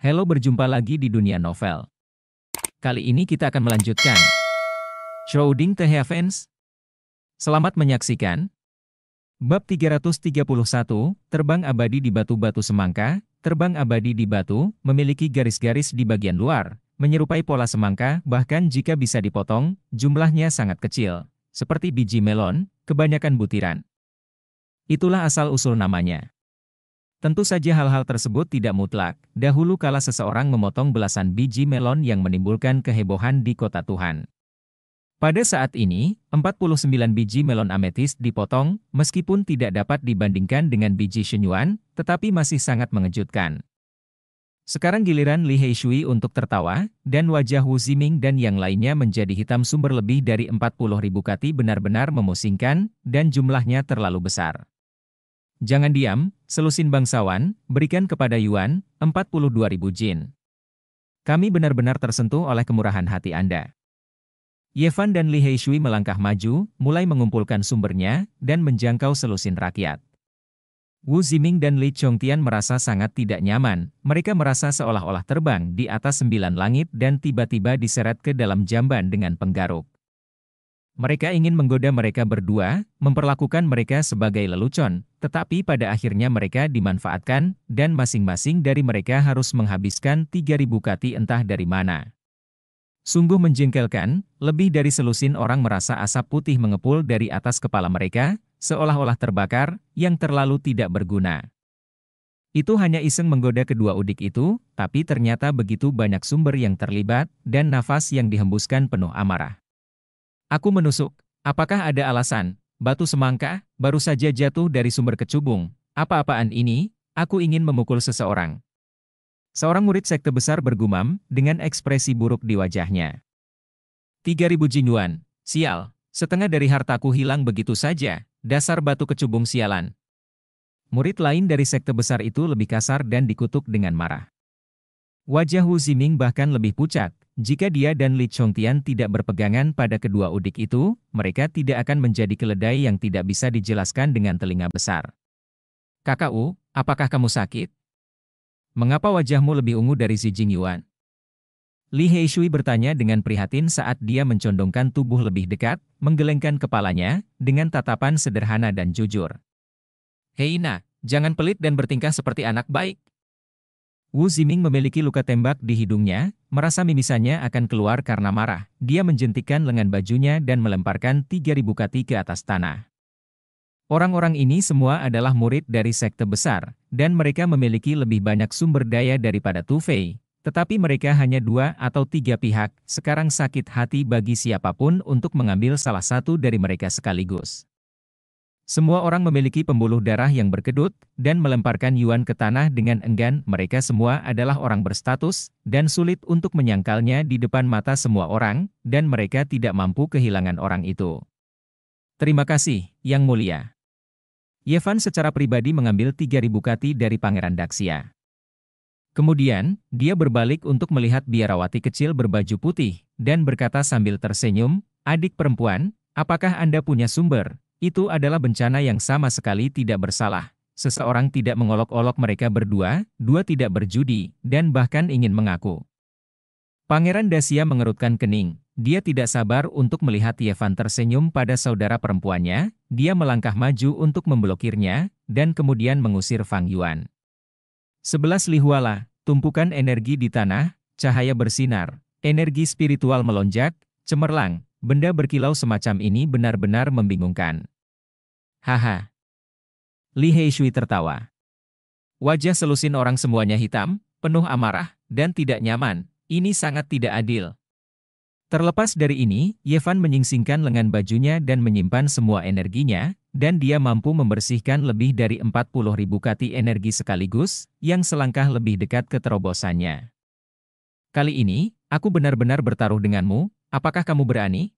Halo berjumpa lagi di dunia novel. Kali ini kita akan melanjutkan. Shrouding the Heavens. Selamat menyaksikan. Bab 331, Terbang Abadi di Batu-Batu Semangka, Terbang Abadi di Batu, memiliki garis-garis di bagian luar, menyerupai pola semangka, bahkan jika bisa dipotong, jumlahnya sangat kecil, seperti biji melon, kebanyakan butiran. Itulah asal-usul namanya. Tentu saja hal-hal tersebut tidak mutlak. Dahulu kala seseorang memotong belasan biji melon yang menimbulkan kehebohan di kota Tuhan. Pada saat ini, 49 biji melon ametis dipotong, meskipun tidak dapat dibandingkan dengan biji shenyuan, tetapi masih sangat mengejutkan. Sekarang giliran Li Heishui untuk tertawa, dan wajah Wu Ziming dan yang lainnya menjadi hitam sumber lebih dari 40 ribu kati benar-benar memusingkan, dan jumlahnya terlalu besar. Jangan diam, selusin bangsawan, berikan kepada Yuan, ribu jin. Kami benar-benar tersentuh oleh kemurahan hati Anda. Yevan dan Li Heishui melangkah maju, mulai mengumpulkan sumbernya, dan menjangkau selusin rakyat. Wu Ziming dan Li Chongtian merasa sangat tidak nyaman, mereka merasa seolah-olah terbang di atas sembilan langit dan tiba-tiba diseret ke dalam jamban dengan penggaruk. Mereka ingin menggoda mereka berdua, memperlakukan mereka sebagai lelucon, tetapi pada akhirnya mereka dimanfaatkan, dan masing-masing dari mereka harus menghabiskan 3.000 kati entah dari mana. Sungguh menjengkelkan, lebih dari selusin orang merasa asap putih mengepul dari atas kepala mereka, seolah-olah terbakar, yang terlalu tidak berguna. Itu hanya iseng menggoda kedua udik itu, tapi ternyata begitu banyak sumber yang terlibat, dan nafas yang dihembuskan penuh amarah. Aku menusuk. Apakah ada alasan? Batu semangka, baru saja jatuh dari sumber kecubung. Apa-apaan ini? Aku ingin memukul seseorang. Seorang murid sekte besar bergumam, dengan ekspresi buruk di wajahnya. 3000 jinuan. Sial, setengah dari hartaku hilang begitu saja. Dasar batu kecubung sialan. Murid lain dari sekte besar itu lebih kasar dan dikutuk dengan marah. Wajah Hu Ziming bahkan lebih pucat, jika dia dan Li Chongtian tidak berpegangan pada kedua udik itu, mereka tidak akan menjadi keledai yang tidak bisa dijelaskan dengan telinga besar. Kakak U, apakah kamu sakit? Mengapa wajahmu lebih ungu dari si Jingyuan? Li Heishui bertanya dengan prihatin saat dia mencondongkan tubuh lebih dekat, menggelengkan kepalanya, dengan tatapan sederhana dan jujur. Hei Ina, jangan pelit dan bertingkah seperti anak baik. Wu Ziming memiliki luka tembak di hidungnya, merasa mimisannya akan keluar karena marah. Dia menjentikan lengan bajunya dan melemparkan 3000 kati ke atas tanah. Orang-orang ini semua adalah murid dari sekte besar, dan mereka memiliki lebih banyak sumber daya daripada Tu Fei. Tetapi mereka hanya dua atau tiga pihak, sekarang sakit hati bagi siapapun untuk mengambil salah satu dari mereka sekaligus. Semua orang memiliki pembuluh darah yang berkedut, dan melemparkan Yuan ke tanah dengan enggan. Mereka semua adalah orang berstatus, dan sulit untuk menyangkalnya di depan mata semua orang, dan mereka tidak mampu kehilangan orang itu. Terima kasih, Yang Mulia. Yevan secara pribadi mengambil 3.000 kati dari Pangeran Daksia. Kemudian, dia berbalik untuk melihat biarawati kecil berbaju putih, dan berkata sambil tersenyum, Adik perempuan, apakah Anda punya sumber? Itu adalah bencana yang sama sekali tidak bersalah. Seseorang tidak mengolok-olok mereka berdua, dua tidak berjudi, dan bahkan ingin mengaku. Pangeran Dasia mengerutkan kening. Dia tidak sabar untuk melihat Yevan tersenyum pada saudara perempuannya, dia melangkah maju untuk memblokirnya, dan kemudian mengusir Fang Yuan. Sebelas lihuala, tumpukan energi di tanah, cahaya bersinar, energi spiritual melonjak, cemerlang, Benda berkilau semacam ini benar-benar membingungkan. Haha. Li Heishui tertawa. Wajah selusin orang semuanya hitam, penuh amarah, dan tidak nyaman. Ini sangat tidak adil. Terlepas dari ini, Yevan menyingsingkan lengan bajunya dan menyimpan semua energinya, dan dia mampu membersihkan lebih dari 40 ribu kati energi sekaligus, yang selangkah lebih dekat ke terobosannya. Kali ini, aku benar-benar bertaruh denganmu, Apakah kamu berani?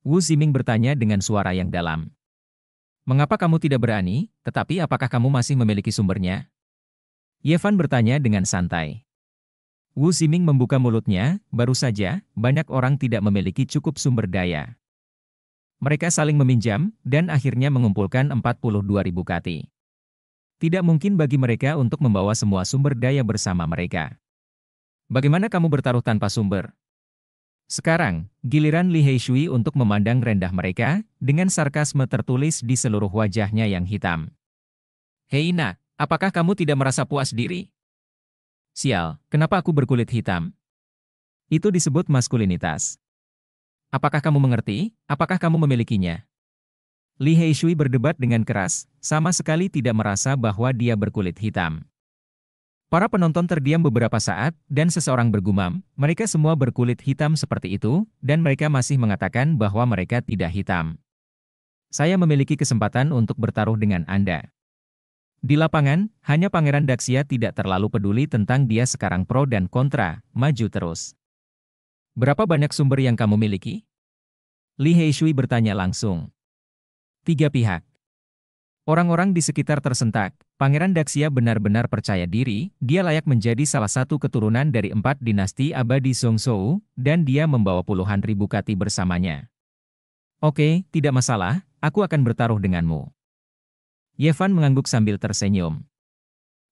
Wu Ziming bertanya dengan suara yang dalam. Mengapa kamu tidak berani, tetapi apakah kamu masih memiliki sumbernya? Yevan bertanya dengan santai. Wu Ziming membuka mulutnya, baru saja, banyak orang tidak memiliki cukup sumber daya. Mereka saling meminjam, dan akhirnya mengumpulkan 42 ribu kati. Tidak mungkin bagi mereka untuk membawa semua sumber daya bersama mereka. Bagaimana kamu bertaruh tanpa sumber? Sekarang, giliran Li Heishui untuk memandang rendah mereka, dengan sarkasme tertulis di seluruh wajahnya yang hitam. Hei nak, apakah kamu tidak merasa puas diri? Sial, kenapa aku berkulit hitam? Itu disebut maskulinitas. Apakah kamu mengerti? Apakah kamu memilikinya? Li Heishui berdebat dengan keras, sama sekali tidak merasa bahwa dia berkulit hitam. Para penonton terdiam beberapa saat, dan seseorang bergumam, mereka semua berkulit hitam seperti itu, dan mereka masih mengatakan bahwa mereka tidak hitam. Saya memiliki kesempatan untuk bertaruh dengan Anda. Di lapangan, hanya Pangeran Daxia tidak terlalu peduli tentang dia sekarang pro dan kontra, maju terus. Berapa banyak sumber yang kamu miliki? Li Heishui bertanya langsung. Tiga pihak. Orang-orang di sekitar tersentak. Pangeran Daxia benar-benar percaya diri, dia layak menjadi salah satu keturunan dari empat dinasti abadi Songzhou, dan dia membawa puluhan ribu kati bersamanya. Oke, tidak masalah, aku akan bertaruh denganmu. Yevan mengangguk sambil tersenyum.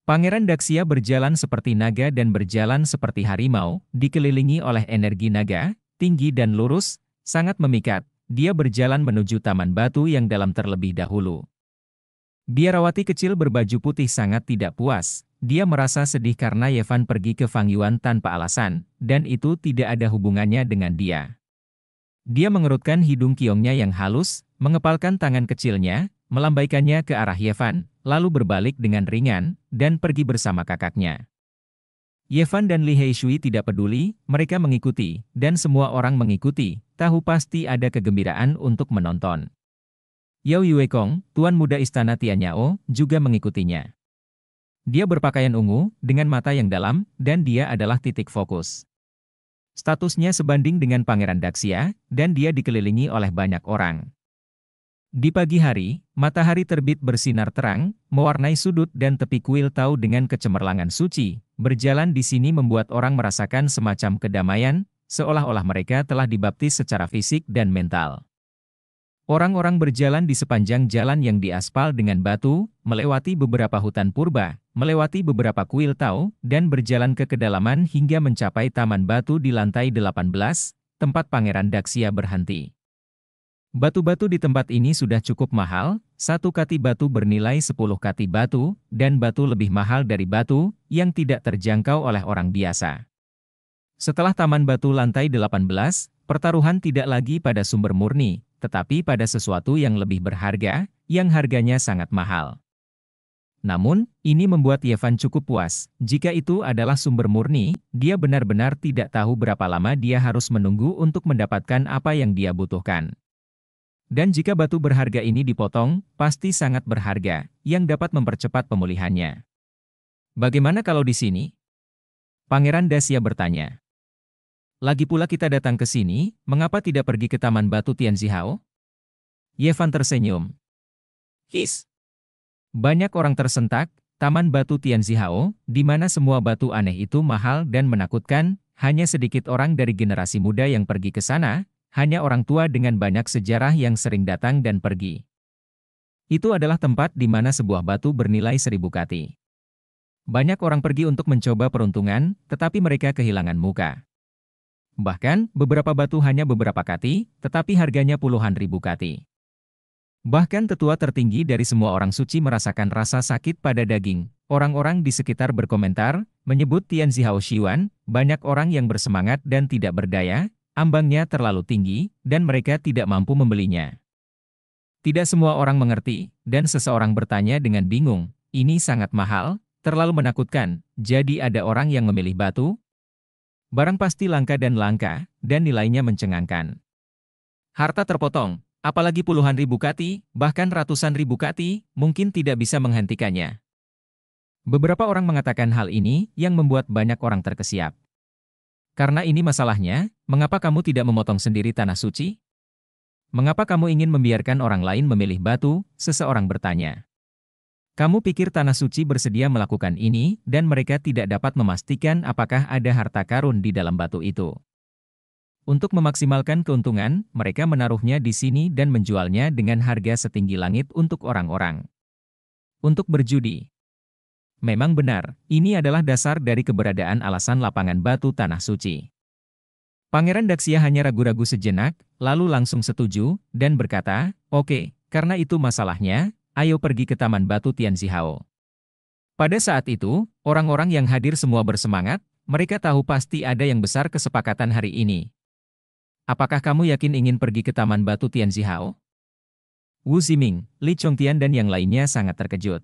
Pangeran Daxia berjalan seperti naga dan berjalan seperti harimau, dikelilingi oleh energi naga, tinggi dan lurus, sangat memikat. Dia berjalan menuju taman batu yang dalam terlebih dahulu. Biarawati kecil berbaju putih sangat tidak puas. Dia merasa sedih karena Yevan pergi ke Fang Yuan tanpa alasan, dan itu tidak ada hubungannya dengan dia. Dia mengerutkan hidung kiongnya yang halus, mengepalkan tangan kecilnya, melambaikannya ke arah Yevan, lalu berbalik dengan ringan, dan pergi bersama kakaknya. Yevan dan Li Heishui tidak peduli, mereka mengikuti, dan semua orang mengikuti, tahu pasti ada kegembiraan untuk menonton. Yao Yuekong, tuan muda istana Tianyao, juga mengikutinya. Dia berpakaian ungu, dengan mata yang dalam, dan dia adalah titik fokus. Statusnya sebanding dengan Pangeran Daxia, dan dia dikelilingi oleh banyak orang. Di pagi hari, matahari terbit bersinar terang, mewarnai sudut dan tepi kuil tahu dengan kecemerlangan suci. Berjalan di sini membuat orang merasakan semacam kedamaian, seolah-olah mereka telah dibaptis secara fisik dan mental. Orang-orang berjalan di sepanjang jalan yang diaspal dengan batu, melewati beberapa hutan purba, melewati beberapa kuil tau, dan berjalan ke kedalaman hingga mencapai taman batu di lantai 18, tempat Pangeran Daksia berhenti. Batu-batu di tempat ini sudah cukup mahal, satu kati batu bernilai sepuluh kati batu, dan batu lebih mahal dari batu, yang tidak terjangkau oleh orang biasa. Setelah taman batu lantai 18, pertaruhan tidak lagi pada sumber murni, tetapi pada sesuatu yang lebih berharga, yang harganya sangat mahal. Namun, ini membuat Yevan cukup puas. Jika itu adalah sumber murni, dia benar-benar tidak tahu berapa lama dia harus menunggu untuk mendapatkan apa yang dia butuhkan. Dan jika batu berharga ini dipotong, pasti sangat berharga, yang dapat mempercepat pemulihannya. Bagaimana kalau di sini? Pangeran Dasya bertanya. Lagi pula kita datang ke sini, mengapa tidak pergi ke Taman Batu Tianzihao? Yevan tersenyum. His. Banyak orang tersentak, Taman Batu Tianzihao, di mana semua batu aneh itu mahal dan menakutkan, hanya sedikit orang dari generasi muda yang pergi ke sana, hanya orang tua dengan banyak sejarah yang sering datang dan pergi. Itu adalah tempat di mana sebuah batu bernilai seribu kati. Banyak orang pergi untuk mencoba peruntungan, tetapi mereka kehilangan muka. Bahkan, beberapa batu hanya beberapa kati, tetapi harganya puluhan ribu kati. Bahkan tetua tertinggi dari semua orang suci merasakan rasa sakit pada daging. Orang-orang di sekitar berkomentar, menyebut Tian Zihao Xiuan, banyak orang yang bersemangat dan tidak berdaya, ambangnya terlalu tinggi, dan mereka tidak mampu membelinya. Tidak semua orang mengerti, dan seseorang bertanya dengan bingung, ini sangat mahal, terlalu menakutkan, jadi ada orang yang memilih batu, Barang pasti langka dan langka, dan nilainya mencengangkan. Harta terpotong, apalagi puluhan ribu kati, bahkan ratusan ribu kati, mungkin tidak bisa menghentikannya. Beberapa orang mengatakan hal ini yang membuat banyak orang terkesiap. Karena ini masalahnya, mengapa kamu tidak memotong sendiri tanah suci? Mengapa kamu ingin membiarkan orang lain memilih batu? Seseorang bertanya. Kamu pikir Tanah Suci bersedia melakukan ini, dan mereka tidak dapat memastikan apakah ada harta karun di dalam batu itu. Untuk memaksimalkan keuntungan, mereka menaruhnya di sini dan menjualnya dengan harga setinggi langit untuk orang-orang. Untuk berjudi. Memang benar, ini adalah dasar dari keberadaan alasan lapangan batu Tanah Suci. Pangeran Daksia hanya ragu-ragu sejenak, lalu langsung setuju, dan berkata, oke, okay, karena itu masalahnya, ayo pergi ke Taman Batu Tianzihao. Pada saat itu, orang-orang yang hadir semua bersemangat, mereka tahu pasti ada yang besar kesepakatan hari ini. Apakah kamu yakin ingin pergi ke Taman Batu Tianzihao? Wu Ziming, Li Chongtian dan yang lainnya sangat terkejut.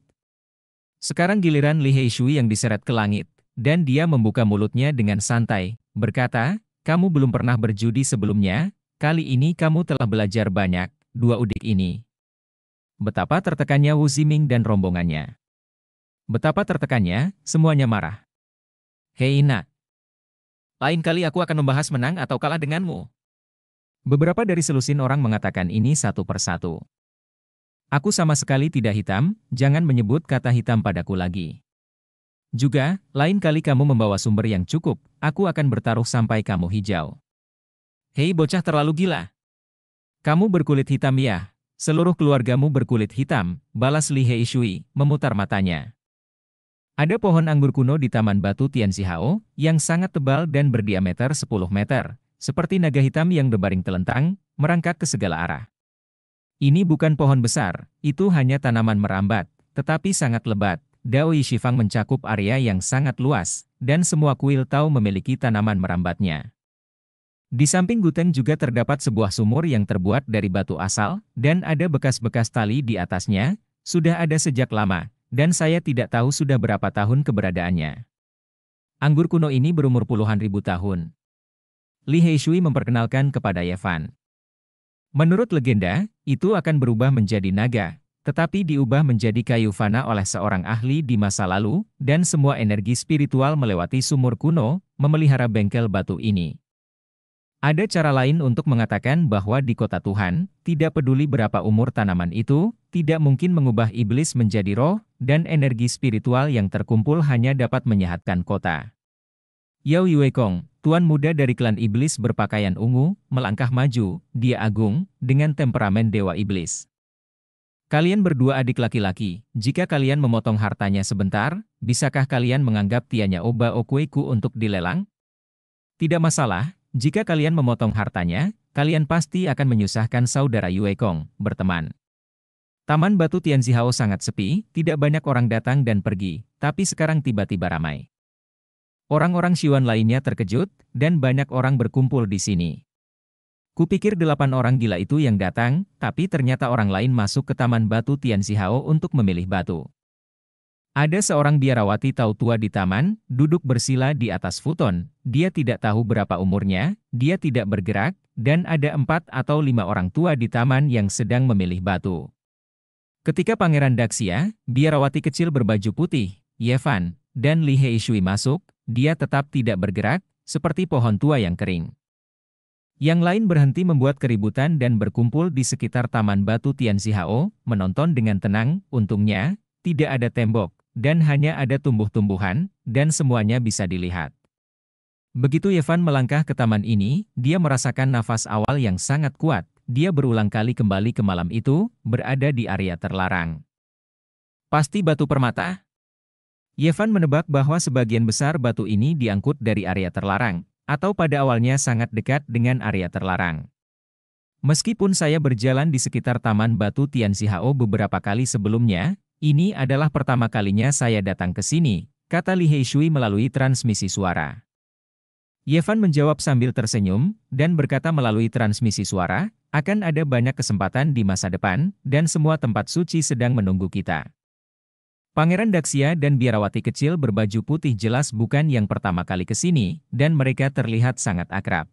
Sekarang giliran Li Heishui yang diseret ke langit, dan dia membuka mulutnya dengan santai, berkata, kamu belum pernah berjudi sebelumnya, kali ini kamu telah belajar banyak, dua udik ini. Betapa tertekannya Wu Ziming dan rombongannya. Betapa tertekannya, semuanya marah. Hei nak, Lain kali aku akan membahas menang atau kalah denganmu. Beberapa dari selusin orang mengatakan ini satu persatu. Aku sama sekali tidak hitam, jangan menyebut kata hitam padaku lagi. Juga, lain kali kamu membawa sumber yang cukup, aku akan bertaruh sampai kamu hijau. Hei bocah terlalu gila. Kamu berkulit hitam ya, Seluruh keluargamu berkulit hitam, balas Li Ishui, memutar matanya. Ada pohon anggur kuno di Taman Batu Tianzihao, yang sangat tebal dan berdiameter 10 meter, seperti naga hitam yang berbaring telentang, merangkak ke segala arah. Ini bukan pohon besar, itu hanya tanaman merambat, tetapi sangat lebat. Dao Yishifang mencakup area yang sangat luas, dan semua kuil tahu memiliki tanaman merambatnya. Di samping Guteng juga terdapat sebuah sumur yang terbuat dari batu asal, dan ada bekas-bekas tali di atasnya, sudah ada sejak lama, dan saya tidak tahu sudah berapa tahun keberadaannya. Anggur kuno ini berumur puluhan ribu tahun. Li Heishui memperkenalkan kepada Yevan. Menurut legenda, itu akan berubah menjadi naga, tetapi diubah menjadi kayu fana oleh seorang ahli di masa lalu, dan semua energi spiritual melewati sumur kuno, memelihara bengkel batu ini. Ada cara lain untuk mengatakan bahwa di kota Tuhan, tidak peduli berapa umur tanaman itu, tidak mungkin mengubah iblis menjadi roh, dan energi spiritual yang terkumpul hanya dapat menyehatkan kota. Yao Kong, tuan muda dari klan iblis berpakaian ungu, melangkah maju, dia agung, dengan temperamen dewa iblis. Kalian berdua adik laki-laki, jika kalian memotong hartanya sebentar, bisakah kalian menganggap Tianya Oba Okueku untuk dilelang? Tidak masalah, jika kalian memotong hartanya, kalian pasti akan menyusahkan saudara Yue Kong berteman. Taman Batu Tianzihao sangat sepi, tidak banyak orang datang dan pergi, tapi sekarang tiba-tiba ramai. Orang-orang Xiuan lainnya terkejut, dan banyak orang berkumpul di sini. Kupikir delapan orang gila itu yang datang, tapi ternyata orang lain masuk ke Taman Batu Tianzihao untuk memilih batu. Ada seorang biarawati tahu tua di taman, duduk bersila di atas futon. Dia tidak tahu berapa umurnya, dia tidak bergerak, dan ada empat atau lima orang tua di taman yang sedang memilih batu. Ketika Pangeran Daksia, biarawati kecil berbaju putih, Yevan, dan Li Heishui masuk, dia tetap tidak bergerak, seperti pohon tua yang kering. Yang lain berhenti membuat keributan dan berkumpul di sekitar Taman Batu Tianzihao, menonton dengan tenang, untungnya, tidak ada tembok, dan hanya ada tumbuh-tumbuhan, dan semuanya bisa dilihat. Begitu Yevan melangkah ke taman ini, dia merasakan nafas awal yang sangat kuat. Dia berulang kali kembali ke malam itu, berada di area terlarang. Pasti batu permata? Yevan menebak bahwa sebagian besar batu ini diangkut dari area terlarang, atau pada awalnya sangat dekat dengan area terlarang. Meskipun saya berjalan di sekitar Taman Batu Tianzihao beberapa kali sebelumnya, ini adalah pertama kalinya saya datang ke sini, kata Li Heishui melalui transmisi suara. Yevan menjawab sambil tersenyum, dan berkata melalui transmisi suara, akan ada banyak kesempatan di masa depan, dan semua tempat suci sedang menunggu kita. Pangeran Daksia dan biarawati kecil berbaju putih jelas bukan yang pertama kali ke sini, dan mereka terlihat sangat akrab.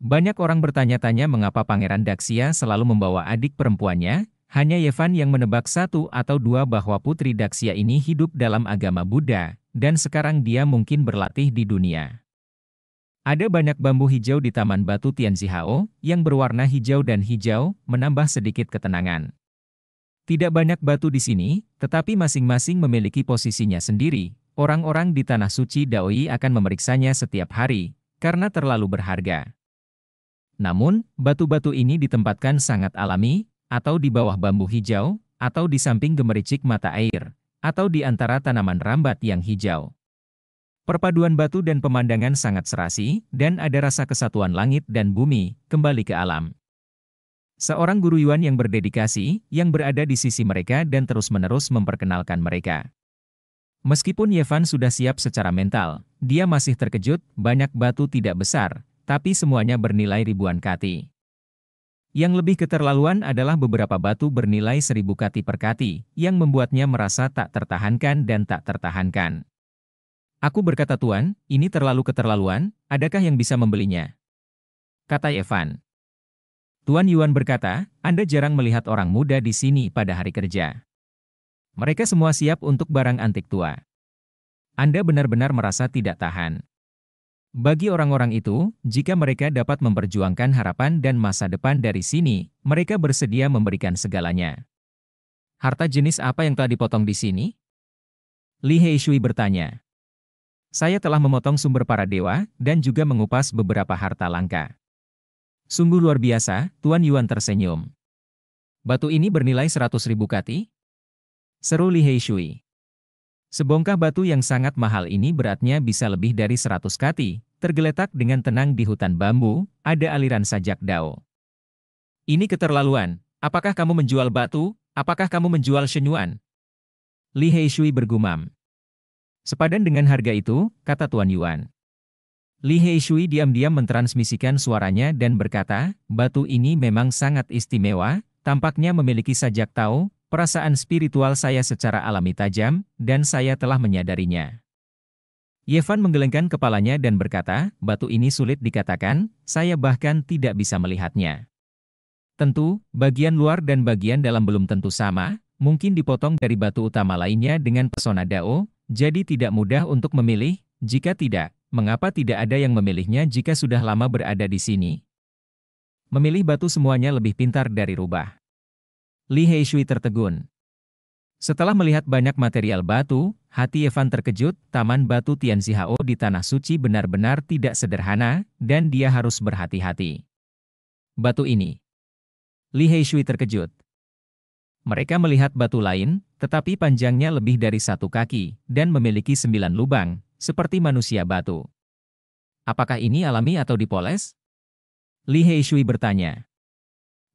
Banyak orang bertanya-tanya mengapa Pangeran Daksia selalu membawa adik perempuannya, hanya Yevan yang menebak satu atau dua bahwa Putri Daksia ini hidup dalam agama Buddha, dan sekarang dia mungkin berlatih di dunia. Ada banyak bambu hijau di Taman Batu Tianzihao, yang berwarna hijau dan hijau, menambah sedikit ketenangan. Tidak banyak batu di sini, tetapi masing-masing memiliki posisinya sendiri. Orang-orang di Tanah Suci Daoi akan memeriksanya setiap hari, karena terlalu berharga. Namun, batu-batu ini ditempatkan sangat alami, atau di bawah bambu hijau, atau di samping gemericik mata air, atau di antara tanaman rambat yang hijau. Perpaduan batu dan pemandangan sangat serasi, dan ada rasa kesatuan langit dan bumi, kembali ke alam. Seorang guru Yuan yang berdedikasi, yang berada di sisi mereka dan terus-menerus memperkenalkan mereka. Meskipun Yevan sudah siap secara mental, dia masih terkejut, banyak batu tidak besar, tapi semuanya bernilai ribuan kati. Yang lebih keterlaluan adalah beberapa batu bernilai seribu kati per kati, yang membuatnya merasa tak tertahankan dan tak tertahankan. Aku berkata Tuan, ini terlalu keterlaluan, adakah yang bisa membelinya? Kata Evan. Tuan Yuan berkata, Anda jarang melihat orang muda di sini pada hari kerja. Mereka semua siap untuk barang antik tua. Anda benar-benar merasa tidak tahan. Bagi orang-orang itu, jika mereka dapat memperjuangkan harapan dan masa depan dari sini, mereka bersedia memberikan segalanya. Harta jenis apa yang telah dipotong di sini? Li Heishui bertanya. Saya telah memotong sumber para dewa dan juga mengupas beberapa harta langka. Sungguh luar biasa, Tuan Yuan tersenyum. Batu ini bernilai seratus ribu kati? Seru Li Heishui. Sebongkah batu yang sangat mahal ini beratnya bisa lebih dari seratus kati, tergeletak dengan tenang di hutan bambu, ada aliran sajak dao. Ini keterlaluan, apakah kamu menjual batu, apakah kamu menjual shenyuan? Li Heishui bergumam. Sepadan dengan harga itu, kata Tuan Yuan. Li Heishui diam-diam mentransmisikan suaranya dan berkata, batu ini memang sangat istimewa, tampaknya memiliki sajak tau, perasaan spiritual saya secara alami tajam, dan saya telah menyadarinya. Yevan menggelengkan kepalanya dan berkata, batu ini sulit dikatakan, saya bahkan tidak bisa melihatnya. Tentu, bagian luar dan bagian dalam belum tentu sama, mungkin dipotong dari batu utama lainnya dengan pesona dao, jadi tidak mudah untuk memilih, jika tidak, mengapa tidak ada yang memilihnya jika sudah lama berada di sini? Memilih batu semuanya lebih pintar dari rubah. Li Heishui tertegun. Setelah melihat banyak material batu, hati Evan terkejut, Taman Batu Zihao di Tanah Suci benar-benar tidak sederhana, dan dia harus berhati-hati. Batu ini. Li Heishui terkejut. Mereka melihat batu lain, tetapi panjangnya lebih dari satu kaki, dan memiliki sembilan lubang, seperti manusia batu. Apakah ini alami atau dipoles? Li Heishui bertanya.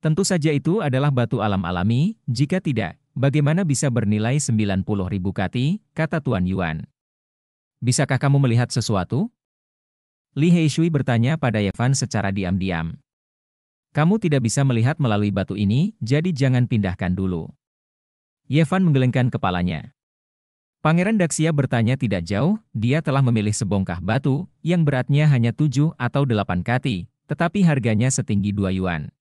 Tentu saja itu adalah batu alam alami, jika tidak, bagaimana bisa bernilai 90 ribu kati, kata Tuan Yuan. Bisakah kamu melihat sesuatu? Li Heishui bertanya pada Yevan secara diam-diam. Kamu tidak bisa melihat melalui batu ini, jadi jangan pindahkan dulu. Yevan menggelengkan kepalanya. Pangeran Daxia bertanya tidak jauh, dia telah memilih sebongkah batu, yang beratnya hanya tujuh atau delapan kati, tetapi harganya setinggi dua yuan.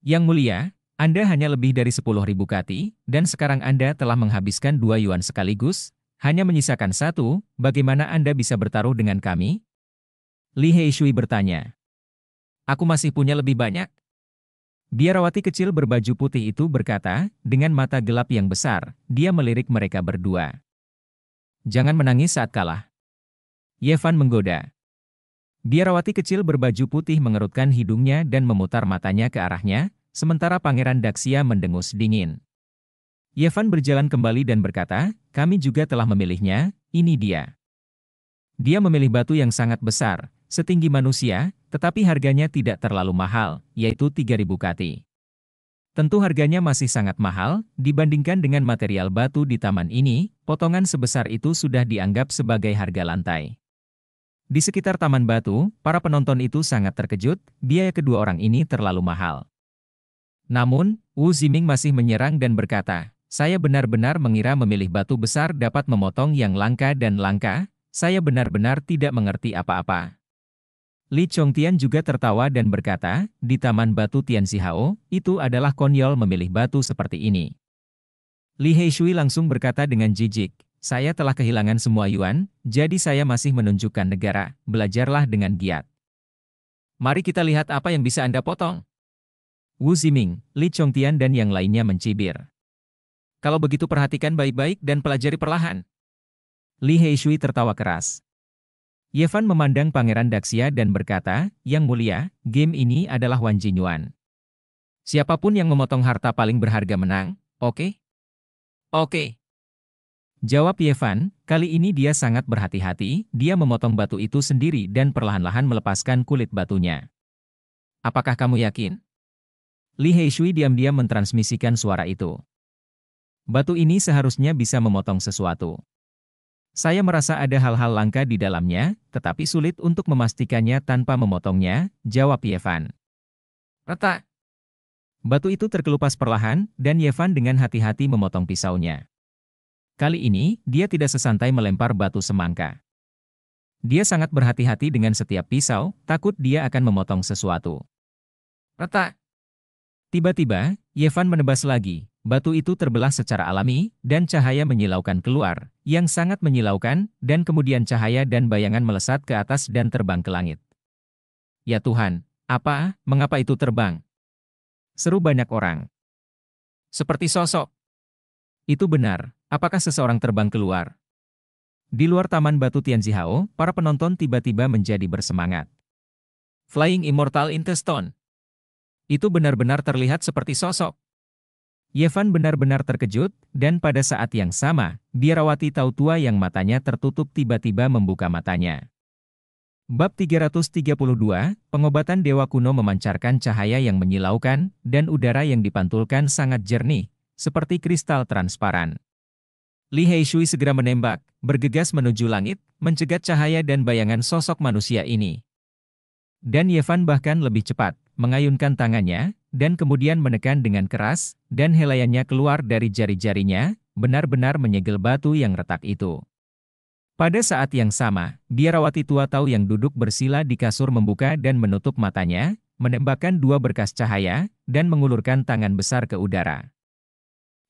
Yang mulia, Anda hanya lebih dari ribu kati, dan sekarang Anda telah menghabiskan dua yuan sekaligus, hanya menyisakan satu, bagaimana Anda bisa bertaruh dengan kami? Li Heishui bertanya. Aku masih punya lebih banyak. Biarawati kecil berbaju putih itu berkata, dengan mata gelap yang besar, dia melirik mereka berdua. Jangan menangis saat kalah. Yevan menggoda. Biarawati kecil berbaju putih mengerutkan hidungnya dan memutar matanya ke arahnya, sementara Pangeran Daksia mendengus dingin. Yevan berjalan kembali dan berkata, kami juga telah memilihnya, ini dia. Dia memilih batu yang sangat besar, setinggi manusia, tetapi harganya tidak terlalu mahal, yaitu 3000 kati. Tentu harganya masih sangat mahal, dibandingkan dengan material batu di taman ini, potongan sebesar itu sudah dianggap sebagai harga lantai. Di sekitar Taman Batu, para penonton itu sangat terkejut, biaya kedua orang ini terlalu mahal. Namun, Wu Ziming masih menyerang dan berkata, saya benar-benar mengira memilih batu besar dapat memotong yang langka dan langka, saya benar-benar tidak mengerti apa-apa. Li Chongtian juga tertawa dan berkata, di Taman Batu Hao, itu adalah konyol memilih batu seperti ini. Li Heishui langsung berkata dengan jijik, saya telah kehilangan semua yuan, jadi saya masih menunjukkan negara, belajarlah dengan giat. Mari kita lihat apa yang bisa Anda potong. Wu Ziming, Li Chongtian dan yang lainnya mencibir. Kalau begitu perhatikan baik-baik dan pelajari perlahan. Li Heishui tertawa keras. Yevan memandang Pangeran Daxia dan berkata, Yang mulia, game ini adalah Wan Jinyuan. Siapapun yang memotong harta paling berharga menang, oke? Okay? Oke. Okay. Jawab Yevan, kali ini dia sangat berhati-hati, dia memotong batu itu sendiri dan perlahan-lahan melepaskan kulit batunya. Apakah kamu yakin? Li Heishui diam-diam mentransmisikan suara itu. Batu ini seharusnya bisa memotong sesuatu. Saya merasa ada hal-hal langka di dalamnya, tetapi sulit untuk memastikannya tanpa memotongnya, jawab Yevan. Retak. Batu itu terkelupas perlahan, dan Yevan dengan hati-hati memotong pisaunya. Kali ini, dia tidak sesantai melempar batu semangka. Dia sangat berhati-hati dengan setiap pisau, takut dia akan memotong sesuatu. Retak! Tiba-tiba, Yevan menebas lagi. Batu itu terbelah secara alami, dan cahaya menyilaukan keluar, yang sangat menyilaukan, dan kemudian cahaya dan bayangan melesat ke atas dan terbang ke langit. Ya Tuhan, apa, mengapa itu terbang? Seru banyak orang. Seperti sosok. Itu benar, Apakah seseorang terbang keluar? Di luar Taman Batu Tianzihao, para penonton tiba-tiba menjadi bersemangat. Flying Immortal the Stone. Itu benar-benar terlihat seperti sosok. Yevan benar-benar terkejut, dan pada saat yang sama, biarawati tahu tua yang matanya tertutup tiba-tiba membuka matanya. Bab 332, pengobatan dewa kuno memancarkan cahaya yang menyilaukan, dan udara yang dipantulkan sangat jernih, seperti kristal transparan. Li Heishui segera menembak, bergegas menuju langit, mencegat cahaya dan bayangan sosok manusia ini. Dan Yevan bahkan lebih cepat, mengayunkan tangannya, dan kemudian menekan dengan keras, dan helayannya keluar dari jari-jarinya, benar-benar menyegel batu yang retak itu. Pada saat yang sama, biarawati tua tahu yang duduk bersila di kasur membuka dan menutup matanya, menembakkan dua berkas cahaya, dan mengulurkan tangan besar ke udara.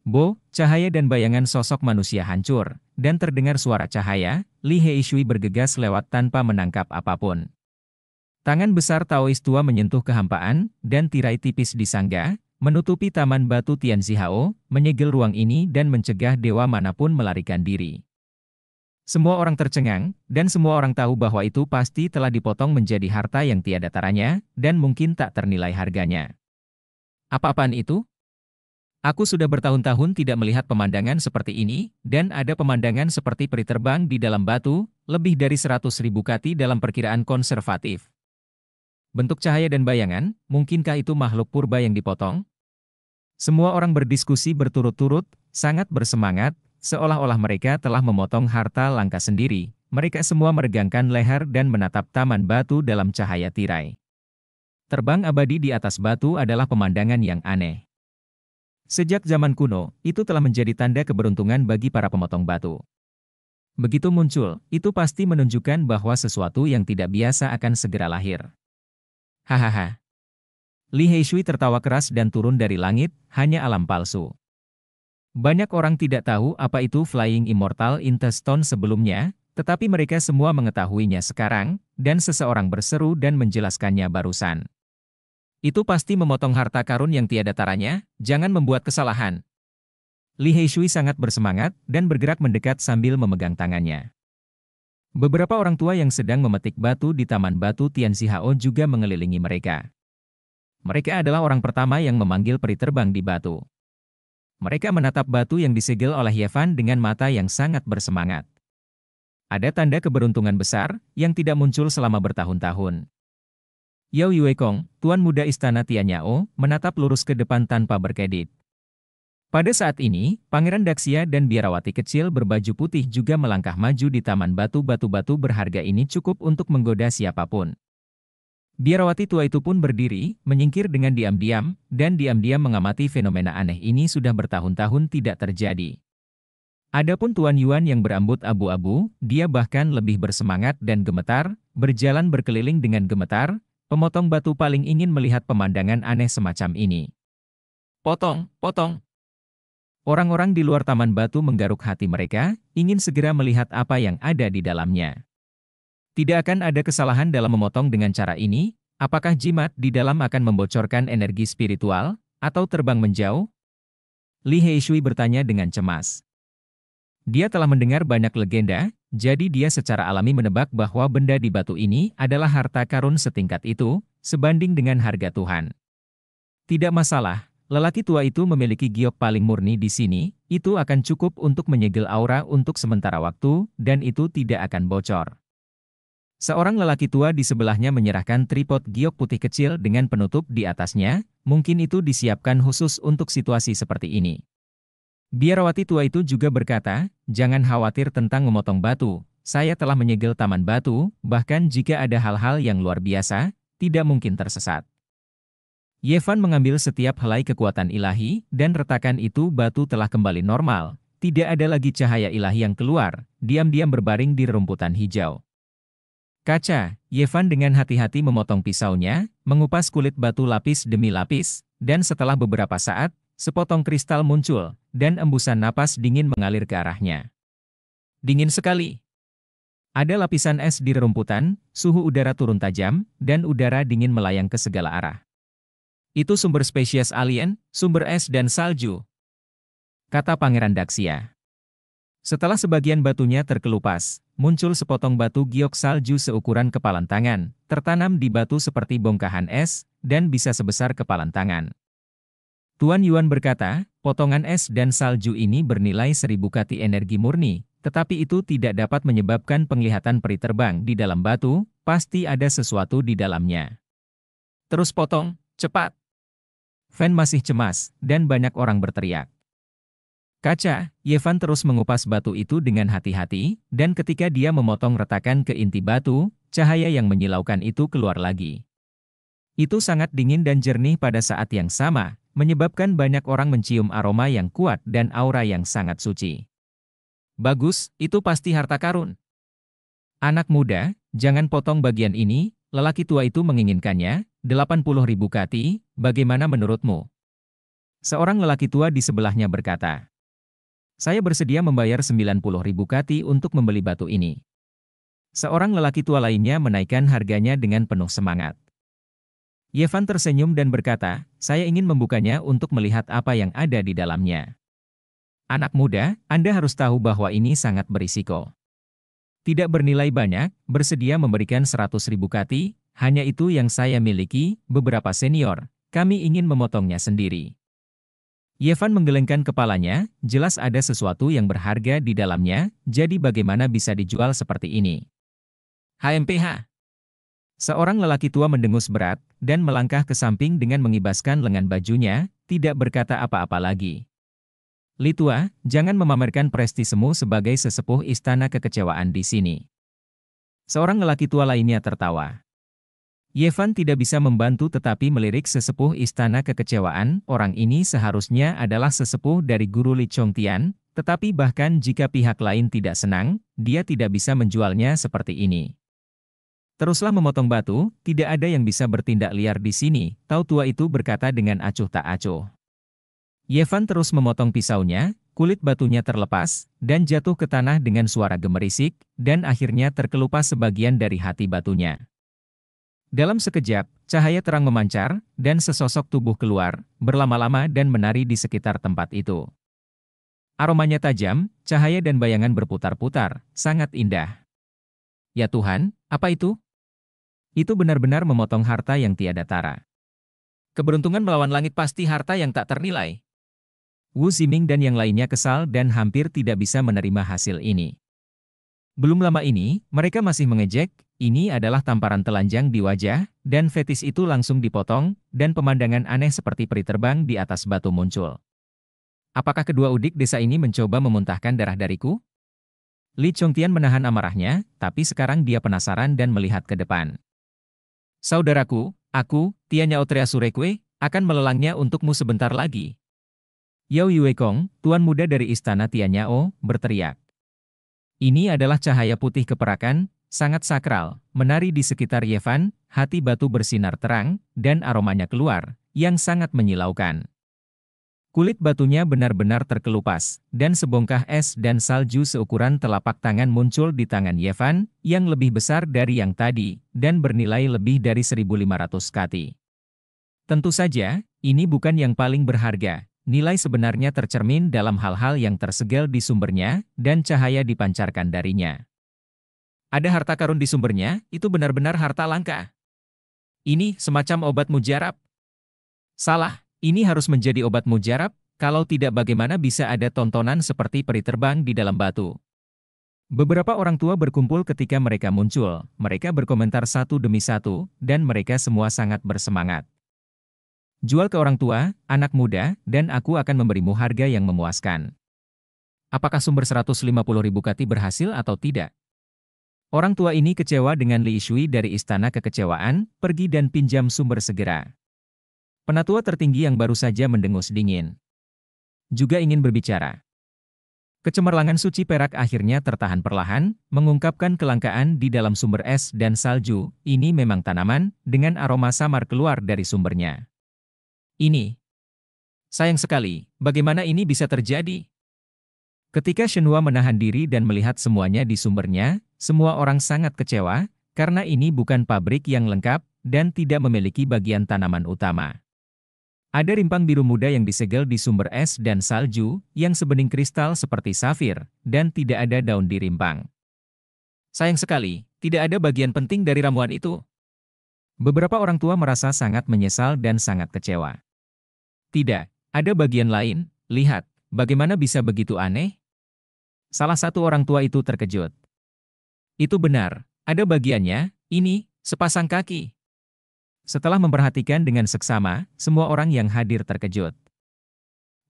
Bo, cahaya dan bayangan sosok manusia hancur, dan terdengar suara cahaya, Li Heishui bergegas lewat tanpa menangkap apapun. Tangan besar Taois tua menyentuh kehampaan, dan tirai tipis di sangga, menutupi taman batu Tianzihao, menyegel ruang ini dan mencegah dewa manapun melarikan diri. Semua orang tercengang, dan semua orang tahu bahwa itu pasti telah dipotong menjadi harta yang tiada taranya, dan mungkin tak ternilai harganya. Apa-apaan itu? Aku sudah bertahun-tahun tidak melihat pemandangan seperti ini, dan ada pemandangan seperti peri terbang di dalam batu, lebih dari 100 ribu kati dalam perkiraan konservatif. Bentuk cahaya dan bayangan, mungkinkah itu makhluk purba yang dipotong? Semua orang berdiskusi berturut-turut, sangat bersemangat, seolah-olah mereka telah memotong harta langka sendiri. Mereka semua meregangkan leher dan menatap taman batu dalam cahaya tirai. Terbang abadi di atas batu adalah pemandangan yang aneh. Sejak zaman kuno, itu telah menjadi tanda keberuntungan bagi para pemotong batu. Begitu muncul, itu pasti menunjukkan bahwa sesuatu yang tidak biasa akan segera lahir. Hahaha. Li Heishui tertawa keras dan turun dari langit, hanya alam palsu. Banyak orang tidak tahu apa itu Flying Immortal Intestone sebelumnya, tetapi mereka semua mengetahuinya sekarang, dan seseorang berseru dan menjelaskannya barusan. Itu pasti memotong harta karun yang tiada taranya, jangan membuat kesalahan. Li Heishui sangat bersemangat dan bergerak mendekat sambil memegang tangannya. Beberapa orang tua yang sedang memetik batu di Taman Batu Tianxihao juga mengelilingi mereka. Mereka adalah orang pertama yang memanggil peri terbang di batu. Mereka menatap batu yang disegel oleh Yevan dengan mata yang sangat bersemangat. Ada tanda keberuntungan besar yang tidak muncul selama bertahun-tahun. Yao Yuekong, tuan muda istana Tianyao, menatap lurus ke depan tanpa berkedip. Pada saat ini, Pangeran Daxia dan biarawati kecil berbaju putih juga melangkah maju di taman batu-batu-batu berharga ini cukup untuk menggoda siapapun. Biarawati tua itu pun berdiri, menyingkir dengan diam-diam, dan diam-diam mengamati fenomena aneh ini sudah bertahun-tahun tidak terjadi. Adapun Tuan Yuan yang berambut abu-abu, dia bahkan lebih bersemangat dan gemetar, berjalan berkeliling dengan gemetar, Pemotong batu paling ingin melihat pemandangan aneh semacam ini. Potong, potong. Orang-orang di luar taman batu menggaruk hati mereka, ingin segera melihat apa yang ada di dalamnya. Tidak akan ada kesalahan dalam memotong dengan cara ini, apakah jimat di dalam akan membocorkan energi spiritual, atau terbang menjauh? Li Heishui bertanya dengan cemas. Dia telah mendengar banyak legenda, jadi dia secara alami menebak bahwa benda di batu ini adalah harta karun setingkat itu, sebanding dengan harga Tuhan. Tidak masalah, lelaki tua itu memiliki giok paling murni di sini, itu akan cukup untuk menyegel aura untuk sementara waktu, dan itu tidak akan bocor. Seorang lelaki tua di sebelahnya menyerahkan tripod giok putih kecil dengan penutup di atasnya, mungkin itu disiapkan khusus untuk situasi seperti ini. Biarawati tua itu juga berkata, jangan khawatir tentang memotong batu, saya telah menyegel taman batu, bahkan jika ada hal-hal yang luar biasa, tidak mungkin tersesat. Yevan mengambil setiap helai kekuatan ilahi, dan retakan itu batu telah kembali normal. Tidak ada lagi cahaya ilahi yang keluar, diam-diam berbaring di rumputan hijau. Kaca, Yevan dengan hati-hati memotong pisaunya, mengupas kulit batu lapis demi lapis, dan setelah beberapa saat, sepotong kristal muncul, dan embusan napas dingin mengalir ke arahnya. Dingin sekali. Ada lapisan es di rerumputan, suhu udara turun tajam, dan udara dingin melayang ke segala arah. Itu sumber spesies alien, sumber es dan salju. Kata Pangeran Daxia. Setelah sebagian batunya terkelupas, muncul sepotong batu giok salju seukuran kepalan tangan, tertanam di batu seperti bongkahan es, dan bisa sebesar kepalan tangan. Tuan Yuan berkata, potongan es dan salju ini bernilai seribu kati energi murni, tetapi itu tidak dapat menyebabkan penglihatan peri terbang di dalam batu, pasti ada sesuatu di dalamnya. Terus potong, cepat. Fan masih cemas, dan banyak orang berteriak. Kaca, Yevan terus mengupas batu itu dengan hati-hati, dan ketika dia memotong retakan ke inti batu, cahaya yang menyilaukan itu keluar lagi. Itu sangat dingin dan jernih pada saat yang sama, menyebabkan banyak orang mencium aroma yang kuat dan aura yang sangat suci. Bagus, itu pasti harta karun. Anak muda, jangan potong bagian ini, lelaki tua itu menginginkannya, 80 ribu kati, bagaimana menurutmu? Seorang lelaki tua di sebelahnya berkata, Saya bersedia membayar 90 ribu kati untuk membeli batu ini. Seorang lelaki tua lainnya menaikkan harganya dengan penuh semangat. Yevan tersenyum dan berkata, saya ingin membukanya untuk melihat apa yang ada di dalamnya. Anak muda, Anda harus tahu bahwa ini sangat berisiko. Tidak bernilai banyak, bersedia memberikan 100 ribu kati, hanya itu yang saya miliki, beberapa senior, kami ingin memotongnya sendiri. Yevan menggelengkan kepalanya, jelas ada sesuatu yang berharga di dalamnya, jadi bagaimana bisa dijual seperti ini? HMPH Seorang lelaki tua mendengus berat, dan melangkah ke samping dengan mengibaskan lengan bajunya, tidak berkata apa-apa lagi. Litua, jangan memamerkan prestisemu sebagai sesepuh istana kekecewaan di sini. Seorang lelaki tua lainnya tertawa. Yevan tidak bisa membantu tetapi melirik sesepuh istana kekecewaan, orang ini seharusnya adalah sesepuh dari guru Li Chongtian, tetapi bahkan jika pihak lain tidak senang, dia tidak bisa menjualnya seperti ini. Teruslah memotong batu, tidak ada yang bisa bertindak liar di sini, tahu tua itu berkata dengan acuh tak acuh. Yevan terus memotong pisaunya, kulit batunya terlepas, dan jatuh ke tanah dengan suara gemerisik, dan akhirnya terkelupas sebagian dari hati batunya. Dalam sekejap, cahaya terang memancar, dan sesosok tubuh keluar, berlama-lama dan menari di sekitar tempat itu. Aromanya tajam, cahaya dan bayangan berputar-putar, sangat indah. Ya Tuhan, apa itu? Itu benar-benar memotong harta yang tiada tara. Keberuntungan melawan langit pasti harta yang tak ternilai. Wu Ziming dan yang lainnya kesal dan hampir tidak bisa menerima hasil ini. Belum lama ini, mereka masih mengejek, ini adalah tamparan telanjang di wajah, dan fetis itu langsung dipotong, dan pemandangan aneh seperti peri terbang di atas batu muncul. Apakah kedua udik desa ini mencoba memuntahkan darah dariku? Li Chongtian menahan amarahnya, tapi sekarang dia penasaran dan melihat ke depan. Saudaraku, aku, Tianya Otrea Surekwe, akan melelangnya untukmu sebentar lagi. Yao Yuekong, tuan muda dari istana Tianyao, berteriak. Ini adalah cahaya putih keperakan, sangat sakral, menari di sekitar Yevan, hati batu bersinar terang, dan aromanya keluar, yang sangat menyilaukan. Kulit batunya benar-benar terkelupas, dan sebongkah es dan salju seukuran telapak tangan muncul di tangan Yevan, yang lebih besar dari yang tadi, dan bernilai lebih dari 1.500 kati. Tentu saja, ini bukan yang paling berharga. Nilai sebenarnya tercermin dalam hal-hal yang tersegel di sumbernya, dan cahaya dipancarkan darinya. Ada harta karun di sumbernya, itu benar-benar harta langka. Ini semacam obat mujarab. Salah. Ini harus menjadi obat mujarab, kalau tidak bagaimana bisa ada tontonan seperti peri terbang di dalam batu. Beberapa orang tua berkumpul ketika mereka muncul, mereka berkomentar satu demi satu, dan mereka semua sangat bersemangat. Jual ke orang tua, anak muda, dan aku akan memberimu harga yang memuaskan. Apakah sumber 150 ribu kati berhasil atau tidak? Orang tua ini kecewa dengan Li Shui dari istana kekecewaan, pergi dan pinjam sumber segera. Penatua tertinggi yang baru saja mendengus dingin. Juga ingin berbicara. Kecemerlangan suci perak akhirnya tertahan perlahan, mengungkapkan kelangkaan di dalam sumber es dan salju, ini memang tanaman, dengan aroma samar keluar dari sumbernya. Ini. Sayang sekali, bagaimana ini bisa terjadi? Ketika Shenhua menahan diri dan melihat semuanya di sumbernya, semua orang sangat kecewa, karena ini bukan pabrik yang lengkap, dan tidak memiliki bagian tanaman utama. Ada rimpang biru muda yang disegel di sumber es dan salju, yang sebening kristal seperti safir, dan tidak ada daun di rimpang. Sayang sekali, tidak ada bagian penting dari ramuan itu. Beberapa orang tua merasa sangat menyesal dan sangat kecewa. Tidak, ada bagian lain, lihat, bagaimana bisa begitu aneh? Salah satu orang tua itu terkejut. Itu benar, ada bagiannya, ini, sepasang kaki. Setelah memperhatikan dengan seksama, semua orang yang hadir terkejut.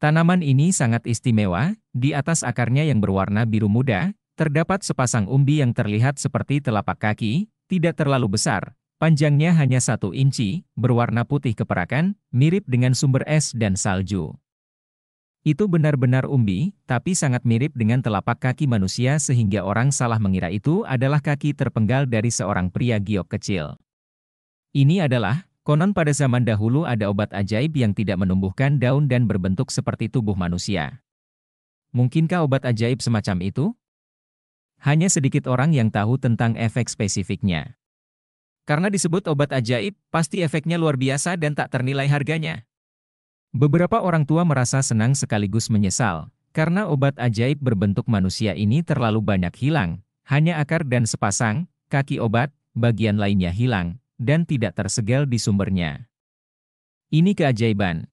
Tanaman ini sangat istimewa, di atas akarnya yang berwarna biru muda, terdapat sepasang umbi yang terlihat seperti telapak kaki, tidak terlalu besar, panjangnya hanya satu inci, berwarna putih keperakan, mirip dengan sumber es dan salju. Itu benar-benar umbi, tapi sangat mirip dengan telapak kaki manusia sehingga orang salah mengira itu adalah kaki terpenggal dari seorang pria giok kecil. Ini adalah, konon pada zaman dahulu ada obat ajaib yang tidak menumbuhkan daun dan berbentuk seperti tubuh manusia. Mungkinkah obat ajaib semacam itu? Hanya sedikit orang yang tahu tentang efek spesifiknya. Karena disebut obat ajaib, pasti efeknya luar biasa dan tak ternilai harganya. Beberapa orang tua merasa senang sekaligus menyesal, karena obat ajaib berbentuk manusia ini terlalu banyak hilang, hanya akar dan sepasang, kaki obat, bagian lainnya hilang, dan tidak tersegel di sumbernya. Ini keajaiban.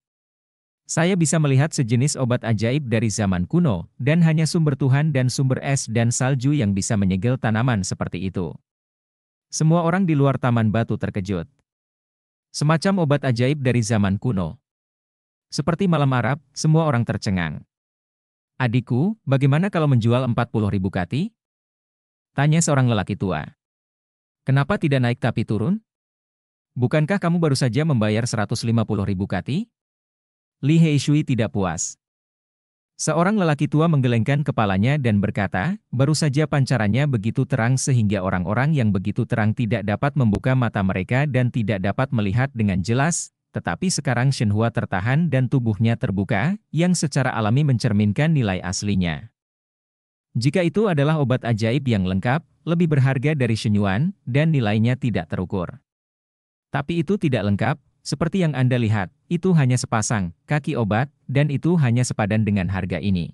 Saya bisa melihat sejenis obat ajaib dari zaman kuno, dan hanya sumber Tuhan dan sumber es dan salju yang bisa menyegel tanaman seperti itu. Semua orang di luar taman batu terkejut. Semacam obat ajaib dari zaman kuno. Seperti malam Arab, semua orang tercengang. Adikku, bagaimana kalau menjual 40 ribu kati? Tanya seorang lelaki tua. Kenapa tidak naik tapi turun? Bukankah kamu baru saja membayar 150 ribu kati? Li Heishui tidak puas. Seorang lelaki tua menggelengkan kepalanya dan berkata, baru saja pancarannya begitu terang sehingga orang-orang yang begitu terang tidak dapat membuka mata mereka dan tidak dapat melihat dengan jelas, tetapi sekarang Shen Hua tertahan dan tubuhnya terbuka, yang secara alami mencerminkan nilai aslinya. Jika itu adalah obat ajaib yang lengkap, lebih berharga dari Shenyuan, dan nilainya tidak terukur. Tapi itu tidak lengkap, seperti yang Anda lihat, itu hanya sepasang kaki obat, dan itu hanya sepadan dengan harga ini.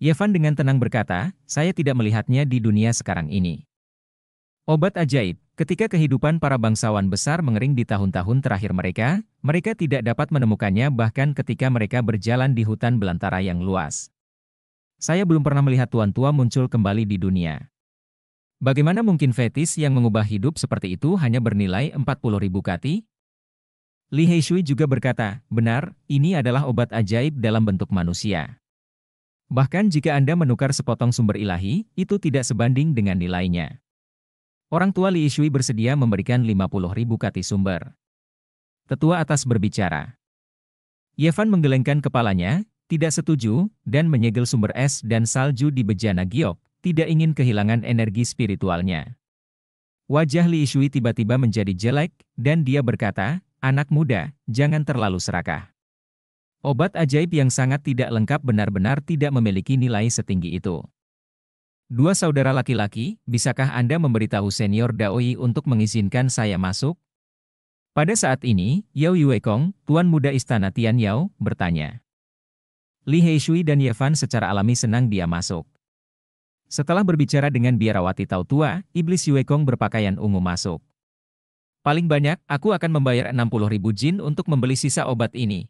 Yevan dengan tenang berkata, saya tidak melihatnya di dunia sekarang ini. Obat ajaib, ketika kehidupan para bangsawan besar mengering di tahun-tahun terakhir mereka, mereka tidak dapat menemukannya bahkan ketika mereka berjalan di hutan belantara yang luas. Saya belum pernah melihat tuan tua muncul kembali di dunia. Bagaimana mungkin fetis yang mengubah hidup seperti itu hanya bernilai 40 ribu kati? Li Heishui juga berkata, benar, ini adalah obat ajaib dalam bentuk manusia. Bahkan jika Anda menukar sepotong sumber ilahi, itu tidak sebanding dengan nilainya. Orang tua Li Heshui bersedia memberikan 50 ribu kati sumber. Tetua atas berbicara. Yevan menggelengkan kepalanya, tidak setuju, dan menyegel sumber es dan salju di bejana giok, tidak ingin kehilangan energi spiritualnya. Wajah Li Shui tiba-tiba menjadi jelek, dan dia berkata, anak muda, jangan terlalu serakah. Obat ajaib yang sangat tidak lengkap benar-benar tidak memiliki nilai setinggi itu. Dua saudara laki-laki, bisakah Anda memberitahu senior Daoi untuk mengizinkan saya masuk? Pada saat ini, Yao Yuekong, tuan muda istana Tian Yao, bertanya. Li Heishui dan Yevan secara alami senang dia masuk. Setelah berbicara dengan biarawati Tau Tua, Iblis Yuekong berpakaian ungu masuk. Paling banyak, aku akan membayar 60 ribu jin untuk membeli sisa obat ini.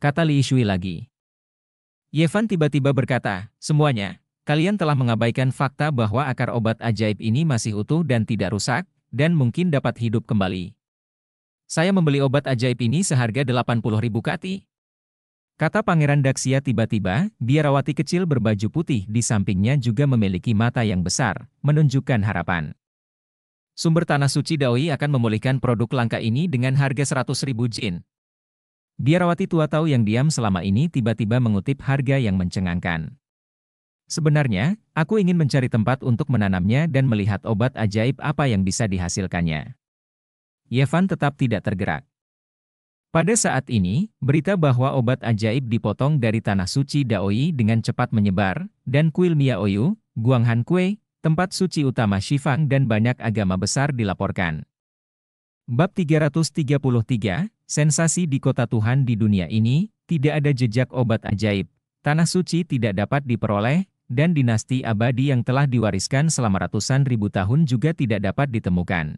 Kata Li Shui lagi. Yevan tiba-tiba berkata, semuanya, kalian telah mengabaikan fakta bahwa akar obat ajaib ini masih utuh dan tidak rusak, dan mungkin dapat hidup kembali. Saya membeli obat ajaib ini seharga 80 ribu kati. Kata Pangeran Daksia tiba-tiba, biarawati kecil berbaju putih di sampingnya juga memiliki mata yang besar, menunjukkan harapan. Sumber tanah suci Daoi akan memulihkan produk langka ini dengan harga 100.000 jin. Biarawati tua tahu yang diam selama ini tiba-tiba mengutip harga yang mencengangkan. Sebenarnya, aku ingin mencari tempat untuk menanamnya dan melihat obat ajaib apa yang bisa dihasilkannya. Yevan tetap tidak tergerak. Pada saat ini, berita bahwa obat ajaib dipotong dari tanah suci Daoi dengan cepat menyebar, dan kuil Miaoyu, Kue, tempat suci utama Shifang dan banyak agama besar dilaporkan. Bab 333, Sensasi di Kota Tuhan di dunia ini, tidak ada jejak obat ajaib, tanah suci tidak dapat diperoleh, dan dinasti abadi yang telah diwariskan selama ratusan ribu tahun juga tidak dapat ditemukan.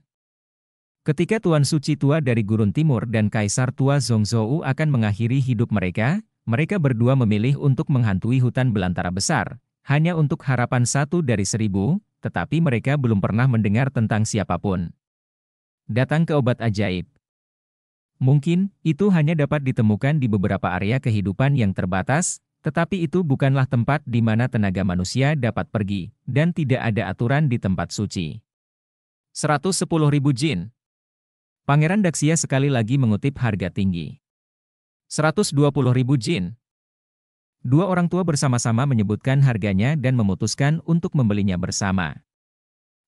Ketika Tuan Suci tua dari Gurun Timur dan Kaisar tua Zongzhou akan mengakhiri hidup mereka, mereka berdua memilih untuk menghantui hutan belantara besar, hanya untuk harapan satu dari seribu, tetapi mereka belum pernah mendengar tentang siapapun. Datang ke obat ajaib. Mungkin, itu hanya dapat ditemukan di beberapa area kehidupan yang terbatas, tetapi itu bukanlah tempat di mana tenaga manusia dapat pergi, dan tidak ada aturan di tempat suci. 110.000 jin Pangeran Daxia sekali lagi mengutip harga tinggi. 120 ribu jin. Dua orang tua bersama-sama menyebutkan harganya dan memutuskan untuk membelinya bersama.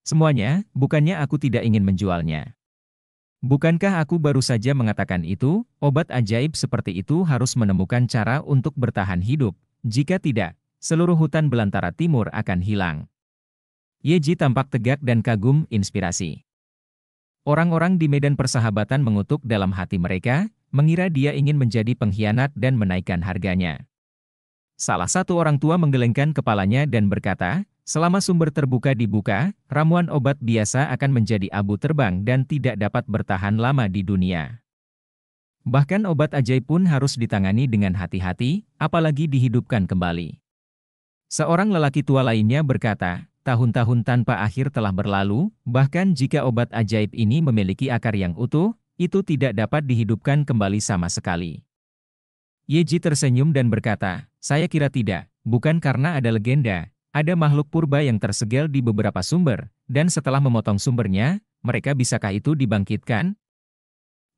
Semuanya, bukannya aku tidak ingin menjualnya. Bukankah aku baru saja mengatakan itu, obat ajaib seperti itu harus menemukan cara untuk bertahan hidup, jika tidak, seluruh hutan belantara timur akan hilang. Yeji tampak tegak dan kagum inspirasi. Orang-orang di medan persahabatan mengutuk dalam hati mereka, mengira dia ingin menjadi pengkhianat dan menaikkan harganya. Salah satu orang tua menggelengkan kepalanya dan berkata, selama sumber terbuka dibuka, ramuan obat biasa akan menjadi abu terbang dan tidak dapat bertahan lama di dunia. Bahkan obat ajaib pun harus ditangani dengan hati-hati, apalagi dihidupkan kembali. Seorang lelaki tua lainnya berkata, tahun-tahun tanpa akhir telah berlalu, bahkan jika obat ajaib ini memiliki akar yang utuh, itu tidak dapat dihidupkan kembali sama sekali. Yeji tersenyum dan berkata, saya kira tidak, bukan karena ada legenda, ada makhluk purba yang tersegel di beberapa sumber, dan setelah memotong sumbernya, mereka bisakah itu dibangkitkan?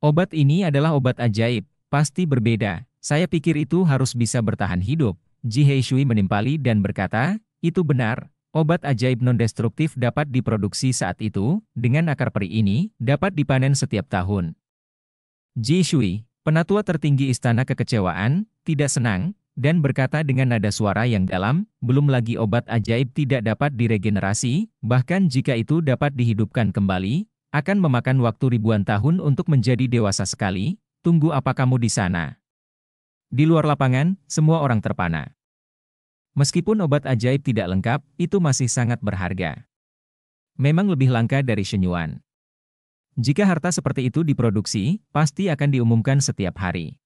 Obat ini adalah obat ajaib, pasti berbeda, saya pikir itu harus bisa bertahan hidup. Ji Shui menimpali dan berkata, itu benar, Obat ajaib non-destruktif dapat diproduksi saat itu, dengan akar peri ini, dapat dipanen setiap tahun. Ji Shui, penatua tertinggi istana kekecewaan, tidak senang, dan berkata dengan nada suara yang dalam, belum lagi obat ajaib tidak dapat diregenerasi, bahkan jika itu dapat dihidupkan kembali, akan memakan waktu ribuan tahun untuk menjadi dewasa sekali, tunggu apa kamu di sana. Di luar lapangan, semua orang terpana. Meskipun obat ajaib tidak lengkap, itu masih sangat berharga. Memang lebih langka dari senyuan. Jika harta seperti itu diproduksi, pasti akan diumumkan setiap hari.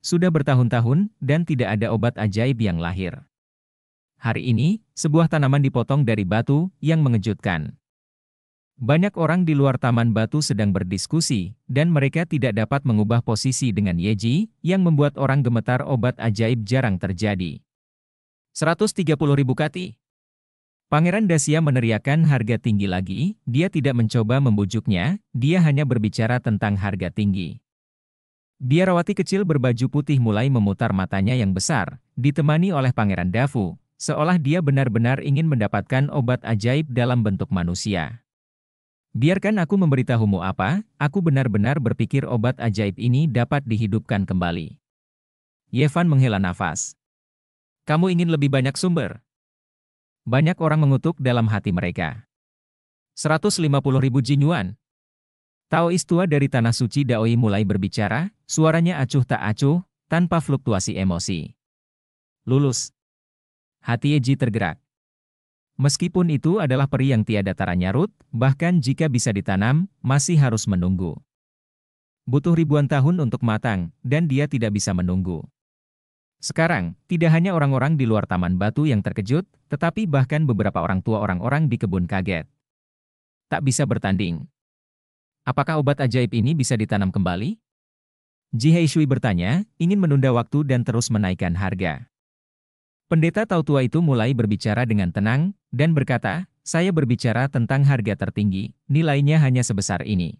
Sudah bertahun-tahun, dan tidak ada obat ajaib yang lahir. Hari ini, sebuah tanaman dipotong dari batu, yang mengejutkan. Banyak orang di luar taman batu sedang berdiskusi, dan mereka tidak dapat mengubah posisi dengan Yeji, yang membuat orang gemetar obat ajaib jarang terjadi. 130 ribu kati. Pangeran Dasia meneriakkan harga tinggi lagi, dia tidak mencoba membujuknya, dia hanya berbicara tentang harga tinggi. Biarawati kecil berbaju putih mulai memutar matanya yang besar, ditemani oleh Pangeran Dafu, seolah dia benar-benar ingin mendapatkan obat ajaib dalam bentuk manusia. Biarkan aku memberitahumu apa, aku benar-benar berpikir obat ajaib ini dapat dihidupkan kembali. Yevan menghela nafas. Kamu ingin lebih banyak sumber? Banyak orang mengutuk dalam hati mereka. 150 ribu jinyuan. Taois tua dari Tanah Suci Daoi mulai berbicara, suaranya acuh tak acuh, tanpa fluktuasi emosi. Lulus. Hati Eji tergerak. Meskipun itu adalah peri yang tiada tara nyarut, bahkan jika bisa ditanam, masih harus menunggu. Butuh ribuan tahun untuk matang, dan dia tidak bisa menunggu. Sekarang, tidak hanya orang-orang di luar Taman Batu yang terkejut, tetapi bahkan beberapa orang tua orang-orang di kebun kaget. Tak bisa bertanding. Apakah obat ajaib ini bisa ditanam kembali? Ji Shui bertanya, ingin menunda waktu dan terus menaikkan harga. Pendeta tahu Tua itu mulai berbicara dengan tenang, dan berkata, saya berbicara tentang harga tertinggi, nilainya hanya sebesar ini.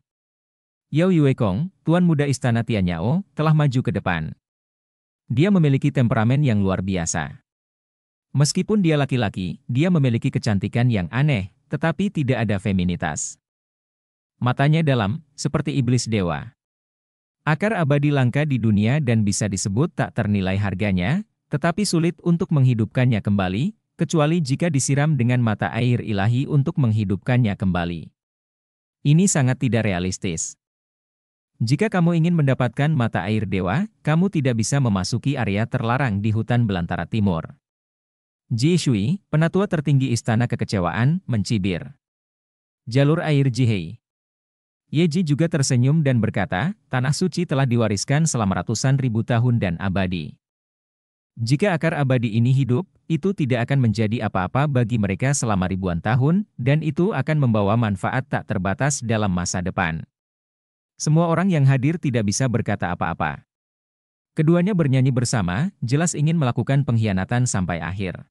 Yao Yuekong, tuan muda istana Tianyao, telah maju ke depan. Dia memiliki temperamen yang luar biasa. Meskipun dia laki-laki, dia memiliki kecantikan yang aneh, tetapi tidak ada feminitas. Matanya dalam, seperti iblis dewa. Akar abadi langka di dunia dan bisa disebut tak ternilai harganya, tetapi sulit untuk menghidupkannya kembali, kecuali jika disiram dengan mata air ilahi untuk menghidupkannya kembali. Ini sangat tidak realistis. Jika kamu ingin mendapatkan mata air dewa, kamu tidak bisa memasuki area terlarang di hutan belantara timur. Ji Shui, penatua tertinggi istana kekecewaan, mencibir. Jalur air Jihei. Ji juga tersenyum dan berkata, tanah suci telah diwariskan selama ratusan ribu tahun dan abadi. Jika akar abadi ini hidup, itu tidak akan menjadi apa-apa bagi mereka selama ribuan tahun, dan itu akan membawa manfaat tak terbatas dalam masa depan. Semua orang yang hadir tidak bisa berkata apa-apa. Keduanya bernyanyi bersama, jelas ingin melakukan pengkhianatan sampai akhir.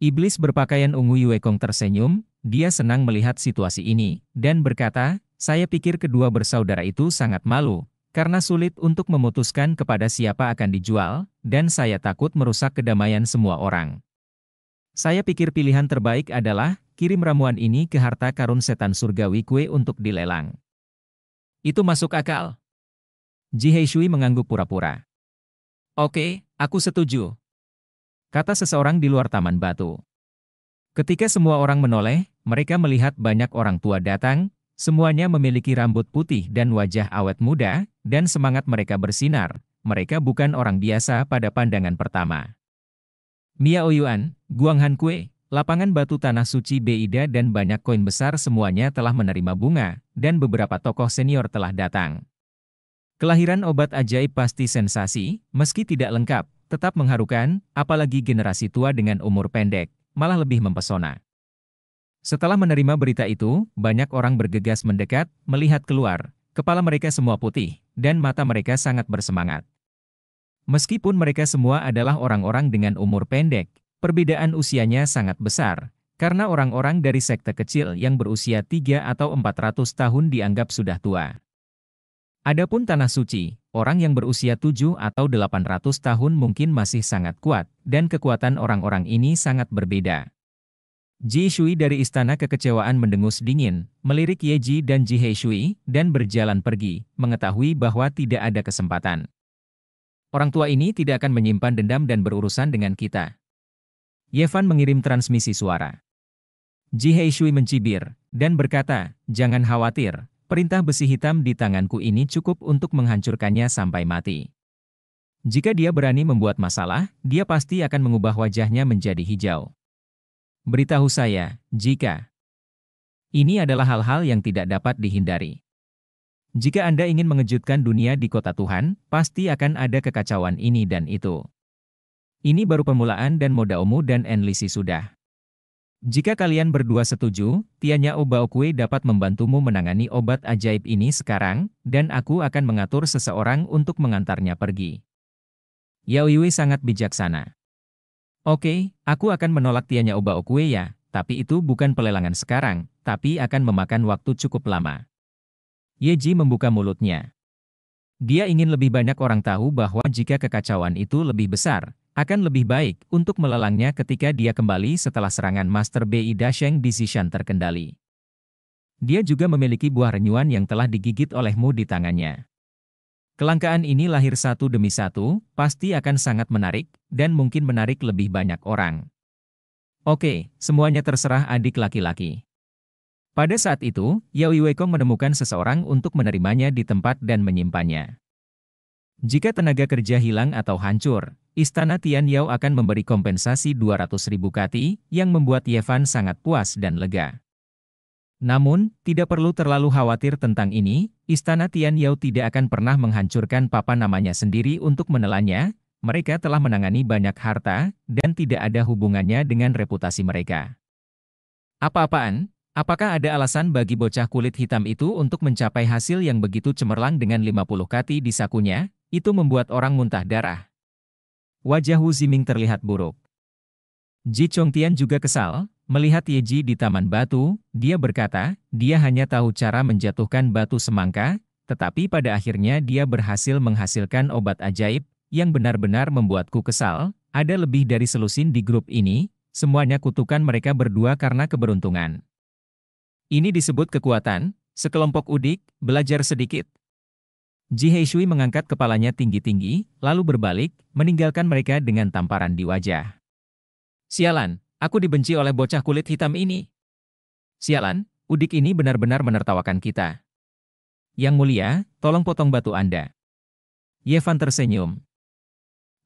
Iblis berpakaian ungu Yuekong tersenyum, dia senang melihat situasi ini, dan berkata, saya pikir kedua bersaudara itu sangat malu, karena sulit untuk memutuskan kepada siapa akan dijual, dan saya takut merusak kedamaian semua orang. Saya pikir pilihan terbaik adalah, kirim ramuan ini ke harta karun setan surgawi kue untuk dilelang. Itu masuk akal. Ji Heishui mengangguk pura-pura. Oke, aku setuju. Kata seseorang di luar taman batu. Ketika semua orang menoleh, mereka melihat banyak orang tua datang, semuanya memiliki rambut putih dan wajah awet muda, dan semangat mereka bersinar. Mereka bukan orang biasa pada pandangan pertama. Mia Oyuan, Guanghan Kue, Lapangan batu tanah suci Beida dan banyak koin besar semuanya telah menerima bunga, dan beberapa tokoh senior telah datang. Kelahiran obat ajaib pasti sensasi, meski tidak lengkap, tetap mengharukan, apalagi generasi tua dengan umur pendek, malah lebih mempesona. Setelah menerima berita itu, banyak orang bergegas mendekat, melihat keluar, kepala mereka semua putih, dan mata mereka sangat bersemangat. Meskipun mereka semua adalah orang-orang dengan umur pendek, Perbedaan usianya sangat besar, karena orang-orang dari sekte kecil yang berusia 3 atau 400 tahun dianggap sudah tua. Adapun Tanah Suci, orang yang berusia 7 atau 800 tahun mungkin masih sangat kuat, dan kekuatan orang-orang ini sangat berbeda. Ji Shui dari istana kekecewaan mendengus dingin, melirik Ye Ji dan Ji Hei Shui, dan berjalan pergi, mengetahui bahwa tidak ada kesempatan. Orang tua ini tidak akan menyimpan dendam dan berurusan dengan kita. Yevan mengirim transmisi suara. Ji Heishui mencibir, dan berkata, jangan khawatir, perintah besi hitam di tanganku ini cukup untuk menghancurkannya sampai mati. Jika dia berani membuat masalah, dia pasti akan mengubah wajahnya menjadi hijau. Beritahu saya, jika ini adalah hal-hal yang tidak dapat dihindari. Jika Anda ingin mengejutkan dunia di kota Tuhan, pasti akan ada kekacauan ini dan itu. Ini baru permulaan dan moda omu dan enlisi sudah. Jika kalian berdua setuju, Tianya Obaokue dapat membantumu menangani obat ajaib ini sekarang, dan aku akan mengatur seseorang untuk mengantarnya pergi. Yaoiwe sangat bijaksana. Oke, aku akan menolak Tianya Obaokue ya, tapi itu bukan pelelangan sekarang, tapi akan memakan waktu cukup lama. Yeji membuka mulutnya. Dia ingin lebih banyak orang tahu bahwa jika kekacauan itu lebih besar, akan lebih baik untuk melelangnya ketika dia kembali setelah serangan Master BI Dasheng di Zishan terkendali. Dia juga memiliki buah renyuan yang telah digigit olehmu di tangannya. Kelangkaan ini lahir satu demi satu, pasti akan sangat menarik, dan mungkin menarik lebih banyak orang. Oke, semuanya terserah adik laki-laki. Pada saat itu, Yao Weikong menemukan seseorang untuk menerimanya di tempat dan menyimpannya. Jika tenaga kerja hilang atau hancur, Istana Tianyao akan memberi kompensasi 200 ribu kati, yang membuat Yevan sangat puas dan lega. Namun, tidak perlu terlalu khawatir tentang ini, Istana Tianyao tidak akan pernah menghancurkan papa namanya sendiri untuk menelannya, mereka telah menangani banyak harta, dan tidak ada hubungannya dengan reputasi mereka. Apa-apaan? Apakah ada alasan bagi bocah kulit hitam itu untuk mencapai hasil yang begitu cemerlang dengan 50 kati di sakunya? Itu membuat orang muntah darah. Wajah Wu Ziming terlihat buruk. Ji Chongtian juga kesal, melihat Ye Ji di Taman Batu, dia berkata, dia hanya tahu cara menjatuhkan batu semangka, tetapi pada akhirnya dia berhasil menghasilkan obat ajaib, yang benar-benar membuatku kesal, ada lebih dari selusin di grup ini, semuanya kutukan mereka berdua karena keberuntungan. Ini disebut kekuatan, sekelompok udik, belajar sedikit, Ji Heishui mengangkat kepalanya tinggi-tinggi, lalu berbalik, meninggalkan mereka dengan tamparan di wajah. Sialan, aku dibenci oleh bocah kulit hitam ini. Sialan, udik ini benar-benar menertawakan kita. Yang mulia, tolong potong batu Anda. Yevan tersenyum.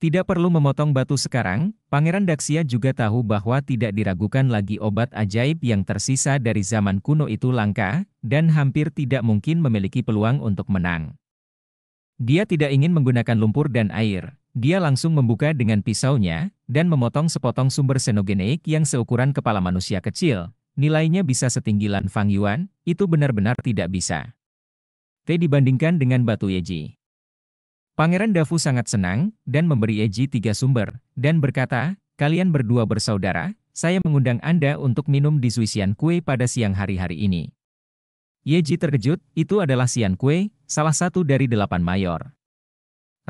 Tidak perlu memotong batu sekarang, Pangeran Daxia juga tahu bahwa tidak diragukan lagi obat ajaib yang tersisa dari zaman kuno itu langka, dan hampir tidak mungkin memiliki peluang untuk menang. Dia tidak ingin menggunakan lumpur dan air. Dia langsung membuka dengan pisaunya, dan memotong sepotong sumber senogeneik yang seukuran kepala manusia kecil. Nilainya bisa setinggi Lan Fang Yuan, itu benar-benar tidak bisa. T dibandingkan dengan batu Yeji. Pangeran Dafu sangat senang, dan memberi Yeji tiga sumber, dan berkata, kalian berdua bersaudara, saya mengundang Anda untuk minum di Zuisian Kue pada siang hari-hari ini. Yeji terkejut, itu adalah Xian Kue, salah satu dari delapan mayor.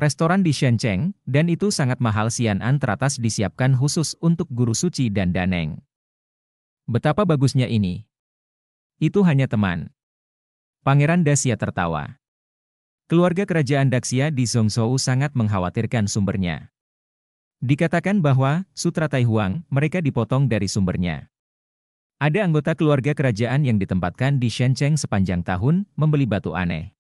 Restoran di Shenzhen, dan itu sangat mahal Xian An teratas disiapkan khusus untuk guru suci dan Daneng. Betapa bagusnya ini. Itu hanya teman. Pangeran Daxia tertawa. Keluarga kerajaan Daxia di Zhongzhou sangat mengkhawatirkan sumbernya. Dikatakan bahwa, Sutra Taihuang, mereka dipotong dari sumbernya. Ada anggota keluarga kerajaan yang ditempatkan di Shenzhen sepanjang tahun, membeli batu aneh.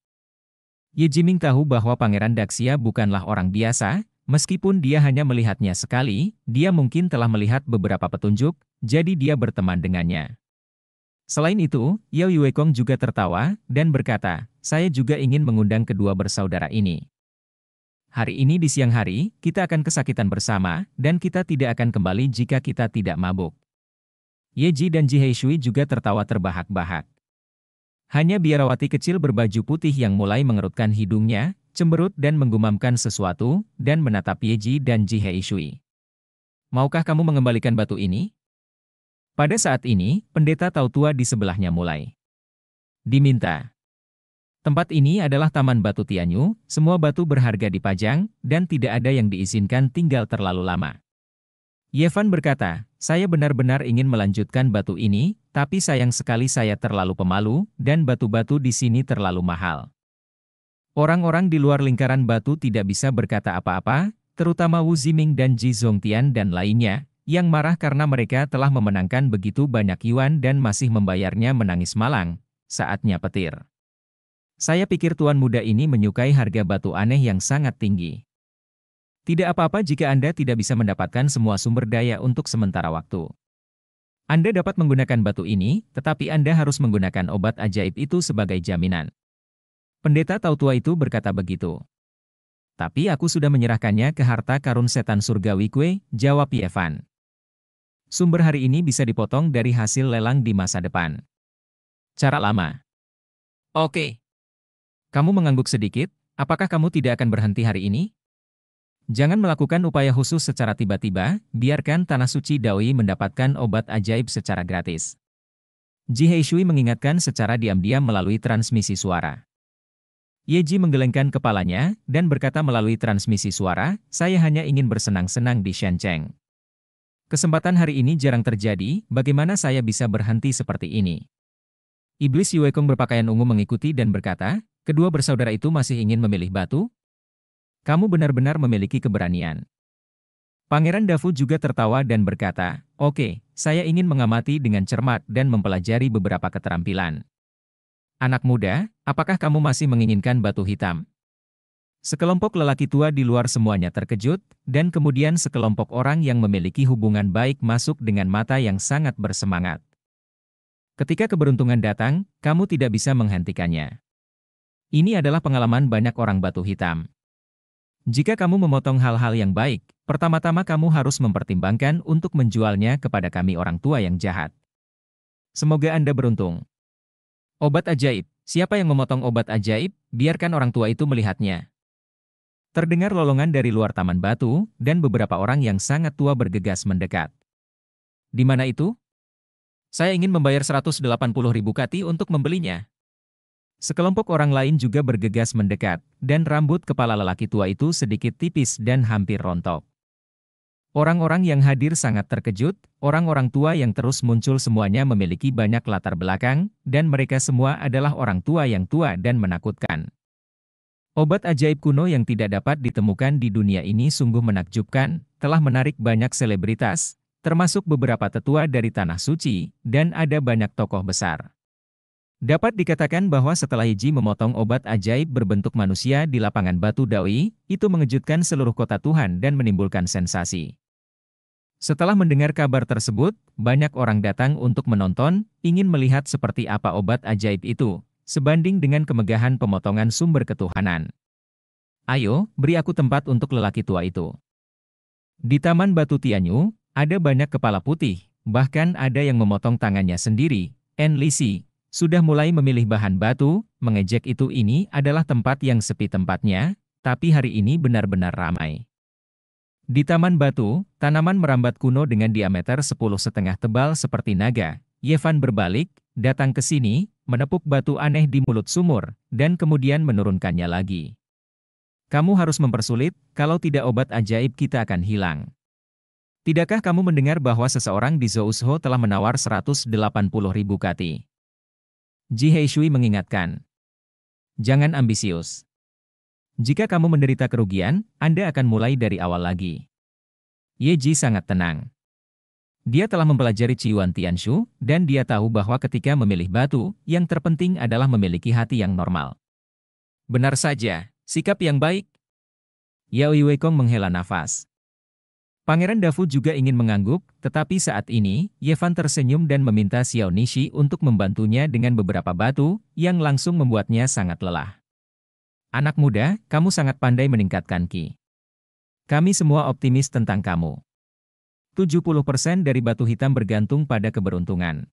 Ye Jiming tahu bahwa Pangeran Daxia bukanlah orang biasa, meskipun dia hanya melihatnya sekali, dia mungkin telah melihat beberapa petunjuk, jadi dia berteman dengannya. Selain itu, Yao Yuekong juga tertawa dan berkata, saya juga ingin mengundang kedua bersaudara ini. Hari ini di siang hari, kita akan kesakitan bersama, dan kita tidak akan kembali jika kita tidak mabuk. Ye Ji dan Ji Heishui juga tertawa terbahak-bahak. Hanya biarawati kecil berbaju putih yang mulai mengerutkan hidungnya, cemberut dan menggumamkan sesuatu, dan menatap Ye Ji dan Ji Heishui. Maukah kamu mengembalikan batu ini? Pada saat ini, pendeta Tau Tua di sebelahnya mulai. Diminta. Tempat ini adalah Taman Batu Tianyu, semua batu berharga dipajang, dan tidak ada yang diizinkan tinggal terlalu lama. Yevan berkata, saya benar-benar ingin melanjutkan batu ini, tapi sayang sekali saya terlalu pemalu, dan batu-batu di sini terlalu mahal. Orang-orang di luar lingkaran batu tidak bisa berkata apa-apa, terutama Wu Ziming dan Ji Zhongtian dan lainnya, yang marah karena mereka telah memenangkan begitu banyak yuan dan masih membayarnya menangis malang, saatnya petir. Saya pikir tuan muda ini menyukai harga batu aneh yang sangat tinggi. Tidak apa-apa jika Anda tidak bisa mendapatkan semua sumber daya untuk sementara waktu. Anda dapat menggunakan batu ini, tetapi Anda harus menggunakan obat ajaib itu sebagai jaminan. Pendeta tahu tua itu berkata begitu. Tapi aku sudah menyerahkannya ke harta karun setan surgawi kue, jawab Yevan. Sumber hari ini bisa dipotong dari hasil lelang di masa depan. Cara lama. Oke. Kamu mengangguk sedikit, apakah kamu tidak akan berhenti hari ini? Jangan melakukan upaya khusus secara tiba-tiba, biarkan Tanah Suci Daoi mendapatkan obat ajaib secara gratis. Ji Heishui mengingatkan secara diam-diam melalui transmisi suara. Ye Ji menggelengkan kepalanya dan berkata melalui transmisi suara, saya hanya ingin bersenang-senang di Shancheng. Kesempatan hari ini jarang terjadi, bagaimana saya bisa berhenti seperti ini? Iblis Yuekong berpakaian ungu mengikuti dan berkata, kedua bersaudara itu masih ingin memilih batu, kamu benar-benar memiliki keberanian. Pangeran Dafu juga tertawa dan berkata, Oke, okay, saya ingin mengamati dengan cermat dan mempelajari beberapa keterampilan. Anak muda, apakah kamu masih menginginkan batu hitam? Sekelompok lelaki tua di luar semuanya terkejut, dan kemudian sekelompok orang yang memiliki hubungan baik masuk dengan mata yang sangat bersemangat. Ketika keberuntungan datang, kamu tidak bisa menghentikannya. Ini adalah pengalaman banyak orang batu hitam. Jika kamu memotong hal-hal yang baik, pertama-tama kamu harus mempertimbangkan untuk menjualnya kepada kami orang tua yang jahat. Semoga Anda beruntung. Obat ajaib. Siapa yang memotong obat ajaib, biarkan orang tua itu melihatnya. Terdengar lolongan dari luar taman batu, dan beberapa orang yang sangat tua bergegas mendekat. Di mana itu? Saya ingin membayar 180 ribu kati untuk membelinya. Sekelompok orang lain juga bergegas mendekat, dan rambut kepala lelaki tua itu sedikit tipis dan hampir rontok. Orang-orang yang hadir sangat terkejut, orang-orang tua yang terus muncul semuanya memiliki banyak latar belakang, dan mereka semua adalah orang tua yang tua dan menakutkan. Obat ajaib kuno yang tidak dapat ditemukan di dunia ini sungguh menakjubkan, telah menarik banyak selebritas, termasuk beberapa tetua dari Tanah Suci, dan ada banyak tokoh besar. Dapat dikatakan bahwa setelah Hiji memotong obat ajaib berbentuk manusia di lapangan batu Dawi, itu mengejutkan seluruh kota Tuhan dan menimbulkan sensasi. Setelah mendengar kabar tersebut, banyak orang datang untuk menonton, ingin melihat seperti apa obat ajaib itu, sebanding dengan kemegahan pemotongan sumber ketuhanan. Ayo, beri aku tempat untuk lelaki tua itu. Di Taman Batu Tianyu, ada banyak kepala putih, bahkan ada yang memotong tangannya sendiri, Enlisi, sudah mulai memilih bahan batu, mengejek itu ini adalah tempat yang sepi tempatnya, tapi hari ini benar-benar ramai. Di Taman Batu, tanaman merambat kuno dengan diameter sepuluh setengah tebal seperti naga. Yevan berbalik, datang ke sini, menepuk batu aneh di mulut sumur, dan kemudian menurunkannya lagi. Kamu harus mempersulit, kalau tidak obat ajaib kita akan hilang. Tidakkah kamu mendengar bahwa seseorang di Zousho telah menawar 180 ribu kati? Ji Heishui mengingatkan. Jangan ambisius. Jika kamu menderita kerugian, Anda akan mulai dari awal lagi. Ye Ji sangat tenang. Dia telah mempelajari Ciuan Tianshu, dan dia tahu bahwa ketika memilih batu, yang terpenting adalah memiliki hati yang normal. Benar saja, sikap yang baik. Yao Kong menghela nafas. Pangeran Dafu juga ingin mengangguk, tetapi saat ini, Yevan tersenyum dan meminta Xiao Nishi untuk membantunya dengan beberapa batu, yang langsung membuatnya sangat lelah. Anak muda, kamu sangat pandai meningkatkan Ki. Kami semua optimis tentang kamu. 70% dari batu hitam bergantung pada keberuntungan.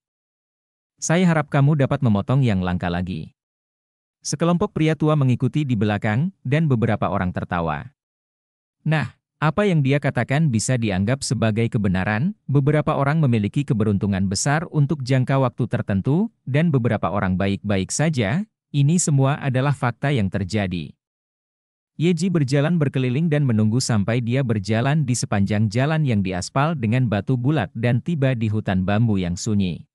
Saya harap kamu dapat memotong yang langka lagi. Sekelompok pria tua mengikuti di belakang, dan beberapa orang tertawa. Nah, apa yang dia katakan bisa dianggap sebagai kebenaran, beberapa orang memiliki keberuntungan besar untuk jangka waktu tertentu, dan beberapa orang baik-baik saja, ini semua adalah fakta yang terjadi. Yeji berjalan berkeliling dan menunggu sampai dia berjalan di sepanjang jalan yang diaspal dengan batu bulat dan tiba di hutan bambu yang sunyi.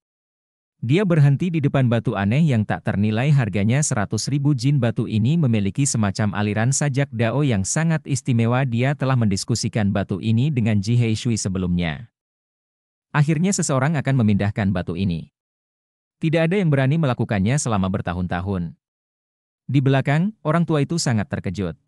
Dia berhenti di depan batu aneh yang tak ternilai harganya 100 ribu jin batu ini memiliki semacam aliran sajak dao yang sangat istimewa dia telah mendiskusikan batu ini dengan Ji Hei Shui sebelumnya. Akhirnya seseorang akan memindahkan batu ini. Tidak ada yang berani melakukannya selama bertahun-tahun. Di belakang, orang tua itu sangat terkejut.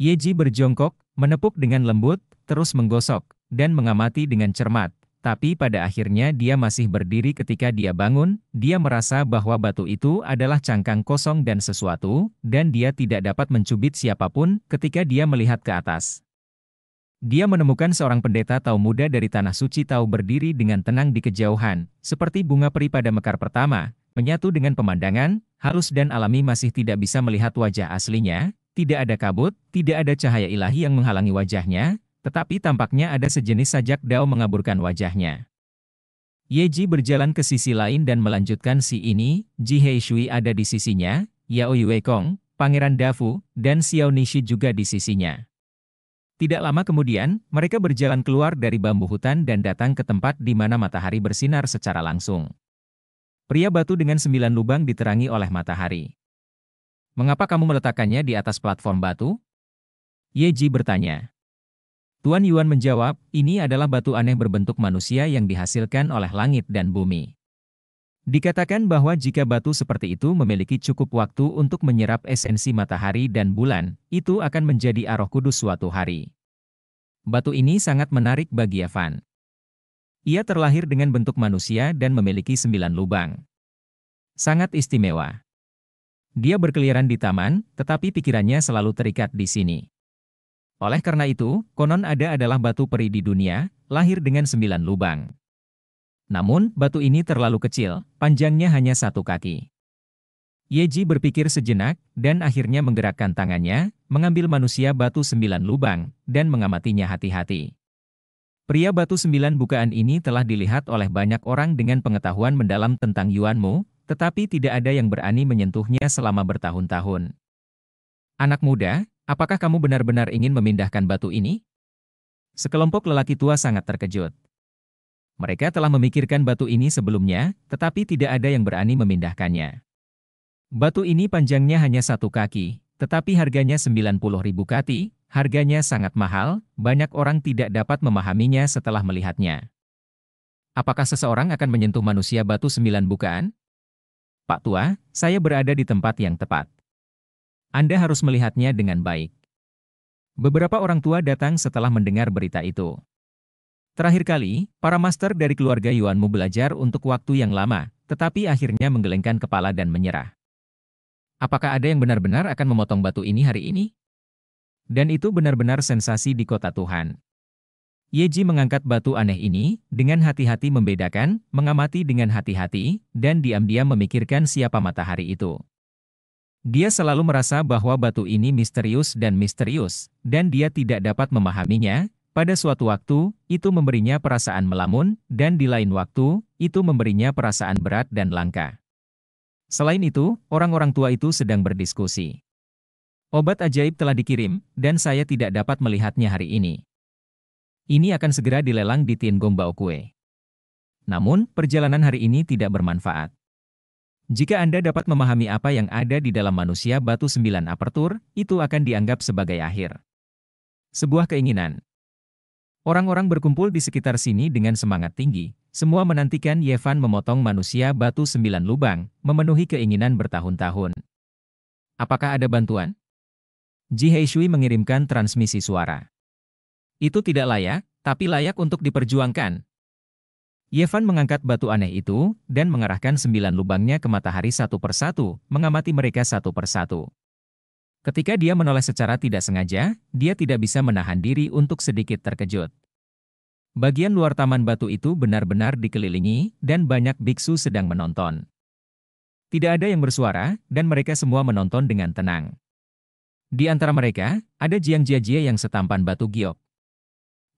Ye Ji berjongkok, menepuk dengan lembut, terus menggosok, dan mengamati dengan cermat, tapi pada akhirnya dia masih berdiri ketika dia bangun, dia merasa bahwa batu itu adalah cangkang kosong dan sesuatu, dan dia tidak dapat mencubit siapapun ketika dia melihat ke atas. Dia menemukan seorang pendeta tau muda dari Tanah Suci tau berdiri dengan tenang di kejauhan, seperti bunga peri pada mekar pertama, menyatu dengan pemandangan, halus dan alami masih tidak bisa melihat wajah aslinya, tidak ada kabut, tidak ada cahaya ilahi yang menghalangi wajahnya, tetapi tampaknya ada sejenis sajak dao mengaburkan wajahnya. Yeji berjalan ke sisi lain dan melanjutkan si ini, Ji Hei Shui ada di sisinya, Yao Yue Kong, Pangeran Dafu, dan Xiao Nishi juga di sisinya. Tidak lama kemudian, mereka berjalan keluar dari bambu hutan dan datang ke tempat di mana matahari bersinar secara langsung. Pria batu dengan sembilan lubang diterangi oleh matahari. Mengapa kamu meletakkannya di atas platform batu? Yeji bertanya. Tuan Yuan menjawab, ini adalah batu aneh berbentuk manusia yang dihasilkan oleh langit dan bumi. Dikatakan bahwa jika batu seperti itu memiliki cukup waktu untuk menyerap esensi matahari dan bulan, itu akan menjadi aroh kudus suatu hari. Batu ini sangat menarik bagi Evan. Ia terlahir dengan bentuk manusia dan memiliki sembilan lubang. Sangat istimewa. Dia berkeliaran di taman, tetapi pikirannya selalu terikat di sini. Oleh karena itu, konon ada adalah batu peri di dunia, lahir dengan sembilan lubang. Namun, batu ini terlalu kecil, panjangnya hanya satu kaki. Yeji berpikir sejenak, dan akhirnya menggerakkan tangannya, mengambil manusia batu sembilan lubang, dan mengamatinya hati-hati. Pria batu sembilan bukaan ini telah dilihat oleh banyak orang dengan pengetahuan mendalam tentang Yuanmu, tetapi tidak ada yang berani menyentuhnya selama bertahun-tahun. Anak muda, Apakah kamu benar-benar ingin memindahkan batu ini? Sekelompok lelaki tua sangat terkejut. Mereka telah memikirkan batu ini sebelumnya, tetapi tidak ada yang berani memindahkannya. Batu ini panjangnya hanya satu kaki, tetapi harganya 90 ribu kati, harganya sangat mahal, banyak orang tidak dapat memahaminya setelah melihatnya. Apakah seseorang akan menyentuh manusia batu sembilan bukaan? Pak Tua, saya berada di tempat yang tepat. Anda harus melihatnya dengan baik. Beberapa orang tua datang setelah mendengar berita itu. Terakhir kali, para master dari keluarga Yuanmu belajar untuk waktu yang lama, tetapi akhirnya menggelengkan kepala dan menyerah. Apakah ada yang benar-benar akan memotong batu ini hari ini? Dan itu benar-benar sensasi di kota Tuhan. Yeji mengangkat batu aneh ini, dengan hati-hati membedakan, mengamati dengan hati-hati, dan diam-diam memikirkan siapa matahari itu. Dia selalu merasa bahwa batu ini misterius dan misterius, dan dia tidak dapat memahaminya. Pada suatu waktu, itu memberinya perasaan melamun, dan di lain waktu, itu memberinya perasaan berat dan langka. Selain itu, orang-orang tua itu sedang berdiskusi. Obat ajaib telah dikirim, dan saya tidak dapat melihatnya hari ini. Ini akan segera dilelang di Tin Gombao Kue. Namun, perjalanan hari ini tidak bermanfaat. Jika Anda dapat memahami apa yang ada di dalam manusia batu sembilan apertur, itu akan dianggap sebagai akhir. Sebuah keinginan. Orang-orang berkumpul di sekitar sini dengan semangat tinggi, semua menantikan Yevan memotong manusia batu sembilan lubang, memenuhi keinginan bertahun-tahun. Apakah ada bantuan? Ji Heishui mengirimkan transmisi suara. Itu tidak layak, tapi layak untuk diperjuangkan, Yevan mengangkat batu aneh itu, dan mengarahkan sembilan lubangnya ke matahari satu persatu, mengamati mereka satu persatu. Ketika dia menoleh secara tidak sengaja, dia tidak bisa menahan diri untuk sedikit terkejut. Bagian luar taman batu itu benar-benar dikelilingi, dan banyak biksu sedang menonton. Tidak ada yang bersuara, dan mereka semua menonton dengan tenang. Di antara mereka, ada Jiang Jiajie yang setampan batu giok,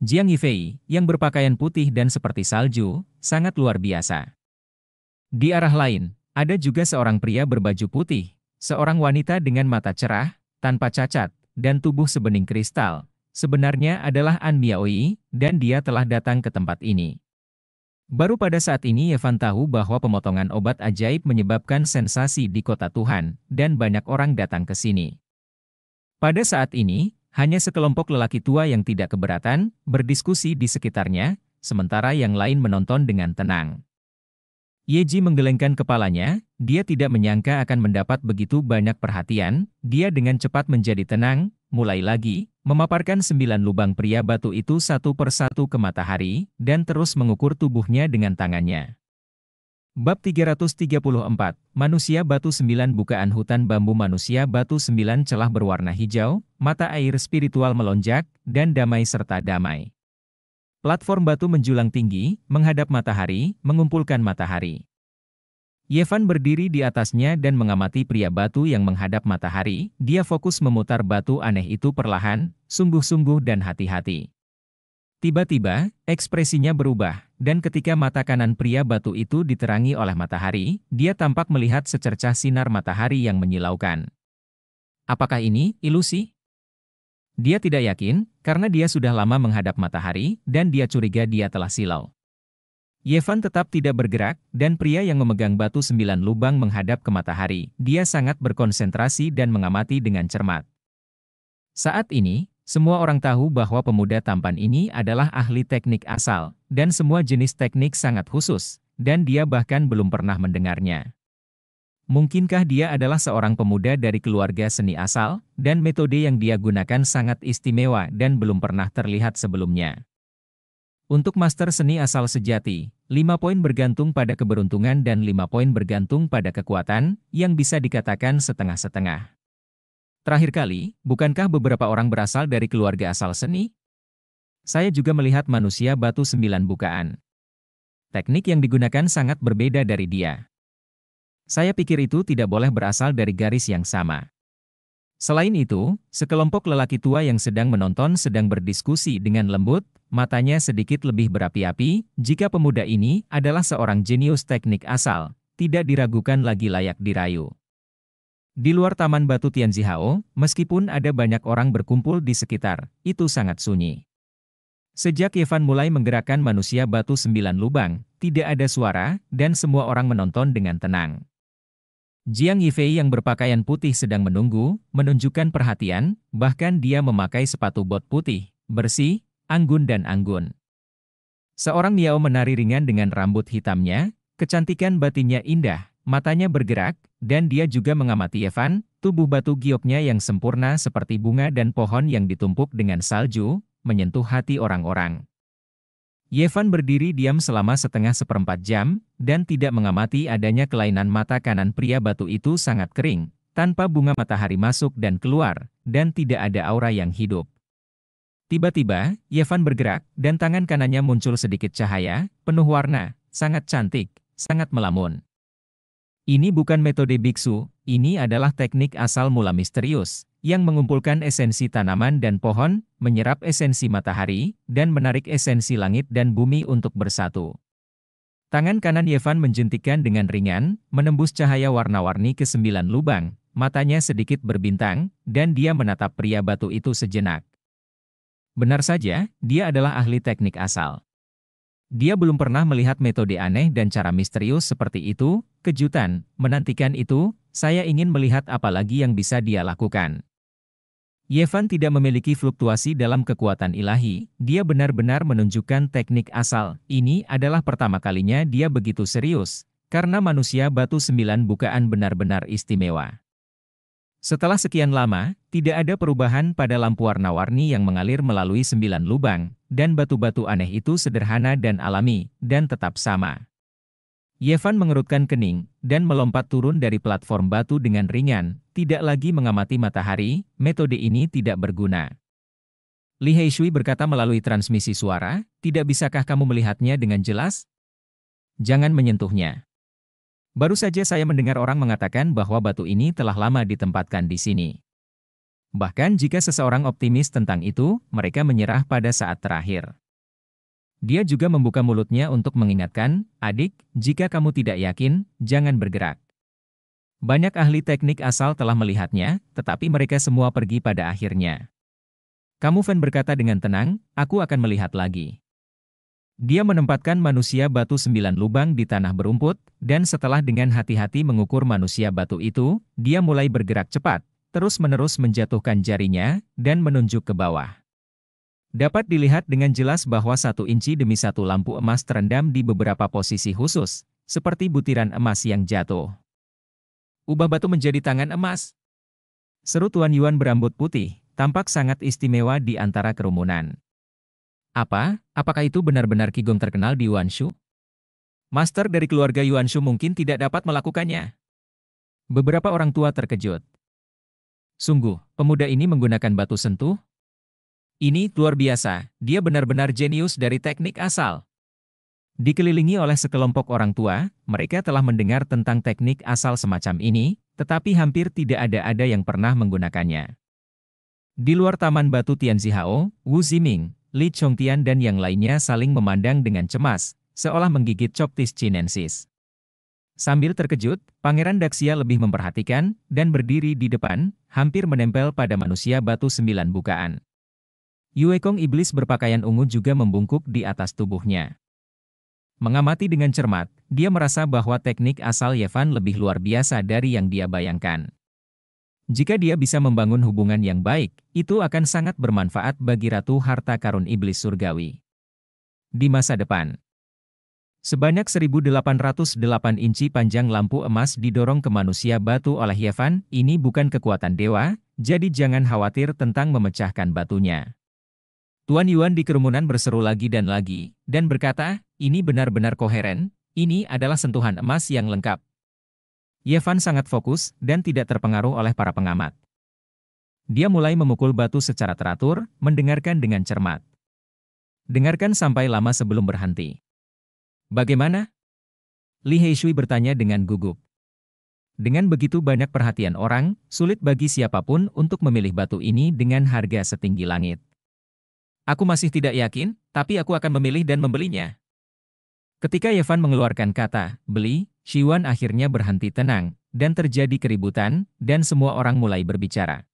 Jiang Yifei, yang berpakaian putih dan seperti salju, sangat luar biasa. Di arah lain, ada juga seorang pria berbaju putih, seorang wanita dengan mata cerah, tanpa cacat, dan tubuh sebening kristal. Sebenarnya adalah An Yi dan dia telah datang ke tempat ini. Baru pada saat ini Yevan tahu bahwa pemotongan obat ajaib menyebabkan sensasi di kota Tuhan, dan banyak orang datang ke sini. Pada saat ini, hanya sekelompok lelaki tua yang tidak keberatan, berdiskusi di sekitarnya, sementara yang lain menonton dengan tenang. Yeji menggelengkan kepalanya, dia tidak menyangka akan mendapat begitu banyak perhatian, dia dengan cepat menjadi tenang, mulai lagi, memaparkan sembilan lubang pria batu itu satu persatu ke matahari, dan terus mengukur tubuhnya dengan tangannya. Bab 334, Manusia Batu 9 Bukaan Hutan Bambu Manusia Batu 9 Celah Berwarna Hijau, Mata Air Spiritual Melonjak, dan Damai Serta Damai. Platform batu menjulang tinggi, menghadap matahari, mengumpulkan matahari. Yevan berdiri di atasnya dan mengamati pria batu yang menghadap matahari, dia fokus memutar batu aneh itu perlahan, sungguh-sungguh dan hati-hati. Tiba-tiba, ekspresinya berubah, dan ketika mata kanan pria batu itu diterangi oleh matahari, dia tampak melihat secercah sinar matahari yang menyilaukan. Apakah ini ilusi? Dia tidak yakin, karena dia sudah lama menghadap matahari, dan dia curiga dia telah silau. Yevan tetap tidak bergerak, dan pria yang memegang batu sembilan lubang menghadap ke matahari. Dia sangat berkonsentrasi dan mengamati dengan cermat. Saat ini, semua orang tahu bahwa pemuda tampan ini adalah ahli teknik asal, dan semua jenis teknik sangat khusus, dan dia bahkan belum pernah mendengarnya. Mungkinkah dia adalah seorang pemuda dari keluarga seni asal, dan metode yang dia gunakan sangat istimewa dan belum pernah terlihat sebelumnya? Untuk master seni asal sejati, 5 poin bergantung pada keberuntungan dan 5 poin bergantung pada kekuatan, yang bisa dikatakan setengah-setengah. Terakhir kali, bukankah beberapa orang berasal dari keluarga asal seni? Saya juga melihat manusia batu sembilan bukaan. Teknik yang digunakan sangat berbeda dari dia. Saya pikir itu tidak boleh berasal dari garis yang sama. Selain itu, sekelompok lelaki tua yang sedang menonton sedang berdiskusi dengan lembut, matanya sedikit lebih berapi-api, jika pemuda ini adalah seorang jenius teknik asal, tidak diragukan lagi layak dirayu. Di luar Taman Batu Tianzihao, meskipun ada banyak orang berkumpul di sekitar, itu sangat sunyi. Sejak Yevan mulai menggerakkan manusia batu sembilan lubang, tidak ada suara, dan semua orang menonton dengan tenang. Jiang Yifei yang berpakaian putih sedang menunggu, menunjukkan perhatian, bahkan dia memakai sepatu bot putih, bersih, anggun dan anggun. Seorang Miao menari ringan dengan rambut hitamnya, kecantikan batinya indah, matanya bergerak, dan dia juga mengamati Evan, tubuh batu gioknya yang sempurna seperti bunga dan pohon yang ditumpuk dengan salju, menyentuh hati orang-orang. Yevan berdiri diam selama setengah seperempat jam, dan tidak mengamati adanya kelainan mata kanan pria batu itu sangat kering, tanpa bunga matahari masuk dan keluar, dan tidak ada aura yang hidup. Tiba-tiba, Yevan bergerak, dan tangan kanannya muncul sedikit cahaya, penuh warna, sangat cantik, sangat melamun. Ini bukan metode biksu, ini adalah teknik asal mula misterius, yang mengumpulkan esensi tanaman dan pohon, menyerap esensi matahari, dan menarik esensi langit dan bumi untuk bersatu. Tangan kanan Yevan menjentikan dengan ringan, menembus cahaya warna-warni ke sembilan lubang, matanya sedikit berbintang, dan dia menatap pria batu itu sejenak. Benar saja, dia adalah ahli teknik asal. Dia belum pernah melihat metode aneh dan cara misterius seperti itu, Kejutan, menantikan itu, saya ingin melihat apa lagi yang bisa dia lakukan. Yevan tidak memiliki fluktuasi dalam kekuatan ilahi, dia benar-benar menunjukkan teknik asal, ini adalah pertama kalinya dia begitu serius, karena manusia batu sembilan bukaan benar-benar istimewa. Setelah sekian lama, tidak ada perubahan pada lampu warna-warni yang mengalir melalui sembilan lubang, dan batu-batu aneh itu sederhana dan alami, dan tetap sama. Yevan mengerutkan kening, dan melompat turun dari platform batu dengan ringan, tidak lagi mengamati matahari, metode ini tidak berguna. Li Heishui berkata melalui transmisi suara, tidak bisakah kamu melihatnya dengan jelas? Jangan menyentuhnya. Baru saja saya mendengar orang mengatakan bahwa batu ini telah lama ditempatkan di sini. Bahkan jika seseorang optimis tentang itu, mereka menyerah pada saat terakhir. Dia juga membuka mulutnya untuk mengingatkan, adik, jika kamu tidak yakin, jangan bergerak. Banyak ahli teknik asal telah melihatnya, tetapi mereka semua pergi pada akhirnya. Kamu Fan berkata dengan tenang, aku akan melihat lagi. Dia menempatkan manusia batu sembilan lubang di tanah berumput, dan setelah dengan hati-hati mengukur manusia batu itu, dia mulai bergerak cepat, terus-menerus menjatuhkan jarinya, dan menunjuk ke bawah. Dapat dilihat dengan jelas bahwa satu inci demi satu lampu emas terendam di beberapa posisi khusus, seperti butiran emas yang jatuh. Ubah batu menjadi tangan emas. Seru Tuan Yuan berambut putih, tampak sangat istimewa di antara kerumunan. Apa? Apakah itu benar-benar kigong terkenal di Yuan Shu? Master dari keluarga Yuan Shu mungkin tidak dapat melakukannya. Beberapa orang tua terkejut. Sungguh, pemuda ini menggunakan batu sentuh, ini luar biasa, dia benar-benar jenius dari teknik asal. Dikelilingi oleh sekelompok orang tua, mereka telah mendengar tentang teknik asal semacam ini, tetapi hampir tidak ada-ada yang pernah menggunakannya. Di luar Taman Batu Tianzihao, Wu Ziming, Li Chongtian dan yang lainnya saling memandang dengan cemas, seolah menggigit Coptis chinensis. Sambil terkejut, Pangeran Daxia lebih memperhatikan dan berdiri di depan, hampir menempel pada manusia batu sembilan bukaan. Yuekong iblis berpakaian ungu juga membungkuk di atas tubuhnya. Mengamati dengan cermat, dia merasa bahwa teknik asal Yevan lebih luar biasa dari yang dia bayangkan. Jika dia bisa membangun hubungan yang baik, itu akan sangat bermanfaat bagi Ratu Harta Karun Iblis Surgawi. Di masa depan, sebanyak 1808 inci panjang lampu emas didorong ke manusia batu oleh Yevan, ini bukan kekuatan dewa, jadi jangan khawatir tentang memecahkan batunya. Tuan Yuan di kerumunan berseru lagi dan lagi, dan berkata, ini benar-benar koheren, ini adalah sentuhan emas yang lengkap. Yevan sangat fokus dan tidak terpengaruh oleh para pengamat. Dia mulai memukul batu secara teratur, mendengarkan dengan cermat. Dengarkan sampai lama sebelum berhenti. Bagaimana? Li Heishui bertanya dengan gugup. Dengan begitu banyak perhatian orang, sulit bagi siapapun untuk memilih batu ini dengan harga setinggi langit. Aku masih tidak yakin, tapi aku akan memilih dan membelinya. Ketika Yevan mengeluarkan kata, beli, Shiwan akhirnya berhenti tenang, dan terjadi keributan, dan semua orang mulai berbicara.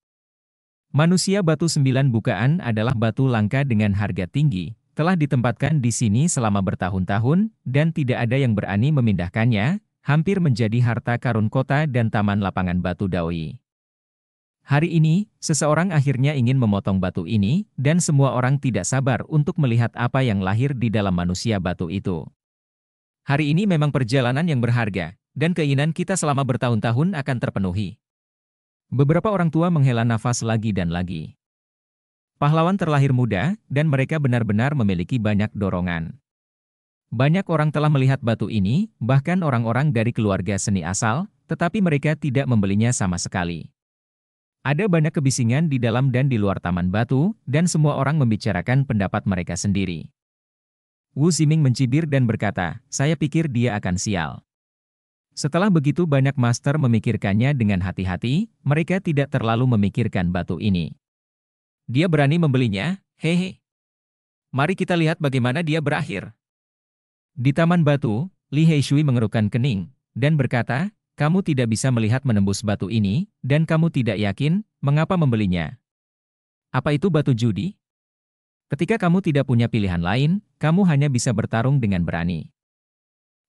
Manusia batu sembilan bukaan adalah batu langka dengan harga tinggi, telah ditempatkan di sini selama bertahun-tahun, dan tidak ada yang berani memindahkannya, hampir menjadi harta karun kota dan taman lapangan batu daoi. Hari ini, seseorang akhirnya ingin memotong batu ini, dan semua orang tidak sabar untuk melihat apa yang lahir di dalam manusia batu itu. Hari ini memang perjalanan yang berharga, dan keinginan kita selama bertahun-tahun akan terpenuhi. Beberapa orang tua menghela nafas lagi dan lagi. Pahlawan terlahir muda, dan mereka benar-benar memiliki banyak dorongan. Banyak orang telah melihat batu ini, bahkan orang-orang dari keluarga seni asal, tetapi mereka tidak membelinya sama sekali. Ada banyak kebisingan di dalam dan di luar Taman Batu, dan semua orang membicarakan pendapat mereka sendiri. Wu Ziming mencibir dan berkata, saya pikir dia akan sial. Setelah begitu banyak master memikirkannya dengan hati-hati, mereka tidak terlalu memikirkan batu ini. Dia berani membelinya, hehe. Mari kita lihat bagaimana dia berakhir. Di Taman Batu, Li Heishui mengerutkan kening, dan berkata, kamu tidak bisa melihat menembus batu ini, dan kamu tidak yakin, mengapa membelinya. Apa itu batu judi? Ketika kamu tidak punya pilihan lain, kamu hanya bisa bertarung dengan berani.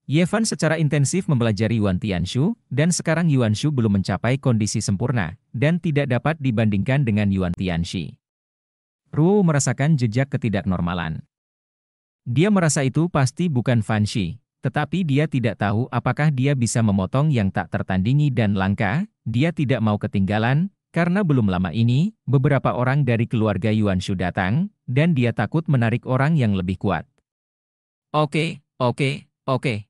Yevan secara intensif mempelajari Yuan Tianshu, dan sekarang Yuan Shu belum mencapai kondisi sempurna, dan tidak dapat dibandingkan dengan Yuan Tianshi. Ruo merasakan jejak ketidaknormalan. Dia merasa itu pasti bukan Fanshi, tetapi dia tidak tahu apakah dia bisa memotong yang tak tertandingi dan langka, dia tidak mau ketinggalan, karena belum lama ini, beberapa orang dari keluarga Yuan Shu datang, dan dia takut menarik orang yang lebih kuat. Oke, oke, oke.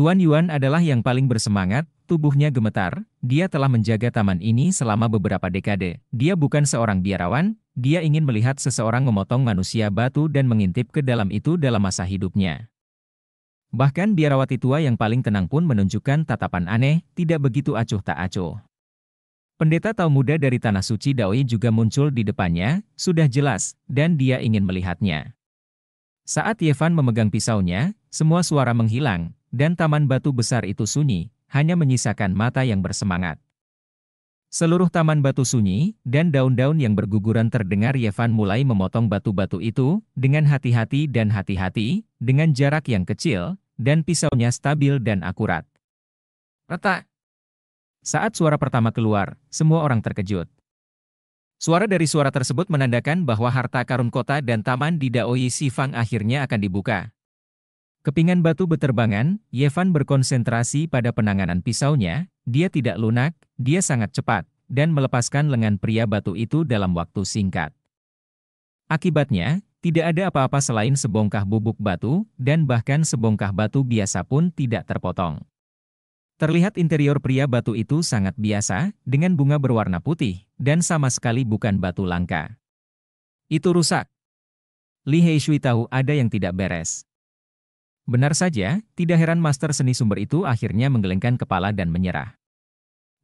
Tuan Yuan adalah yang paling bersemangat, tubuhnya gemetar, dia telah menjaga taman ini selama beberapa dekade. Dia bukan seorang biarawan, dia ingin melihat seseorang memotong manusia batu dan mengintip ke dalam itu dalam masa hidupnya. Bahkan biarawati tua yang paling tenang pun menunjukkan tatapan aneh, tidak begitu acuh tak acuh. Pendeta tahu muda dari Tanah Suci Daoi juga muncul di depannya, sudah jelas, dan dia ingin melihatnya. Saat Yevan memegang pisaunya, semua suara menghilang, dan taman batu besar itu sunyi, hanya menyisakan mata yang bersemangat. Seluruh taman batu sunyi, dan daun-daun yang berguguran terdengar Yevan mulai memotong batu-batu itu, dengan hati-hati dan hati-hati, dengan jarak yang kecil, dan pisaunya stabil dan akurat. Retak! Saat suara pertama keluar, semua orang terkejut. Suara dari suara tersebut menandakan bahwa harta karun kota dan taman di Daoyi Sifang akhirnya akan dibuka. Kepingan batu beterbangan, Yevan berkonsentrasi pada penanganan pisaunya, dia tidak lunak, dia sangat cepat, dan melepaskan lengan pria batu itu dalam waktu singkat. Akibatnya, tidak ada apa-apa selain sebongkah bubuk batu, dan bahkan sebongkah batu biasa pun tidak terpotong. Terlihat interior pria batu itu sangat biasa, dengan bunga berwarna putih, dan sama sekali bukan batu langka. Itu rusak. Li Heishui tahu ada yang tidak beres. Benar saja, tidak heran master seni sumber itu akhirnya menggelengkan kepala dan menyerah.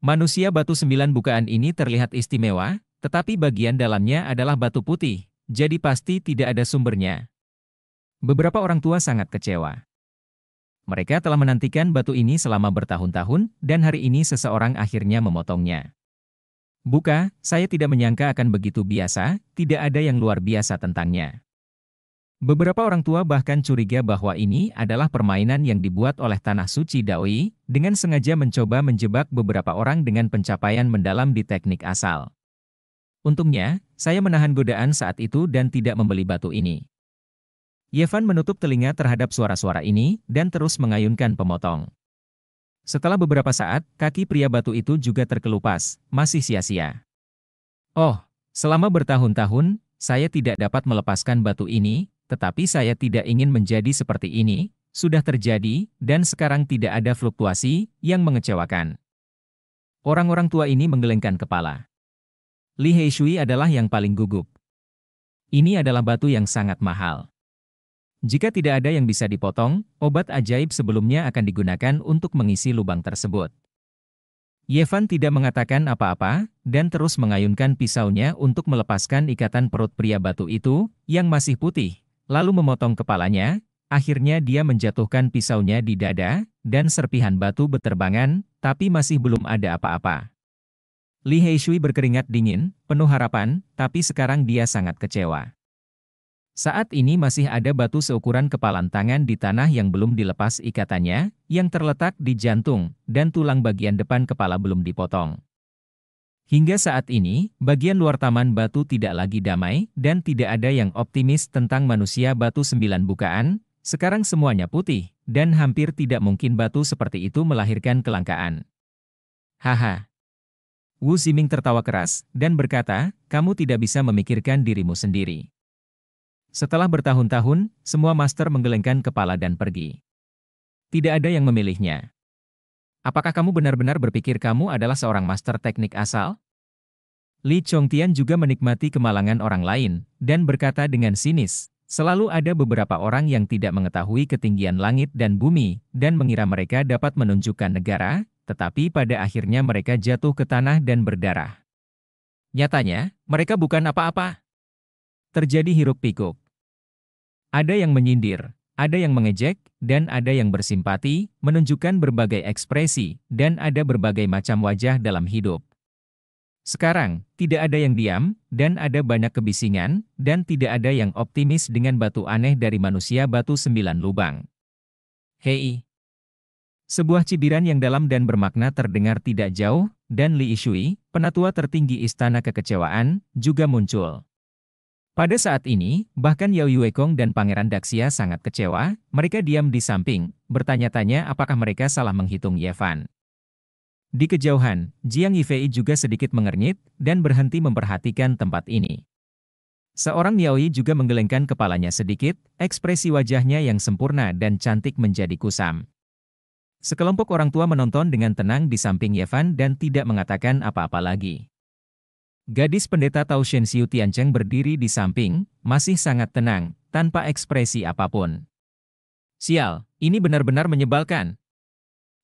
Manusia batu sembilan bukaan ini terlihat istimewa, tetapi bagian dalamnya adalah batu putih, jadi pasti tidak ada sumbernya. Beberapa orang tua sangat kecewa. Mereka telah menantikan batu ini selama bertahun-tahun, dan hari ini seseorang akhirnya memotongnya. Buka, saya tidak menyangka akan begitu biasa, tidak ada yang luar biasa tentangnya. Beberapa orang tua bahkan curiga bahwa ini adalah permainan yang dibuat oleh Tanah Suci Daoi, dengan sengaja mencoba menjebak beberapa orang dengan pencapaian mendalam di teknik asal. Untungnya, saya menahan godaan saat itu dan tidak membeli batu ini. Yevan menutup telinga terhadap suara-suara ini dan terus mengayunkan pemotong. Setelah beberapa saat, kaki pria batu itu juga terkelupas, masih sia-sia. Oh, selama bertahun-tahun, saya tidak dapat melepaskan batu ini, tetapi saya tidak ingin menjadi seperti ini, sudah terjadi, dan sekarang tidak ada fluktuasi yang mengecewakan. Orang-orang tua ini menggelengkan kepala. Li Heishui adalah yang paling gugup. Ini adalah batu yang sangat mahal. Jika tidak ada yang bisa dipotong, obat ajaib sebelumnya akan digunakan untuk mengisi lubang tersebut. Yevan tidak mengatakan apa-apa, dan terus mengayunkan pisaunya untuk melepaskan ikatan perut pria batu itu, yang masih putih lalu memotong kepalanya, akhirnya dia menjatuhkan pisaunya di dada, dan serpihan batu beterbangan, tapi masih belum ada apa-apa. Li Heishui berkeringat dingin, penuh harapan, tapi sekarang dia sangat kecewa. Saat ini masih ada batu seukuran kepalan tangan di tanah yang belum dilepas ikatannya, yang terletak di jantung, dan tulang bagian depan kepala belum dipotong. Hingga saat ini, bagian luar Taman Batu tidak lagi damai dan tidak ada yang optimis tentang manusia batu sembilan bukaan, sekarang semuanya putih, dan hampir tidak mungkin batu seperti itu melahirkan kelangkaan. Haha. Wu Ziming tertawa keras dan berkata, kamu tidak bisa memikirkan dirimu sendiri. Setelah bertahun-tahun, semua master menggelengkan kepala dan pergi. Tidak ada yang memilihnya. Apakah kamu benar-benar berpikir kamu adalah seorang master teknik asal? Li Chongtian juga menikmati kemalangan orang lain, dan berkata dengan sinis, selalu ada beberapa orang yang tidak mengetahui ketinggian langit dan bumi, dan mengira mereka dapat menunjukkan negara, tetapi pada akhirnya mereka jatuh ke tanah dan berdarah. Nyatanya, mereka bukan apa-apa. Terjadi hiruk pikuk. Ada yang menyindir, ada yang mengejek, dan ada yang bersimpati, menunjukkan berbagai ekspresi, dan ada berbagai macam wajah dalam hidup. Sekarang, tidak ada yang diam, dan ada banyak kebisingan, dan tidak ada yang optimis dengan batu aneh dari manusia batu sembilan lubang. Hei! Sebuah cibiran yang dalam dan bermakna terdengar tidak jauh, dan Li Ishui, penatua tertinggi Istana Kekecewaan, juga muncul. Pada saat ini, bahkan Yao Yuekong dan Pangeran Daxia sangat kecewa, mereka diam di samping, bertanya-tanya apakah mereka salah menghitung Yevan. Di kejauhan, Jiang Yifei juga sedikit mengernyit dan berhenti memperhatikan tempat ini. Seorang Yi juga menggelengkan kepalanya sedikit, ekspresi wajahnya yang sempurna dan cantik menjadi kusam. Sekelompok orang tua menonton dengan tenang di samping Yevan dan tidak mengatakan apa-apa lagi. Gadis pendeta Tao Shen Xiu Tiancheng berdiri di samping, masih sangat tenang, tanpa ekspresi apapun. Sial, ini benar-benar menyebalkan.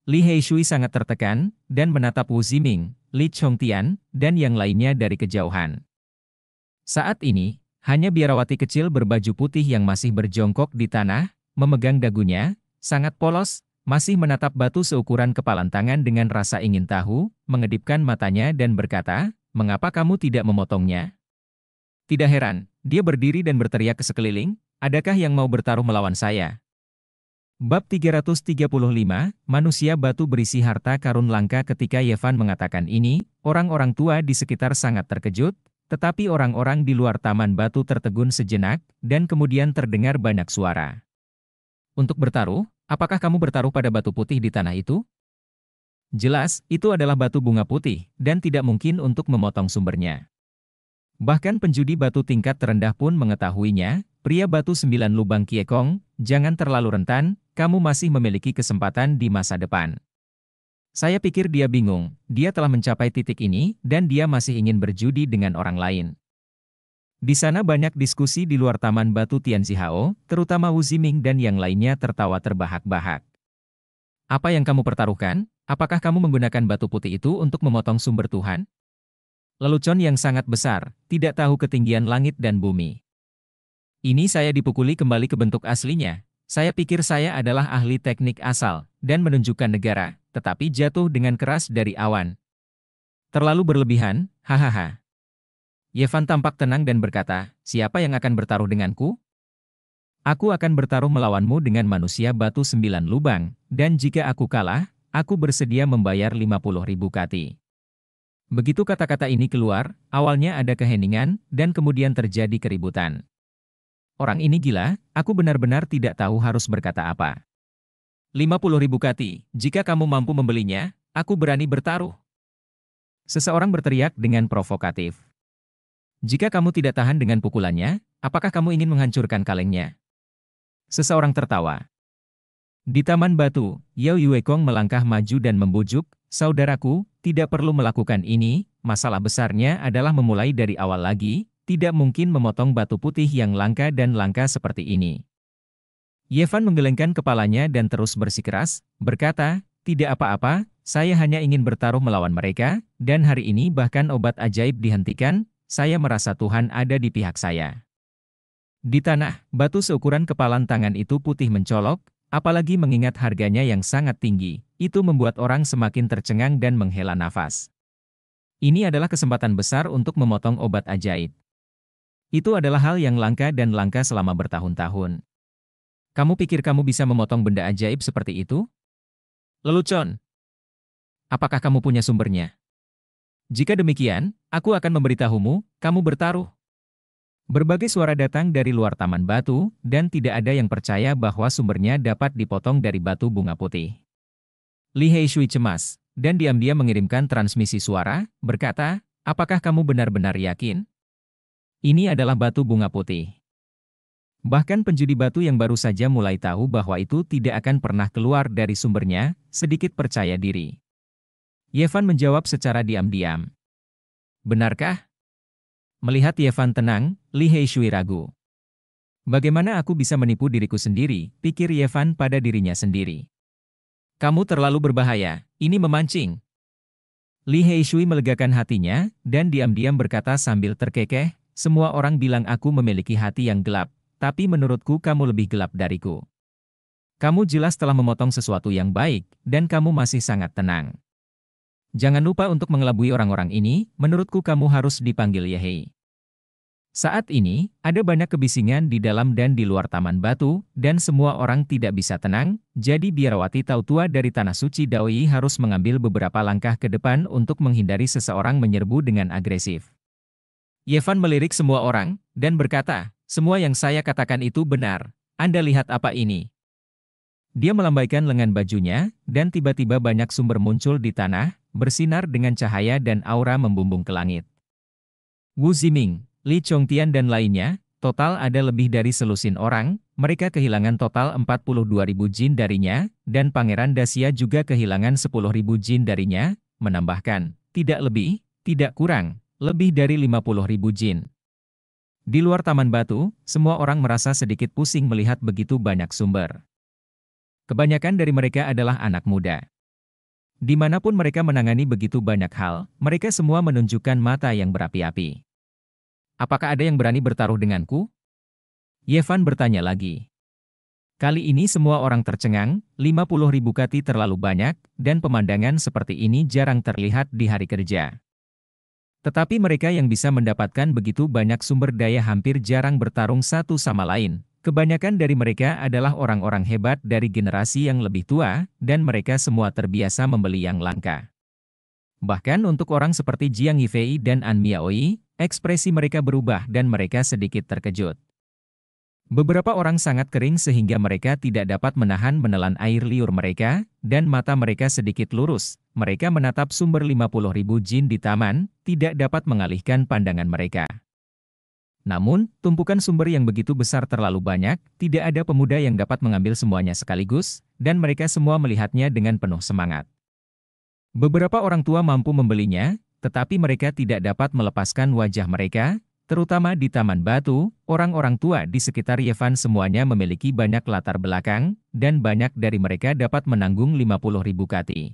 Li Heishui sangat tertekan, dan menatap Wu Ziming, Li Chongtian, dan yang lainnya dari kejauhan. Saat ini, hanya biarawati kecil berbaju putih yang masih berjongkok di tanah, memegang dagunya, sangat polos, masih menatap batu seukuran kepalan tangan dengan rasa ingin tahu, mengedipkan matanya dan berkata, Mengapa kamu tidak memotongnya? Tidak heran, dia berdiri dan berteriak ke sekeliling, adakah yang mau bertaruh melawan saya? Bab 335, Manusia Batu Berisi Harta Karun Langka Ketika Yevan mengatakan ini, orang-orang tua di sekitar sangat terkejut, tetapi orang-orang di luar taman batu tertegun sejenak, dan kemudian terdengar banyak suara. Untuk bertaruh, apakah kamu bertaruh pada batu putih di tanah itu? Jelas, itu adalah batu bunga putih, dan tidak mungkin untuk memotong sumbernya. Bahkan penjudi batu tingkat terendah pun mengetahuinya, pria batu sembilan lubang kiekong, jangan terlalu rentan, kamu masih memiliki kesempatan di masa depan. Saya pikir dia bingung, dia telah mencapai titik ini, dan dia masih ingin berjudi dengan orang lain. Di sana banyak diskusi di luar Taman Batu Tianzihao, terutama Wu Ziming dan yang lainnya tertawa terbahak-bahak. Apa yang kamu pertaruhkan? Apakah kamu menggunakan batu putih itu untuk memotong sumber Tuhan? Lelucon yang sangat besar, tidak tahu ketinggian langit dan bumi. Ini saya dipukuli kembali ke bentuk aslinya. Saya pikir saya adalah ahli teknik asal, dan menunjukkan negara, tetapi jatuh dengan keras dari awan. Terlalu berlebihan, hahaha. Yevan tampak tenang dan berkata, siapa yang akan bertaruh denganku? Aku akan bertaruh melawanmu dengan manusia batu sembilan lubang, dan jika aku kalah, aku bersedia membayar 50 ribu kati. Begitu kata-kata ini keluar, awalnya ada keheningan, dan kemudian terjadi keributan. Orang ini gila, aku benar-benar tidak tahu harus berkata apa. 50 ribu kati, jika kamu mampu membelinya, aku berani bertaruh. Seseorang berteriak dengan provokatif. Jika kamu tidak tahan dengan pukulannya, apakah kamu ingin menghancurkan kalengnya? Seseorang tertawa. Di Taman Batu, Yao Yuekong melangkah maju dan membujuk, Saudaraku, tidak perlu melakukan ini, masalah besarnya adalah memulai dari awal lagi, tidak mungkin memotong batu putih yang langka dan langka seperti ini. Yevan menggelengkan kepalanya dan terus bersikeras, berkata, tidak apa-apa, saya hanya ingin bertaruh melawan mereka, dan hari ini bahkan obat ajaib dihentikan, saya merasa Tuhan ada di pihak saya. Di tanah, batu seukuran kepalan tangan itu putih mencolok, Apalagi mengingat harganya yang sangat tinggi, itu membuat orang semakin tercengang dan menghela nafas. Ini adalah kesempatan besar untuk memotong obat ajaib. Itu adalah hal yang langka dan langka selama bertahun-tahun. Kamu pikir kamu bisa memotong benda ajaib seperti itu? Lelucon. Apakah kamu punya sumbernya? Jika demikian, aku akan memberitahumu, kamu bertaruh. Berbagai suara datang dari luar taman batu, dan tidak ada yang percaya bahwa sumbernya dapat dipotong dari batu bunga putih. Li Heishui cemas, dan diam-diam mengirimkan transmisi suara, berkata, apakah kamu benar-benar yakin? Ini adalah batu bunga putih. Bahkan penjudi batu yang baru saja mulai tahu bahwa itu tidak akan pernah keluar dari sumbernya, sedikit percaya diri. Yevan menjawab secara diam-diam. Benarkah? Melihat Yevan tenang, Li Heishui ragu. Bagaimana aku bisa menipu diriku sendiri, pikir Yevan pada dirinya sendiri. Kamu terlalu berbahaya, ini memancing. Li Heishui melegakan hatinya, dan diam-diam berkata sambil terkekeh, semua orang bilang aku memiliki hati yang gelap, tapi menurutku kamu lebih gelap dariku. Kamu jelas telah memotong sesuatu yang baik, dan kamu masih sangat tenang. Jangan lupa untuk mengelabui orang-orang ini, menurutku kamu harus dipanggil Yehei. Saat ini, ada banyak kebisingan di dalam dan di luar Taman Batu, dan semua orang tidak bisa tenang, jadi biarawati tahu tua dari Tanah Suci Daoi harus mengambil beberapa langkah ke depan untuk menghindari seseorang menyerbu dengan agresif. Yevan melirik semua orang, dan berkata, semua yang saya katakan itu benar. Anda lihat apa ini? Dia melambaikan lengan bajunya, dan tiba-tiba banyak sumber muncul di tanah, bersinar dengan cahaya dan aura membumbung ke langit. Wu Ziming, Li Chongtian dan lainnya, total ada lebih dari selusin orang, mereka kehilangan total 42.000 jin darinya, dan Pangeran Dasia juga kehilangan 10.000 jin darinya, menambahkan, tidak lebih, tidak kurang, lebih dari ribu jin. Di luar Taman Batu, semua orang merasa sedikit pusing melihat begitu banyak sumber. Kebanyakan dari mereka adalah anak muda. Dimanapun mereka menangani begitu banyak hal, mereka semua menunjukkan mata yang berapi-api. Apakah ada yang berani bertaruh denganku? Yevan bertanya lagi. Kali ini semua orang tercengang, 50 ribu kati terlalu banyak, dan pemandangan seperti ini jarang terlihat di hari kerja. Tetapi mereka yang bisa mendapatkan begitu banyak sumber daya hampir jarang bertarung satu sama lain. Kebanyakan dari mereka adalah orang-orang hebat dari generasi yang lebih tua, dan mereka semua terbiasa membeli yang langka. Bahkan untuk orang seperti Jiang Yifei dan An Miaoi, Ekspresi mereka berubah dan mereka sedikit terkejut. Beberapa orang sangat kering sehingga mereka tidak dapat menahan menelan air liur mereka, dan mata mereka sedikit lurus. Mereka menatap sumber 50 ribu jin di taman, tidak dapat mengalihkan pandangan mereka. Namun, tumpukan sumber yang begitu besar terlalu banyak, tidak ada pemuda yang dapat mengambil semuanya sekaligus, dan mereka semua melihatnya dengan penuh semangat. Beberapa orang tua mampu membelinya, tetapi mereka tidak dapat melepaskan wajah mereka, terutama di Taman Batu, orang-orang tua di sekitar Yevan semuanya memiliki banyak latar belakang, dan banyak dari mereka dapat menanggung 50 ribu kati.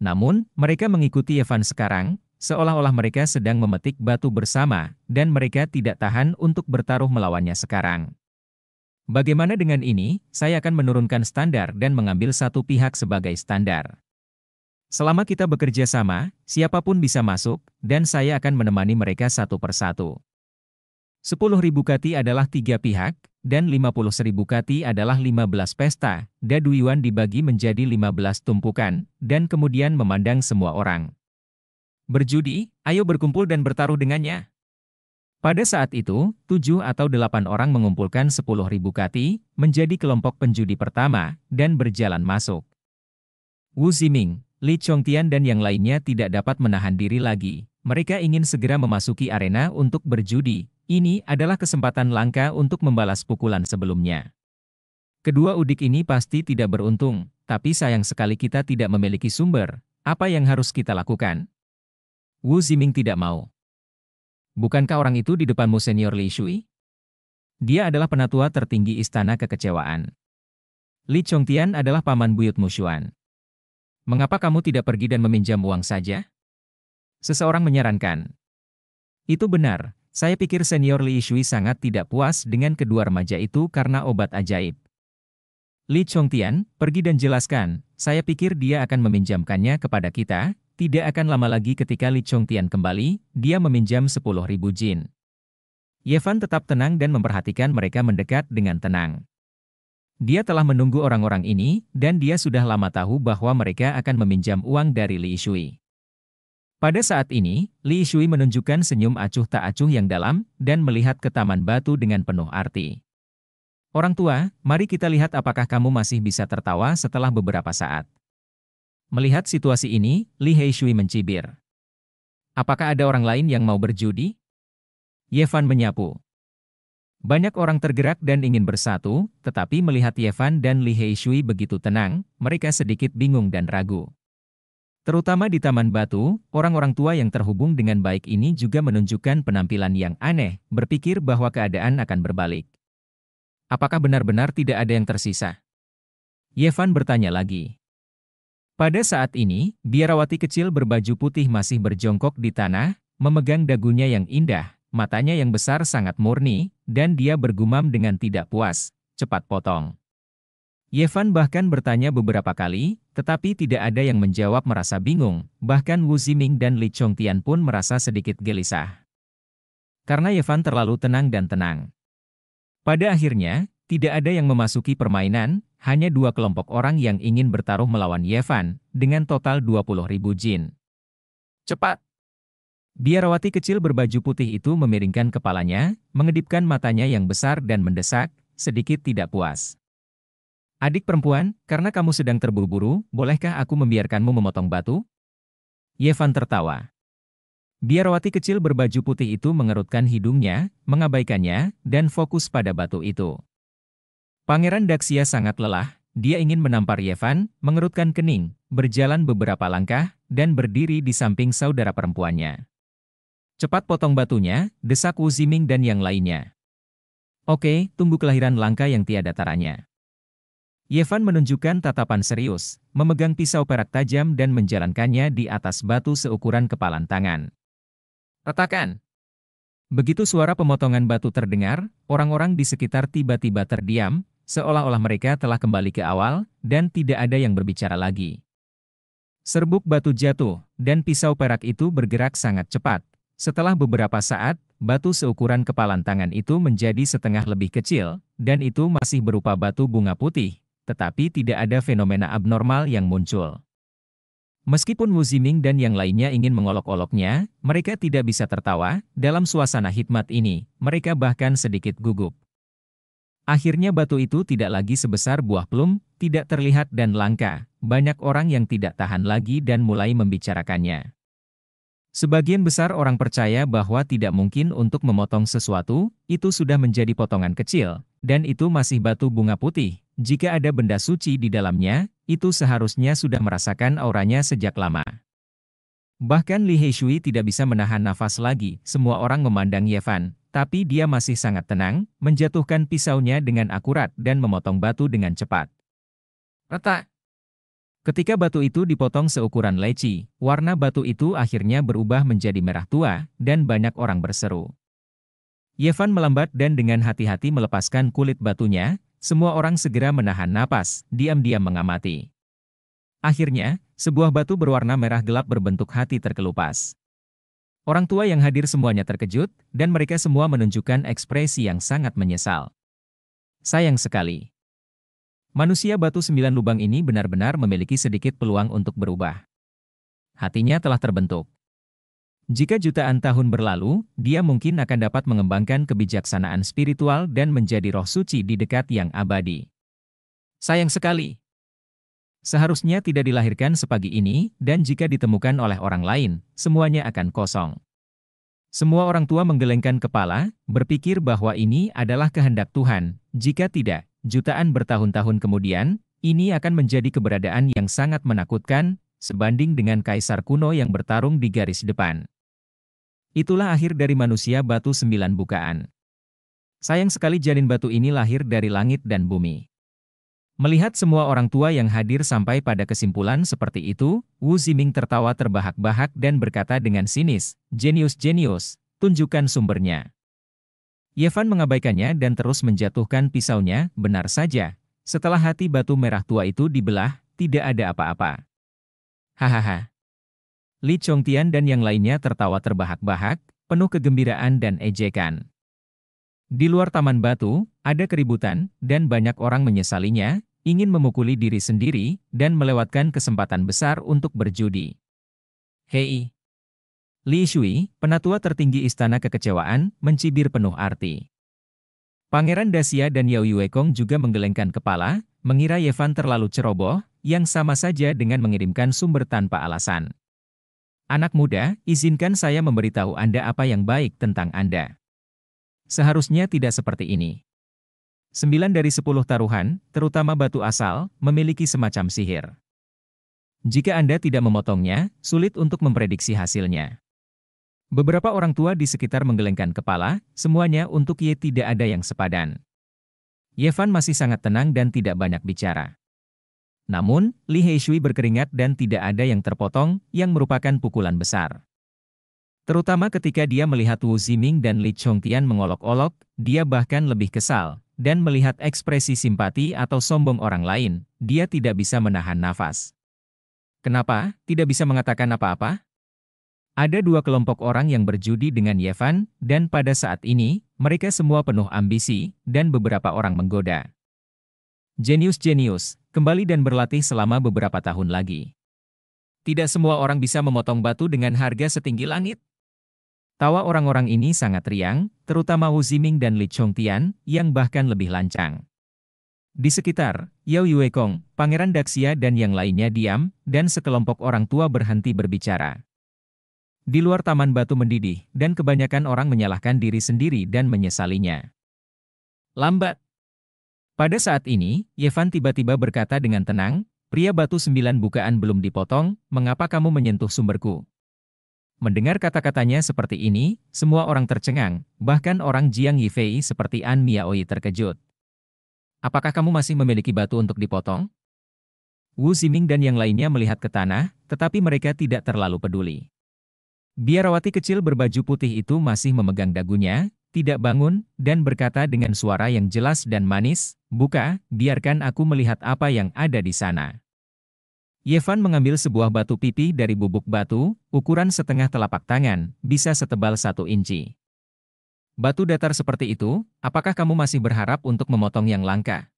Namun, mereka mengikuti Yevan sekarang, seolah-olah mereka sedang memetik batu bersama, dan mereka tidak tahan untuk bertaruh melawannya sekarang. Bagaimana dengan ini, saya akan menurunkan standar dan mengambil satu pihak sebagai standar. Selama kita bekerja sama, siapapun bisa masuk, dan saya akan menemani mereka satu persatu. 10.000 kati adalah tiga pihak, dan 50.000 kati adalah 15 pesta. daduiwan dibagi menjadi 15 tumpukan, dan kemudian memandang semua orang. Berjudi, ayo berkumpul dan bertaruh dengannya. Pada saat itu, tujuh atau delapan orang mengumpulkan sepuluh ribu kati, menjadi kelompok penjudi pertama, dan berjalan masuk. Wu Ziming, Li Chongtian dan yang lainnya tidak dapat menahan diri lagi. Mereka ingin segera memasuki arena untuk berjudi. Ini adalah kesempatan langka untuk membalas pukulan sebelumnya. Kedua udik ini pasti tidak beruntung, tapi sayang sekali kita tidak memiliki sumber. Apa yang harus kita lakukan? Wu Ziming tidak mau. Bukankah orang itu di depanmu senior Li Shui? Dia adalah penatua tertinggi istana kekecewaan. Li Chongtian adalah paman buyut Mushuan. Mengapa kamu tidak pergi dan meminjam uang saja? Seseorang menyarankan. Itu benar, saya pikir senior Li Shui sangat tidak puas dengan kedua remaja itu karena obat ajaib. Li Chongtian, pergi dan jelaskan, saya pikir dia akan meminjamkannya kepada kita, tidak akan lama lagi ketika Li Chongtian kembali, dia meminjam 10.000 jin. Yevan tetap tenang dan memperhatikan mereka mendekat dengan tenang. Dia telah menunggu orang-orang ini, dan dia sudah lama tahu bahwa mereka akan meminjam uang dari Li Shui. Pada saat ini, Li Shui menunjukkan senyum acuh tak acuh yang dalam, dan melihat ke taman batu dengan penuh arti. Orang tua, mari kita lihat apakah kamu masih bisa tertawa setelah beberapa saat. Melihat situasi ini, Li Heishui mencibir. Apakah ada orang lain yang mau berjudi? Yevan menyapu. Banyak orang tergerak dan ingin bersatu, tetapi melihat Yevan dan Li Heishui begitu tenang, mereka sedikit bingung dan ragu. Terutama di Taman Batu, orang-orang tua yang terhubung dengan baik ini juga menunjukkan penampilan yang aneh, berpikir bahwa keadaan akan berbalik. Apakah benar-benar tidak ada yang tersisa? Yevan bertanya lagi. Pada saat ini, biarawati kecil berbaju putih masih berjongkok di tanah, memegang dagunya yang indah, matanya yang besar sangat murni, dan dia bergumam dengan tidak puas, cepat potong. Yevan bahkan bertanya beberapa kali, tetapi tidak ada yang menjawab merasa bingung, bahkan Wu Ziming dan Li Chongtian pun merasa sedikit gelisah. Karena Yevan terlalu tenang dan tenang. Pada akhirnya, tidak ada yang memasuki permainan, hanya dua kelompok orang yang ingin bertaruh melawan Yevan, dengan total 20.000 jin. Cepat! Biarawati kecil berbaju putih itu memiringkan kepalanya, mengedipkan matanya yang besar dan mendesak, sedikit tidak puas. Adik perempuan, karena kamu sedang terburu-buru, bolehkah aku membiarkanmu memotong batu? Yevan tertawa. Biarawati kecil berbaju putih itu mengerutkan hidungnya, mengabaikannya, dan fokus pada batu itu. Pangeran Daksia sangat lelah, dia ingin menampar Yevan, mengerutkan kening, berjalan beberapa langkah, dan berdiri di samping saudara perempuannya. Cepat potong batunya, desak Wu Ziming dan yang lainnya. Oke, tunggu kelahiran langka yang tiada taranya. Yevan menunjukkan tatapan serius, memegang pisau perak tajam dan menjalankannya di atas batu seukuran kepalan tangan. Retakan! Begitu suara pemotongan batu terdengar, orang-orang di sekitar tiba-tiba terdiam, seolah-olah mereka telah kembali ke awal, dan tidak ada yang berbicara lagi. Serbuk batu jatuh, dan pisau perak itu bergerak sangat cepat, setelah beberapa saat, batu seukuran kepalan tangan itu menjadi setengah lebih kecil, dan itu masih berupa batu bunga putih, tetapi tidak ada fenomena abnormal yang muncul. Meskipun Wu Ziming dan yang lainnya ingin mengolok-oloknya, mereka tidak bisa tertawa, dalam suasana hikmat ini, mereka bahkan sedikit gugup. Akhirnya batu itu tidak lagi sebesar buah plum, tidak terlihat dan langka, banyak orang yang tidak tahan lagi dan mulai membicarakannya. Sebagian besar orang percaya bahwa tidak mungkin untuk memotong sesuatu, itu sudah menjadi potongan kecil, dan itu masih batu bunga putih. Jika ada benda suci di dalamnya, itu seharusnya sudah merasakan auranya sejak lama. Bahkan Li Heishui tidak bisa menahan nafas lagi, semua orang memandang Yevan, tapi dia masih sangat tenang, menjatuhkan pisaunya dengan akurat dan memotong batu dengan cepat. Retak! Ketika batu itu dipotong seukuran leci, warna batu itu akhirnya berubah menjadi merah tua, dan banyak orang berseru. Yevan melambat dan dengan hati-hati melepaskan kulit batunya, semua orang segera menahan napas, diam-diam mengamati. Akhirnya, sebuah batu berwarna merah gelap berbentuk hati terkelupas. Orang tua yang hadir semuanya terkejut, dan mereka semua menunjukkan ekspresi yang sangat menyesal. Sayang sekali. Manusia batu sembilan lubang ini benar-benar memiliki sedikit peluang untuk berubah. Hatinya telah terbentuk. Jika jutaan tahun berlalu, dia mungkin akan dapat mengembangkan kebijaksanaan spiritual dan menjadi roh suci di dekat yang abadi. Sayang sekali. Seharusnya tidak dilahirkan sepagi ini, dan jika ditemukan oleh orang lain, semuanya akan kosong. Semua orang tua menggelengkan kepala, berpikir bahwa ini adalah kehendak Tuhan, jika tidak, jutaan bertahun-tahun kemudian, ini akan menjadi keberadaan yang sangat menakutkan, sebanding dengan kaisar kuno yang bertarung di garis depan. Itulah akhir dari manusia batu sembilan bukaan. Sayang sekali janin batu ini lahir dari langit dan bumi. Melihat semua orang tua yang hadir sampai pada kesimpulan seperti itu, Wu Ziming tertawa terbahak-bahak dan berkata dengan sinis, "Jenius, jenius, tunjukkan sumbernya. Yevan mengabaikannya dan terus menjatuhkan pisaunya, benar saja. Setelah hati batu merah tua itu dibelah, tidak ada apa-apa. Hahaha. Li Chongtian dan yang lainnya tertawa terbahak-bahak, penuh kegembiraan dan ejekan. Di luar taman batu, ada keributan, dan banyak orang menyesalinya, ingin memukuli diri sendiri, dan melewatkan kesempatan besar untuk berjudi. Hei! Li Shui, penatua tertinggi istana kekecewaan, mencibir penuh arti. Pangeran Dasia dan Yao Yuekong juga menggelengkan kepala, mengira Yevan terlalu ceroboh, yang sama saja dengan mengirimkan sumber tanpa alasan. Anak muda, izinkan saya memberitahu Anda apa yang baik tentang Anda. Seharusnya tidak seperti ini. Sembilan dari sepuluh taruhan, terutama batu asal, memiliki semacam sihir. Jika Anda tidak memotongnya, sulit untuk memprediksi hasilnya. Beberapa orang tua di sekitar menggelengkan kepala, semuanya untuk Ye tidak ada yang sepadan. Yevan masih sangat tenang dan tidak banyak bicara. Namun, Li Heishui berkeringat dan tidak ada yang terpotong, yang merupakan pukulan besar. Terutama ketika dia melihat Wu Ziming dan Li Chongtian mengolok-olok, dia bahkan lebih kesal, dan melihat ekspresi simpati atau sombong orang lain, dia tidak bisa menahan nafas. Kenapa, tidak bisa mengatakan apa-apa? Ada dua kelompok orang yang berjudi dengan Yevan, dan pada saat ini, mereka semua penuh ambisi, dan beberapa orang menggoda. Jenius-jenius, kembali dan berlatih selama beberapa tahun lagi. Tidak semua orang bisa memotong batu dengan harga setinggi langit. Tawa orang-orang ini sangat riang, terutama Wu Ziming dan Li Chongtian, yang bahkan lebih lancang. Di sekitar, Yao Yuekong, Pangeran Daxia dan yang lainnya diam, dan sekelompok orang tua berhenti berbicara. Di luar taman batu mendidih, dan kebanyakan orang menyalahkan diri sendiri dan menyesalinya. Lambat. Pada saat ini, Yevan tiba-tiba berkata dengan tenang, Pria batu sembilan bukaan belum dipotong, mengapa kamu menyentuh sumberku? Mendengar kata-katanya seperti ini, semua orang tercengang, bahkan orang Jiang Yifei seperti An Miaoyi terkejut. Apakah kamu masih memiliki batu untuk dipotong? Wu Ziming dan yang lainnya melihat ke tanah, tetapi mereka tidak terlalu peduli. Biarawati kecil berbaju putih itu masih memegang dagunya, tidak bangun, dan berkata dengan suara yang jelas dan manis, Buka, biarkan aku melihat apa yang ada di sana. Yevan mengambil sebuah batu pipi dari bubuk batu, ukuran setengah telapak tangan, bisa setebal satu inci. Batu datar seperti itu, apakah kamu masih berharap untuk memotong yang langka?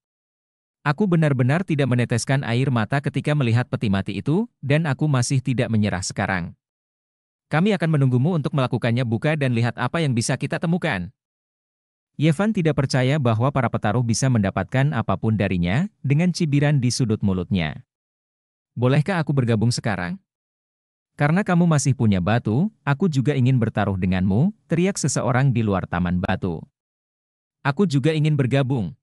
Aku benar-benar tidak meneteskan air mata ketika melihat peti mati itu, dan aku masih tidak menyerah sekarang. Kami akan menunggumu untuk melakukannya buka dan lihat apa yang bisa kita temukan. Yevan tidak percaya bahwa para petaruh bisa mendapatkan apapun darinya dengan cibiran di sudut mulutnya. Bolehkah aku bergabung sekarang? Karena kamu masih punya batu, aku juga ingin bertaruh denganmu, teriak seseorang di luar taman batu. Aku juga ingin bergabung.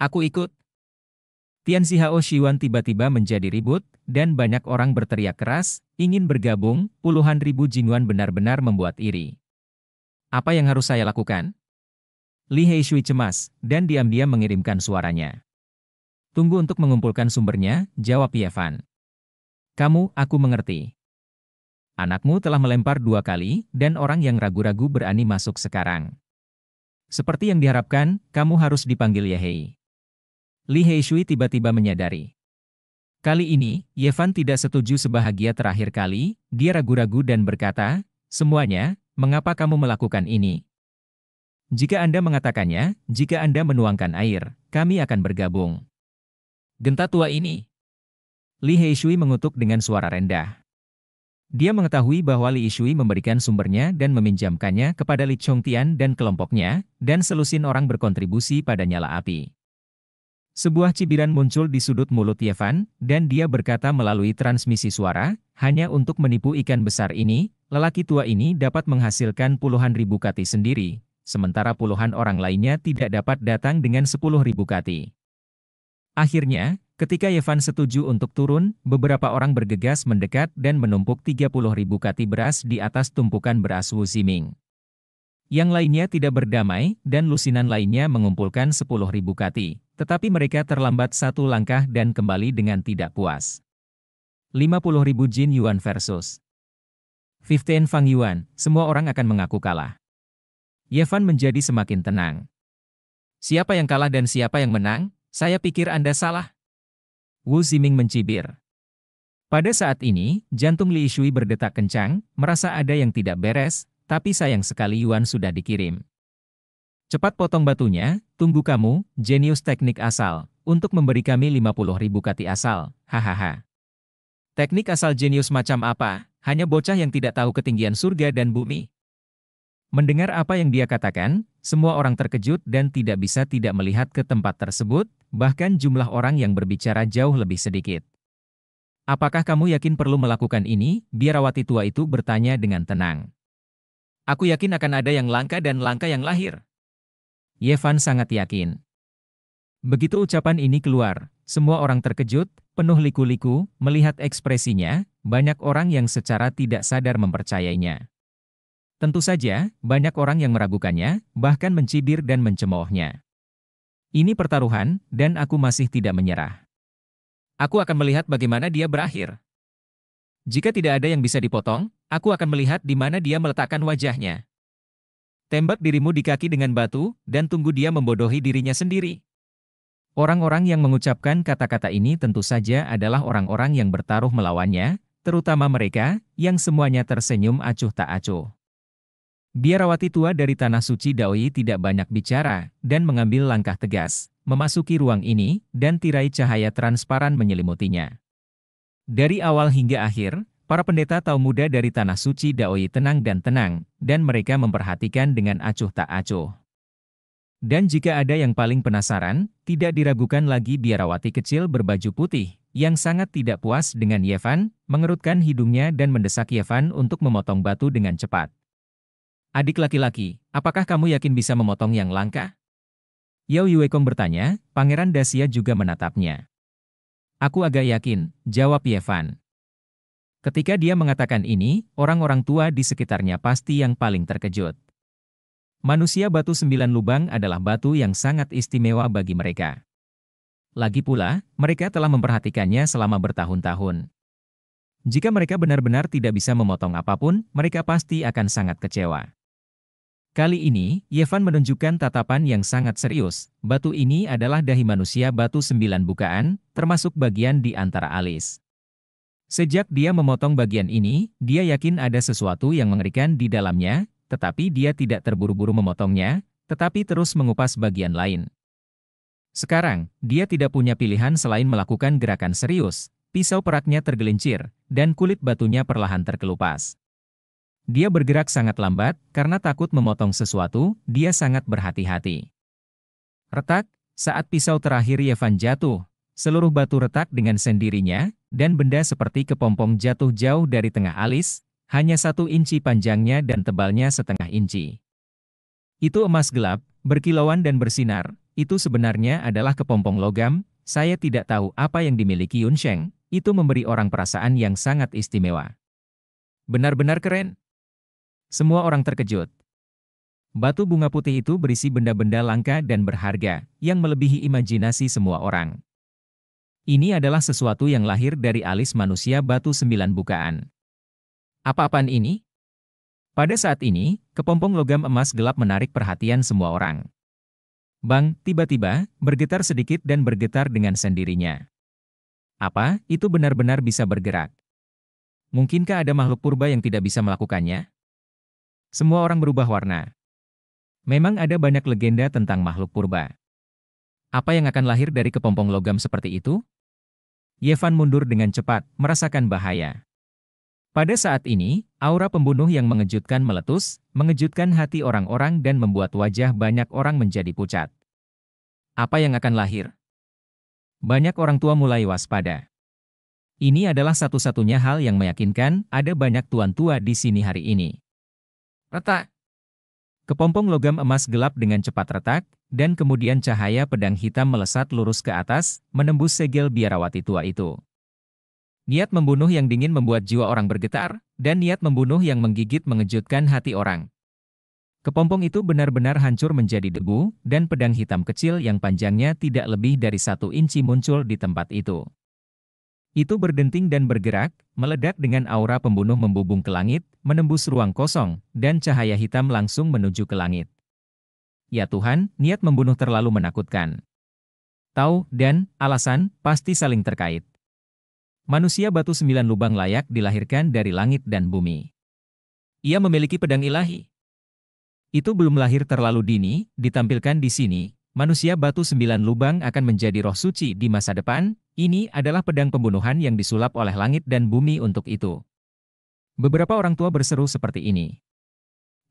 Aku ikut. Tian Zihao Shiwan tiba-tiba menjadi ribut, dan banyak orang berteriak keras, ingin bergabung, puluhan ribu Jingguan benar-benar membuat iri. Apa yang harus saya lakukan? Li Heishui cemas, dan diam-diam mengirimkan suaranya. Tunggu untuk mengumpulkan sumbernya, jawab Yevan. Kamu, aku mengerti. Anakmu telah melempar dua kali, dan orang yang ragu-ragu berani masuk sekarang. Seperti yang diharapkan, kamu harus dipanggil Yehei. Li Heishui tiba-tiba menyadari. Kali ini, Yevan tidak setuju sebahagia terakhir kali, dia ragu-ragu dan berkata, Semuanya, mengapa kamu melakukan ini? Jika Anda mengatakannya, jika Anda menuangkan air, kami akan bergabung. Genta tua ini. Li Heishui mengutuk dengan suara rendah. Dia mengetahui bahwa Li Ishui memberikan sumbernya dan meminjamkannya kepada Li Chongtian dan kelompoknya, dan selusin orang berkontribusi pada nyala api. Sebuah cibiran muncul di sudut mulut Yevan, dan dia berkata melalui transmisi suara, hanya untuk menipu ikan besar ini, lelaki tua ini dapat menghasilkan puluhan ribu kati sendiri, sementara puluhan orang lainnya tidak dapat datang dengan sepuluh ribu kati. Akhirnya, ketika Yevan setuju untuk turun, beberapa orang bergegas mendekat dan menumpuk tiga puluh ribu kati beras di atas tumpukan beras Wu Ziming. Yang lainnya tidak berdamai, dan lusinan lainnya mengumpulkan sepuluh ribu kati tetapi mereka terlambat satu langkah dan kembali dengan tidak puas. 50.000 Jin Yuan versus 15 Fang Yuan, semua orang akan mengaku kalah. Yevan menjadi semakin tenang. Siapa yang kalah dan siapa yang menang? Saya pikir Anda salah. Wu Ziming mencibir. Pada saat ini, jantung Li Shui berdetak kencang, merasa ada yang tidak beres, tapi sayang sekali Yuan sudah dikirim. Cepat potong batunya, Tunggu kamu, jenius teknik asal, untuk memberi kami 50 ribu kati asal, hahaha. Teknik asal jenius macam apa, hanya bocah yang tidak tahu ketinggian surga dan bumi. Mendengar apa yang dia katakan, semua orang terkejut dan tidak bisa tidak melihat ke tempat tersebut, bahkan jumlah orang yang berbicara jauh lebih sedikit. Apakah kamu yakin perlu melakukan ini? Biarawati tua itu bertanya dengan tenang. Aku yakin akan ada yang langka dan langka yang lahir. Yevan sangat yakin. Begitu ucapan ini keluar, semua orang terkejut, penuh liku-liku, melihat ekspresinya, banyak orang yang secara tidak sadar mempercayainya. Tentu saja, banyak orang yang meragukannya, bahkan mencibir dan mencemoohnya. Ini pertaruhan, dan aku masih tidak menyerah. Aku akan melihat bagaimana dia berakhir. Jika tidak ada yang bisa dipotong, aku akan melihat di mana dia meletakkan wajahnya. Tembak dirimu di kaki dengan batu, dan tunggu dia membodohi dirinya sendiri. Orang-orang yang mengucapkan kata-kata ini tentu saja adalah orang-orang yang bertaruh melawannya, terutama mereka, yang semuanya tersenyum acuh tak acuh. Biarawati tua dari Tanah Suci Dawi tidak banyak bicara, dan mengambil langkah tegas, memasuki ruang ini, dan tirai cahaya transparan menyelimutinya. Dari awal hingga akhir, Para pendeta tahu muda dari Tanah Suci Daoi tenang dan tenang, dan mereka memperhatikan dengan acuh tak acuh. Dan jika ada yang paling penasaran, tidak diragukan lagi biarawati kecil berbaju putih, yang sangat tidak puas dengan Yevan, mengerutkan hidungnya dan mendesak Yevan untuk memotong batu dengan cepat. Adik laki-laki, apakah kamu yakin bisa memotong yang langka? Yao Yuekong bertanya, Pangeran Dasia juga menatapnya. Aku agak yakin, jawab Yevan. Ketika dia mengatakan ini, orang-orang tua di sekitarnya pasti yang paling terkejut. Manusia batu sembilan lubang adalah batu yang sangat istimewa bagi mereka. Lagi pula, mereka telah memperhatikannya selama bertahun-tahun. Jika mereka benar-benar tidak bisa memotong apapun, mereka pasti akan sangat kecewa. Kali ini, Yevan menunjukkan tatapan yang sangat serius. Batu ini adalah dahi manusia batu sembilan bukaan, termasuk bagian di antara alis. Sejak dia memotong bagian ini, dia yakin ada sesuatu yang mengerikan di dalamnya, tetapi dia tidak terburu-buru memotongnya, tetapi terus mengupas bagian lain. Sekarang, dia tidak punya pilihan selain melakukan gerakan serius, pisau peraknya tergelincir, dan kulit batunya perlahan terkelupas. Dia bergerak sangat lambat, karena takut memotong sesuatu, dia sangat berhati-hati. Retak, saat pisau terakhir Yevan jatuh, Seluruh batu retak dengan sendirinya, dan benda seperti kepompong jatuh jauh dari tengah alis, hanya satu inci panjangnya dan tebalnya setengah inci. Itu emas gelap, berkilauan dan bersinar, itu sebenarnya adalah kepompong logam, saya tidak tahu apa yang dimiliki Yun Sheng, itu memberi orang perasaan yang sangat istimewa. Benar-benar keren. Semua orang terkejut. Batu bunga putih itu berisi benda-benda langka dan berharga, yang melebihi imajinasi semua orang. Ini adalah sesuatu yang lahir dari alis manusia batu sembilan bukaan. Apa-apaan ini? Pada saat ini, kepompong logam emas gelap menarik perhatian semua orang. Bang, tiba-tiba, bergetar sedikit dan bergetar dengan sendirinya. Apa, itu benar-benar bisa bergerak? Mungkinkah ada makhluk purba yang tidak bisa melakukannya? Semua orang berubah warna. Memang ada banyak legenda tentang makhluk purba. Apa yang akan lahir dari kepompong logam seperti itu? Yevan mundur dengan cepat, merasakan bahaya. Pada saat ini, aura pembunuh yang mengejutkan meletus, mengejutkan hati orang-orang dan membuat wajah banyak orang menjadi pucat. Apa yang akan lahir? Banyak orang tua mulai waspada. Ini adalah satu-satunya hal yang meyakinkan ada banyak tuan tua di sini hari ini. Retak. Kepompong logam emas gelap dengan cepat retak, dan kemudian cahaya pedang hitam melesat lurus ke atas, menembus segel biarawati tua itu. Niat membunuh yang dingin membuat jiwa orang bergetar, dan niat membunuh yang menggigit mengejutkan hati orang. Kepompong itu benar-benar hancur menjadi debu, dan pedang hitam kecil yang panjangnya tidak lebih dari satu inci muncul di tempat itu. Itu berdenting dan bergerak, meledak dengan aura pembunuh membubung ke langit, menembus ruang kosong, dan cahaya hitam langsung menuju ke langit. Ya Tuhan, niat membunuh terlalu menakutkan. Tahu dan alasan pasti saling terkait. Manusia batu sembilan lubang layak dilahirkan dari langit dan bumi. Ia memiliki pedang ilahi. Itu belum lahir terlalu dini, ditampilkan di sini, Manusia batu sembilan lubang akan menjadi roh suci di masa depan, ini adalah pedang pembunuhan yang disulap oleh langit dan bumi untuk itu. Beberapa orang tua berseru seperti ini.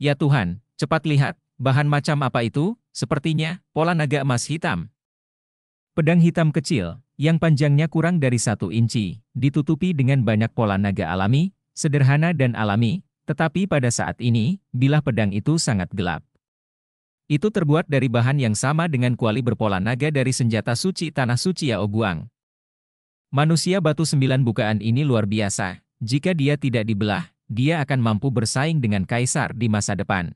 Ya Tuhan, cepat lihat, bahan macam apa itu, sepertinya, pola naga emas hitam. Pedang hitam kecil, yang panjangnya kurang dari satu inci, ditutupi dengan banyak pola naga alami, sederhana dan alami, tetapi pada saat ini, bilah pedang itu sangat gelap, itu terbuat dari bahan yang sama dengan kuali berpola naga dari senjata suci Tanah Suci Yaoguang. Manusia batu sembilan bukaan ini luar biasa. Jika dia tidak dibelah, dia akan mampu bersaing dengan kaisar di masa depan.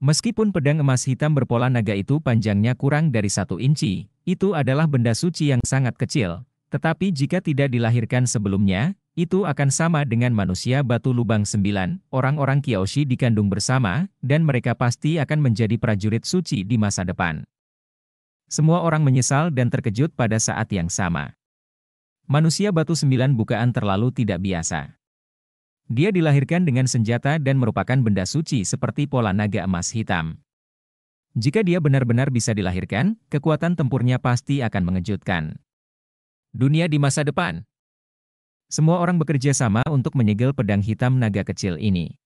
Meskipun pedang emas hitam berpola naga itu panjangnya kurang dari satu inci, itu adalah benda suci yang sangat kecil. Tetapi jika tidak dilahirkan sebelumnya, itu akan sama dengan manusia batu lubang sembilan, orang-orang Kyoshi dikandung bersama, dan mereka pasti akan menjadi prajurit suci di masa depan. Semua orang menyesal dan terkejut pada saat yang sama. Manusia batu sembilan bukaan terlalu tidak biasa. Dia dilahirkan dengan senjata dan merupakan benda suci seperti pola naga emas hitam. Jika dia benar-benar bisa dilahirkan, kekuatan tempurnya pasti akan mengejutkan. Dunia di masa depan semua orang bekerja sama untuk menyegel pedang hitam naga kecil ini.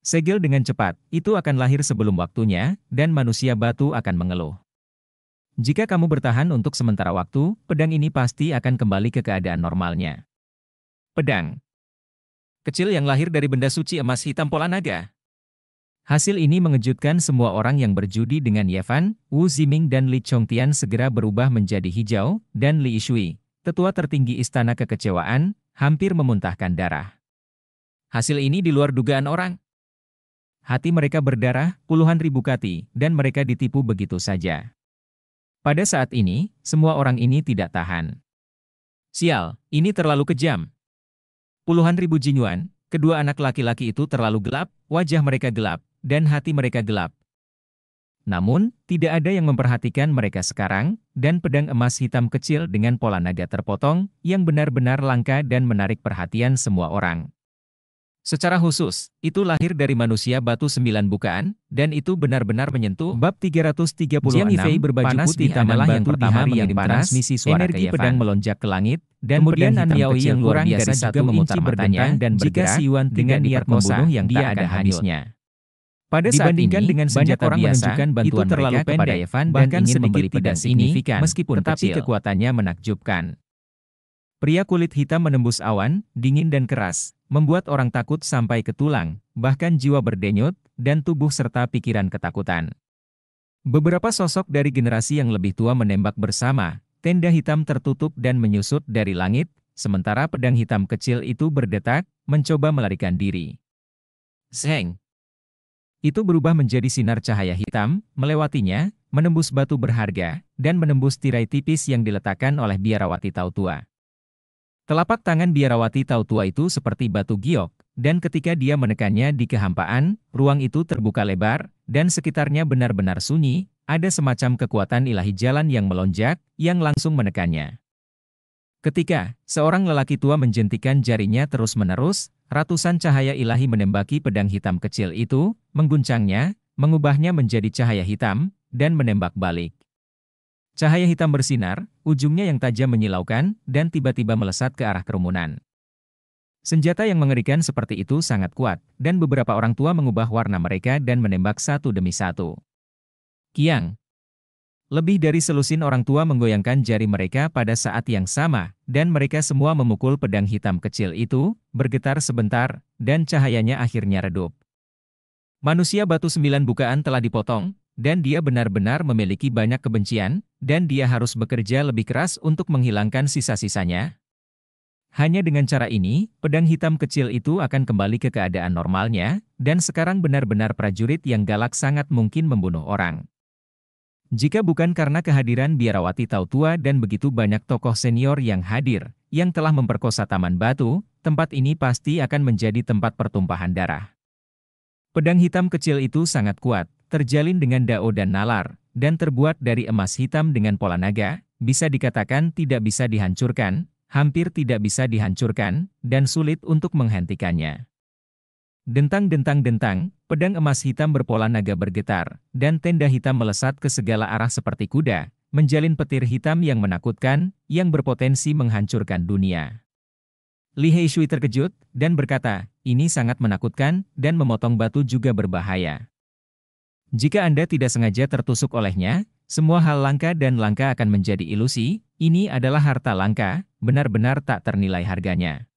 Segel dengan cepat, itu akan lahir sebelum waktunya, dan manusia batu akan mengeluh. Jika kamu bertahan untuk sementara waktu, pedang ini pasti akan kembali ke keadaan normalnya. Pedang Kecil yang lahir dari benda suci emas hitam pola naga. Hasil ini mengejutkan semua orang yang berjudi dengan Yevan, Wu Ziming dan Li Chongtian segera berubah menjadi hijau, dan Li Shui tetua tertinggi istana kekecewaan, hampir memuntahkan darah. Hasil ini di luar dugaan orang. Hati mereka berdarah, puluhan ribu kati, dan mereka ditipu begitu saja. Pada saat ini, semua orang ini tidak tahan. Sial, ini terlalu kejam. Puluhan ribu jinyuan, kedua anak laki-laki itu terlalu gelap, wajah mereka gelap, dan hati mereka gelap, namun, tidak ada yang memperhatikan mereka sekarang, dan pedang emas hitam kecil dengan pola naga terpotong, yang benar-benar langka dan menarik perhatian semua orang. Secara khusus, itu lahir dari manusia batu sembilan bukaan, dan itu benar-benar menyentuh bab 336, Jiang berbaju panas putih di taman yang pertama di yang panas, suara energi ke pedang melonjak ke langit, dan kemudian An yang kurang biasa juga memutar matanya dan bergerak jika Siwan dengan niat membunuh yang dia ada habisnya. Pada saat Dibandingkan dengan senjata orang biasa, menunjukkan bantuan itu terlalu mereka pendek, Evan dan bahkan ingin sedikit tidak signifikan, ini, meskipun tetapi kecil. kekuatannya menakjubkan. Pria kulit hitam menembus awan, dingin dan keras, membuat orang takut sampai ke tulang, bahkan jiwa berdenyut, dan tubuh serta pikiran ketakutan. Beberapa sosok dari generasi yang lebih tua menembak bersama, tenda hitam tertutup dan menyusut dari langit, sementara pedang hitam kecil itu berdetak, mencoba melarikan diri. Zeng, itu berubah menjadi sinar cahaya hitam, melewatinya, menembus batu berharga, dan menembus tirai tipis yang diletakkan oleh biarawati Tautua. Telapak tangan biarawati Tautua itu seperti batu giok, dan ketika dia menekannya di kehampaan, ruang itu terbuka lebar, dan sekitarnya benar-benar sunyi, ada semacam kekuatan ilahi jalan yang melonjak, yang langsung menekannya. Ketika seorang lelaki tua menjentikan jarinya terus-menerus, ratusan cahaya ilahi menembaki pedang hitam kecil itu, mengguncangnya, mengubahnya menjadi cahaya hitam, dan menembak balik. Cahaya hitam bersinar, ujungnya yang tajam menyilaukan, dan tiba-tiba melesat ke arah kerumunan. Senjata yang mengerikan seperti itu sangat kuat, dan beberapa orang tua mengubah warna mereka dan menembak satu demi satu. Kiang, lebih dari selusin orang tua menggoyangkan jari mereka pada saat yang sama, dan mereka semua memukul pedang hitam kecil itu, bergetar sebentar, dan cahayanya akhirnya redup. Manusia batu sembilan bukaan telah dipotong, dan dia benar-benar memiliki banyak kebencian, dan dia harus bekerja lebih keras untuk menghilangkan sisa-sisanya. Hanya dengan cara ini, pedang hitam kecil itu akan kembali ke keadaan normalnya, dan sekarang benar-benar prajurit yang galak sangat mungkin membunuh orang. Jika bukan karena kehadiran biarawati Tau Tua dan begitu banyak tokoh senior yang hadir, yang telah memperkosa Taman Batu, tempat ini pasti akan menjadi tempat pertumpahan darah. Pedang hitam kecil itu sangat kuat, terjalin dengan dao dan nalar, dan terbuat dari emas hitam dengan pola naga, bisa dikatakan tidak bisa dihancurkan, hampir tidak bisa dihancurkan, dan sulit untuk menghentikannya. Dentang-dentang-dentang, Pedang emas hitam berpola naga bergetar, dan tenda hitam melesat ke segala arah seperti kuda, menjalin petir hitam yang menakutkan, yang berpotensi menghancurkan dunia. Li Heishui terkejut, dan berkata, ini sangat menakutkan, dan memotong batu juga berbahaya. Jika Anda tidak sengaja tertusuk olehnya, semua hal langka dan langka akan menjadi ilusi, ini adalah harta langka, benar-benar tak ternilai harganya.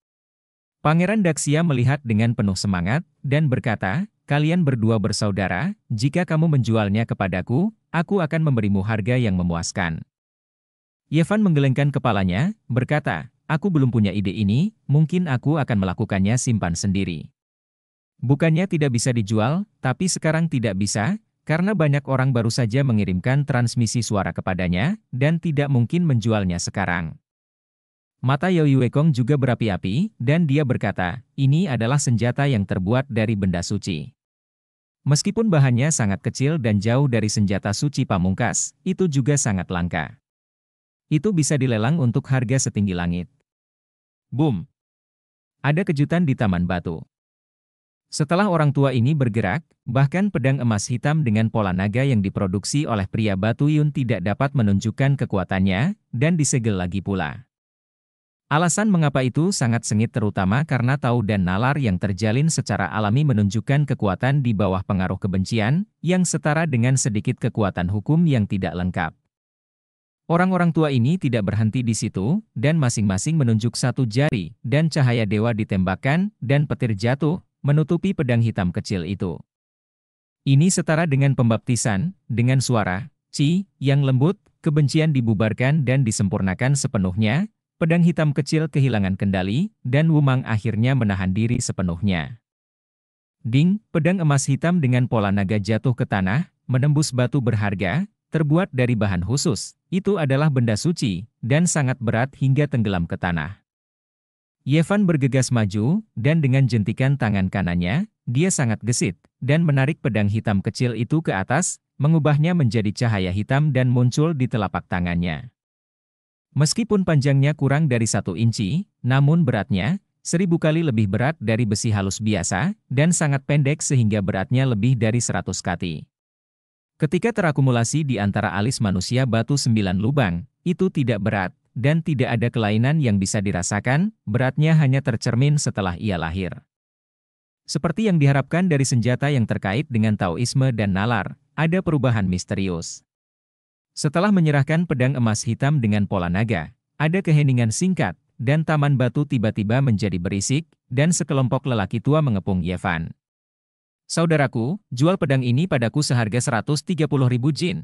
Pangeran Daxia melihat dengan penuh semangat, dan berkata, Kalian berdua bersaudara, jika kamu menjualnya kepadaku, aku akan memberimu harga yang memuaskan. Yevan menggelengkan kepalanya, berkata, Aku belum punya ide ini, mungkin aku akan melakukannya simpan sendiri. Bukannya tidak bisa dijual, tapi sekarang tidak bisa, karena banyak orang baru saja mengirimkan transmisi suara kepadanya, dan tidak mungkin menjualnya sekarang. Mata Yao Yuekong juga berapi-api, dan dia berkata, ini adalah senjata yang terbuat dari benda suci. Meskipun bahannya sangat kecil dan jauh dari senjata suci pamungkas, itu juga sangat langka. Itu bisa dilelang untuk harga setinggi langit. Boom! Ada kejutan di Taman Batu. Setelah orang tua ini bergerak, bahkan pedang emas hitam dengan pola naga yang diproduksi oleh pria Batu Yun tidak dapat menunjukkan kekuatannya, dan disegel lagi pula. Alasan mengapa itu sangat sengit terutama karena tahu dan nalar yang terjalin secara alami menunjukkan kekuatan di bawah pengaruh kebencian, yang setara dengan sedikit kekuatan hukum yang tidak lengkap. Orang-orang tua ini tidak berhenti di situ, dan masing-masing menunjuk satu jari, dan cahaya dewa ditembakkan, dan petir jatuh, menutupi pedang hitam kecil itu. Ini setara dengan pembaptisan, dengan suara, ci, yang lembut, kebencian dibubarkan dan disempurnakan sepenuhnya, pedang hitam kecil kehilangan kendali, dan Wumang akhirnya menahan diri sepenuhnya. Ding, pedang emas hitam dengan pola naga jatuh ke tanah, menembus batu berharga, terbuat dari bahan khusus, itu adalah benda suci, dan sangat berat hingga tenggelam ke tanah. Yevan bergegas maju, dan dengan jentikan tangan kanannya, dia sangat gesit, dan menarik pedang hitam kecil itu ke atas, mengubahnya menjadi cahaya hitam dan muncul di telapak tangannya. Meskipun panjangnya kurang dari satu inci, namun beratnya, seribu kali lebih berat dari besi halus biasa, dan sangat pendek sehingga beratnya lebih dari seratus kati. Ketika terakumulasi di antara alis manusia batu sembilan lubang, itu tidak berat, dan tidak ada kelainan yang bisa dirasakan, beratnya hanya tercermin setelah ia lahir. Seperti yang diharapkan dari senjata yang terkait dengan Taoisme dan Nalar, ada perubahan misterius. Setelah menyerahkan pedang emas hitam dengan pola naga, ada keheningan singkat, dan taman batu tiba-tiba menjadi berisik, dan sekelompok lelaki tua mengepung Yevan. Saudaraku, jual pedang ini padaku seharga 130 ribu jin.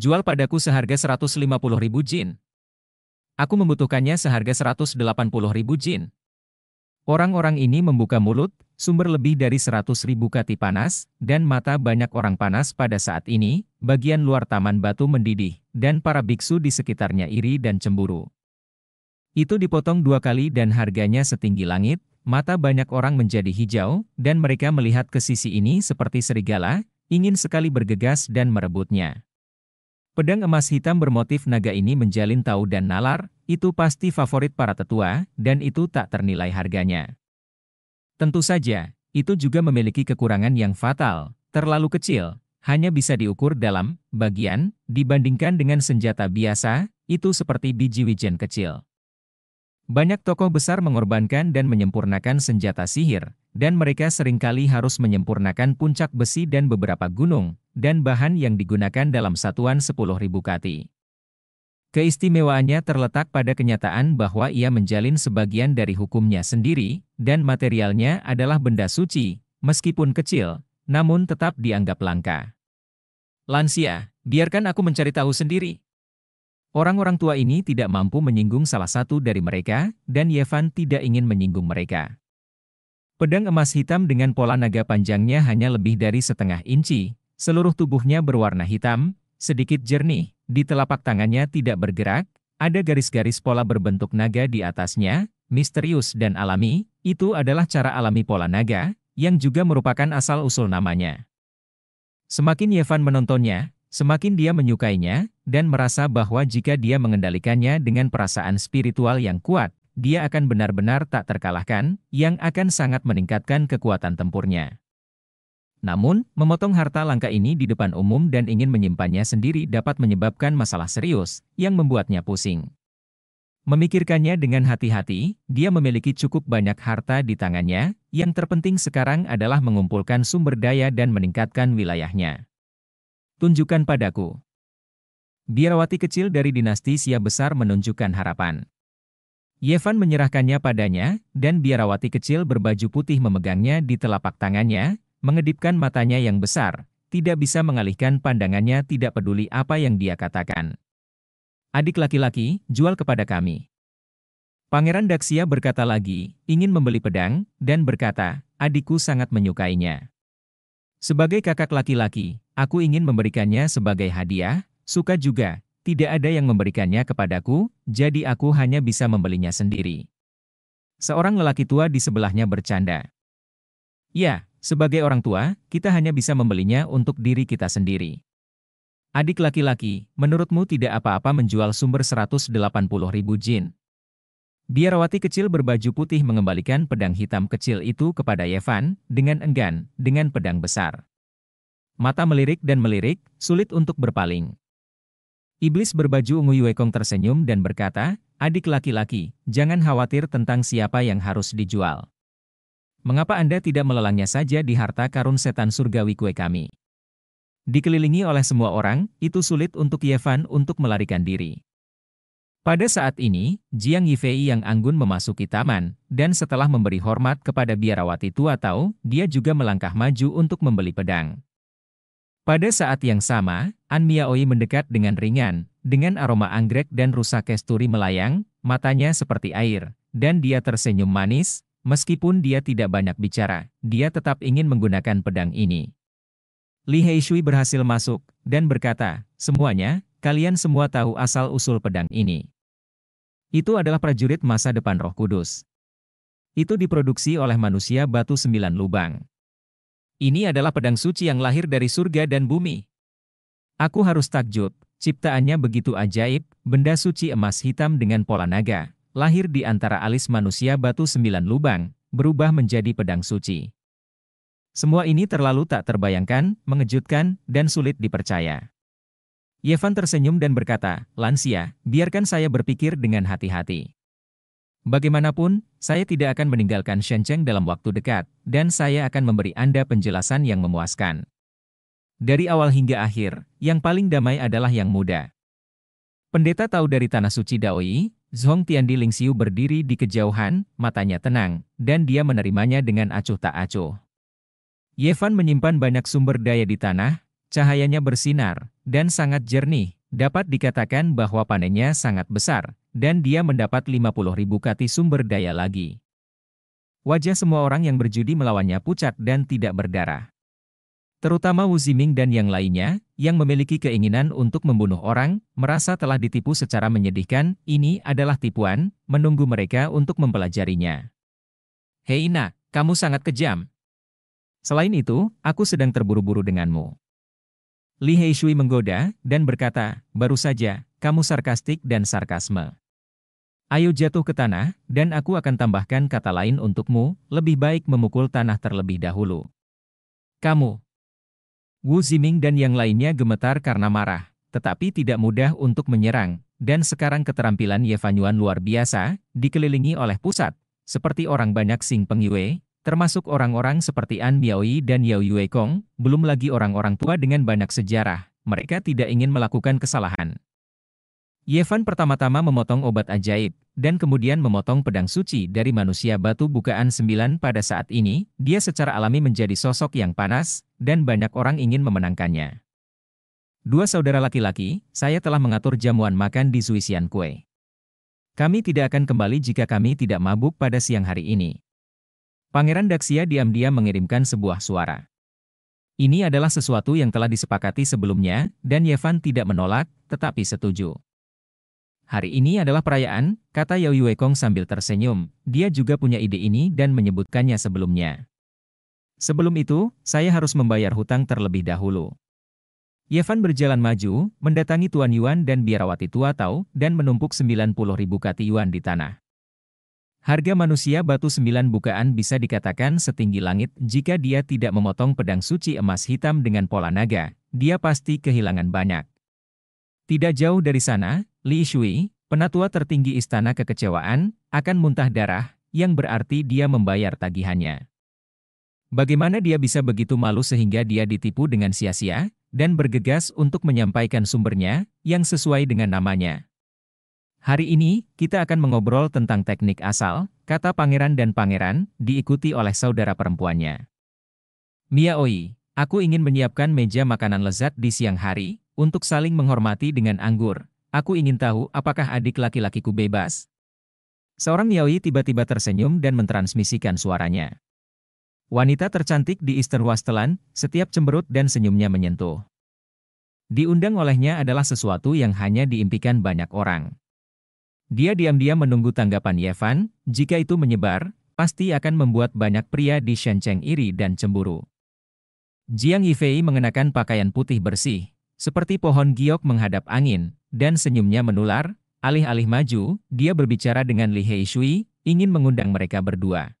Jual padaku seharga 150 ribu jin. Aku membutuhkannya seharga 180 ribu jin. Orang-orang ini membuka mulut, sumber lebih dari 100 ribu kati panas, dan mata banyak orang panas pada saat ini, bagian luar taman batu mendidih, dan para biksu di sekitarnya iri dan cemburu. Itu dipotong dua kali dan harganya setinggi langit, mata banyak orang menjadi hijau, dan mereka melihat ke sisi ini seperti serigala, ingin sekali bergegas dan merebutnya. Pedang emas hitam bermotif naga ini menjalin tahu dan nalar, itu pasti favorit para tetua, dan itu tak ternilai harganya. Tentu saja, itu juga memiliki kekurangan yang fatal, terlalu kecil, hanya bisa diukur dalam bagian, dibandingkan dengan senjata biasa, itu seperti biji wijen kecil. Banyak tokoh besar mengorbankan dan menyempurnakan senjata sihir, dan mereka seringkali harus menyempurnakan puncak besi dan beberapa gunung, dan bahan yang digunakan dalam satuan 10.000 kati. Keistimewaannya terletak pada kenyataan bahwa ia menjalin sebagian dari hukumnya sendiri, dan materialnya adalah benda suci, meskipun kecil, namun tetap dianggap langka. Lansia, biarkan aku mencari tahu sendiri. Orang-orang tua ini tidak mampu menyinggung salah satu dari mereka, dan Yevan tidak ingin menyinggung mereka. Pedang emas hitam dengan pola naga panjangnya hanya lebih dari setengah inci, seluruh tubuhnya berwarna hitam, sedikit jernih, di telapak tangannya tidak bergerak, ada garis-garis pola berbentuk naga di atasnya, misterius dan alami, itu adalah cara alami pola naga, yang juga merupakan asal-usul namanya. Semakin Yevan menontonnya, semakin dia menyukainya, dan merasa bahwa jika dia mengendalikannya dengan perasaan spiritual yang kuat, dia akan benar-benar tak terkalahkan, yang akan sangat meningkatkan kekuatan tempurnya. Namun, memotong harta langka ini di depan umum dan ingin menyimpannya sendiri dapat menyebabkan masalah serius, yang membuatnya pusing. Memikirkannya dengan hati-hati, dia memiliki cukup banyak harta di tangannya, yang terpenting sekarang adalah mengumpulkan sumber daya dan meningkatkan wilayahnya. Tunjukkan padaku. Biarawati kecil dari dinasti Sia besar menunjukkan harapan. Yevan menyerahkannya padanya, dan biarawati kecil berbaju putih memegangnya di telapak tangannya, mengedipkan matanya yang besar, tidak bisa mengalihkan pandangannya tidak peduli apa yang dia katakan. Adik laki-laki, jual kepada kami. Pangeran Daksia berkata lagi, ingin membeli pedang, dan berkata, adikku sangat menyukainya. Sebagai kakak laki-laki, aku ingin memberikannya sebagai hadiah, suka juga, tidak ada yang memberikannya kepadaku, jadi aku hanya bisa membelinya sendiri. Seorang lelaki tua di sebelahnya bercanda. Ya, sebagai orang tua, kita hanya bisa membelinya untuk diri kita sendiri. Adik laki-laki, menurutmu tidak apa-apa menjual sumber 180 ribu jin. Biarawati kecil berbaju putih mengembalikan pedang hitam kecil itu kepada Yevan, dengan enggan, dengan pedang besar. Mata melirik dan melirik, sulit untuk berpaling. Iblis berbaju ungu Yuekong tersenyum dan berkata, Adik laki-laki, jangan khawatir tentang siapa yang harus dijual. Mengapa Anda tidak melelangnya saja di harta karun setan surgawi kue kami? Dikelilingi oleh semua orang, itu sulit untuk Yevan untuk melarikan diri. Pada saat ini, Jiang Yifei yang anggun memasuki taman, dan setelah memberi hormat kepada biarawati tua tahu, dia juga melangkah maju untuk membeli pedang. Pada saat yang sama, An Miaoi mendekat dengan ringan, dengan aroma anggrek dan rusa kesturi melayang, matanya seperti air, dan dia tersenyum manis, Meskipun dia tidak banyak bicara, dia tetap ingin menggunakan pedang ini. Li Heishui berhasil masuk, dan berkata, Semuanya, kalian semua tahu asal-usul pedang ini. Itu adalah prajurit masa depan roh kudus. Itu diproduksi oleh manusia batu sembilan lubang. Ini adalah pedang suci yang lahir dari surga dan bumi. Aku harus takjub, ciptaannya begitu ajaib, benda suci emas hitam dengan pola naga lahir di antara alis manusia batu sembilan lubang, berubah menjadi pedang suci. Semua ini terlalu tak terbayangkan, mengejutkan, dan sulit dipercaya. Yevan tersenyum dan berkata, Lansia, biarkan saya berpikir dengan hati-hati. Bagaimanapun, saya tidak akan meninggalkan Shenzhen dalam waktu dekat, dan saya akan memberi Anda penjelasan yang memuaskan. Dari awal hingga akhir, yang paling damai adalah yang muda. Pendeta tahu dari Tanah Suci Daoi, Zhong Tiandi Lingxiu berdiri di kejauhan, matanya tenang, dan dia menerimanya dengan acuh tak acuh. Yefan menyimpan banyak sumber daya di tanah, cahayanya bersinar, dan sangat jernih. Dapat dikatakan bahwa panennya sangat besar, dan dia mendapat 50 ribu kati sumber daya lagi. Wajah semua orang yang berjudi melawannya pucat dan tidak berdarah terutama Wu Ziming dan yang lainnya, yang memiliki keinginan untuk membunuh orang, merasa telah ditipu secara menyedihkan, ini adalah tipuan, menunggu mereka untuk mempelajarinya. Hei nak, kamu sangat kejam. Selain itu, aku sedang terburu-buru denganmu. Li Heishui menggoda, dan berkata, baru saja, kamu sarkastik dan sarkasme. Ayo jatuh ke tanah, dan aku akan tambahkan kata lain untukmu, lebih baik memukul tanah terlebih dahulu. Kamu, Wu Ziming dan yang lainnya gemetar karena marah, tetapi tidak mudah untuk menyerang, dan sekarang keterampilan Ye Fanyuan luar biasa, dikelilingi oleh pusat, seperti orang banyak Sing Peng Yue, termasuk orang-orang seperti An Yi dan Yao Yue Kong, belum lagi orang-orang tua dengan banyak sejarah, mereka tidak ingin melakukan kesalahan. Yevan pertama-tama memotong obat ajaib, dan kemudian memotong pedang suci dari manusia batu bukaan sembilan pada saat ini, dia secara alami menjadi sosok yang panas, dan banyak orang ingin memenangkannya. Dua saudara laki-laki, saya telah mengatur jamuan makan di Zuisian Kue. Kami tidak akan kembali jika kami tidak mabuk pada siang hari ini. Pangeran Daxia diam-diam mengirimkan sebuah suara. Ini adalah sesuatu yang telah disepakati sebelumnya, dan Yevan tidak menolak, tetapi setuju. Hari ini adalah perayaan, kata Yao Yuekong sambil tersenyum. Dia juga punya ide ini dan menyebutkannya sebelumnya. Sebelum itu, saya harus membayar hutang terlebih dahulu. Yevan berjalan maju, mendatangi Tuan Yuan dan biarawati tua Tao, dan menumpuk 90 ribu kati Yuan di tanah. Harga manusia batu sembilan bukaan bisa dikatakan setinggi langit jika dia tidak memotong pedang suci emas hitam dengan pola naga, dia pasti kehilangan banyak. Tidak jauh dari sana, Li Shui, penatua tertinggi istana kekecewaan, akan muntah darah, yang berarti dia membayar tagihannya. Bagaimana dia bisa begitu malu sehingga dia ditipu dengan sia-sia, dan bergegas untuk menyampaikan sumbernya, yang sesuai dengan namanya. Hari ini, kita akan mengobrol tentang teknik asal, kata pangeran dan pangeran, diikuti oleh saudara perempuannya. Mia Oi, aku ingin menyiapkan meja makanan lezat di siang hari, untuk saling menghormati dengan anggur, Aku ingin tahu apakah adik laki-lakiku bebas. Seorang Yaoi tiba-tiba tersenyum dan mentransmisikan suaranya. Wanita tercantik di Eastern Wasteland, setiap cemberut dan senyumnya menyentuh. Diundang olehnya adalah sesuatu yang hanya diimpikan banyak orang. Dia diam-diam menunggu tanggapan Yevan, jika itu menyebar, pasti akan membuat banyak pria di Shenzhen iri dan cemburu. Jiang Yifei mengenakan pakaian putih bersih, seperti pohon giok menghadap angin, dan senyumnya menular, alih-alih maju, dia berbicara dengan Li Hei Shui, ingin mengundang mereka berdua.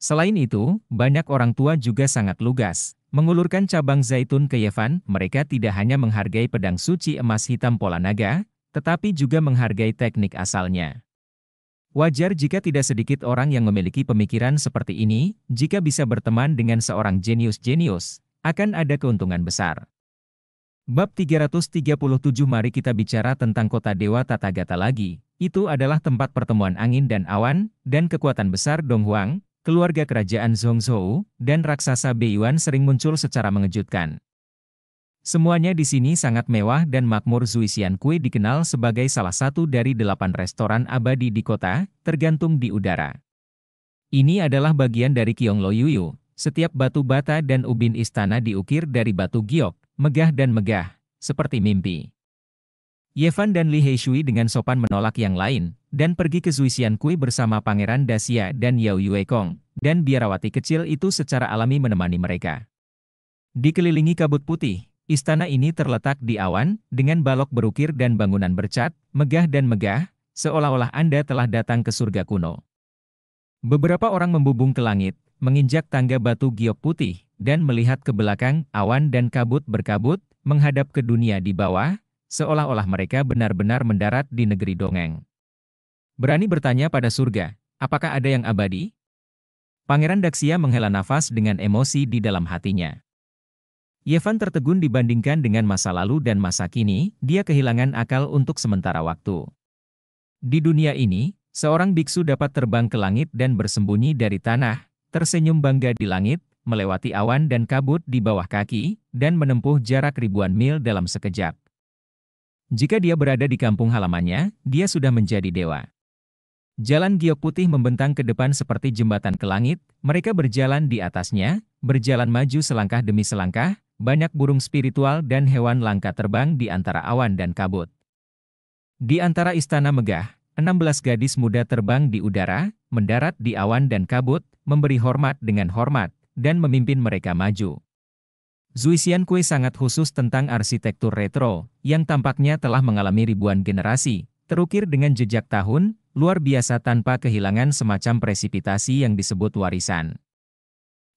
Selain itu, banyak orang tua juga sangat lugas. Mengulurkan cabang zaitun ke Yevan, mereka tidak hanya menghargai pedang suci emas hitam pola naga, tetapi juga menghargai teknik asalnya. Wajar jika tidak sedikit orang yang memiliki pemikiran seperti ini, jika bisa berteman dengan seorang jenius-jenius, akan ada keuntungan besar. Bab 337 Mari kita bicara tentang kota Dewa Tathagata lagi. Itu adalah tempat pertemuan angin dan awan, dan kekuatan besar Donghuang, keluarga kerajaan Zhongzhou, dan raksasa Beiyuan sering muncul secara mengejutkan. Semuanya di sini sangat mewah dan makmur Zuisian Kui dikenal sebagai salah satu dari delapan restoran abadi di kota, tergantung di udara. Ini adalah bagian dari Kiong Loyuyu, setiap batu bata dan ubin istana diukir dari batu giok, megah dan megah, seperti mimpi. Yevan dan Li Heishui dengan sopan menolak yang lain, dan pergi ke Zuisian Kui bersama Pangeran Dasia dan Yao Yuekong, dan biarawati kecil itu secara alami menemani mereka. Dikelilingi kabut putih, istana ini terletak di awan, dengan balok berukir dan bangunan bercat, megah dan megah, seolah-olah Anda telah datang ke surga kuno. Beberapa orang membubung ke langit, menginjak tangga batu giok putih, dan melihat ke belakang awan dan kabut berkabut menghadap ke dunia di bawah, seolah-olah mereka benar-benar mendarat di negeri dongeng. Berani bertanya pada surga, apakah ada yang abadi? Pangeran Daksia menghela nafas dengan emosi di dalam hatinya. Yevan tertegun dibandingkan dengan masa lalu dan masa kini, dia kehilangan akal untuk sementara waktu. Di dunia ini, seorang biksu dapat terbang ke langit dan bersembunyi dari tanah, tersenyum bangga di langit, melewati awan dan kabut di bawah kaki, dan menempuh jarak ribuan mil dalam sekejap. Jika dia berada di kampung halamannya, dia sudah menjadi dewa. Jalan giok putih membentang ke depan seperti jembatan ke langit, mereka berjalan di atasnya, berjalan maju selangkah demi selangkah, banyak burung spiritual dan hewan langka terbang di antara awan dan kabut. Di antara istana megah, 16 gadis muda terbang di udara, mendarat di awan dan kabut, memberi hormat dengan hormat, dan memimpin mereka maju. Zuisian Kue sangat khusus tentang arsitektur retro, yang tampaknya telah mengalami ribuan generasi, terukir dengan jejak tahun, luar biasa tanpa kehilangan semacam presipitasi yang disebut warisan.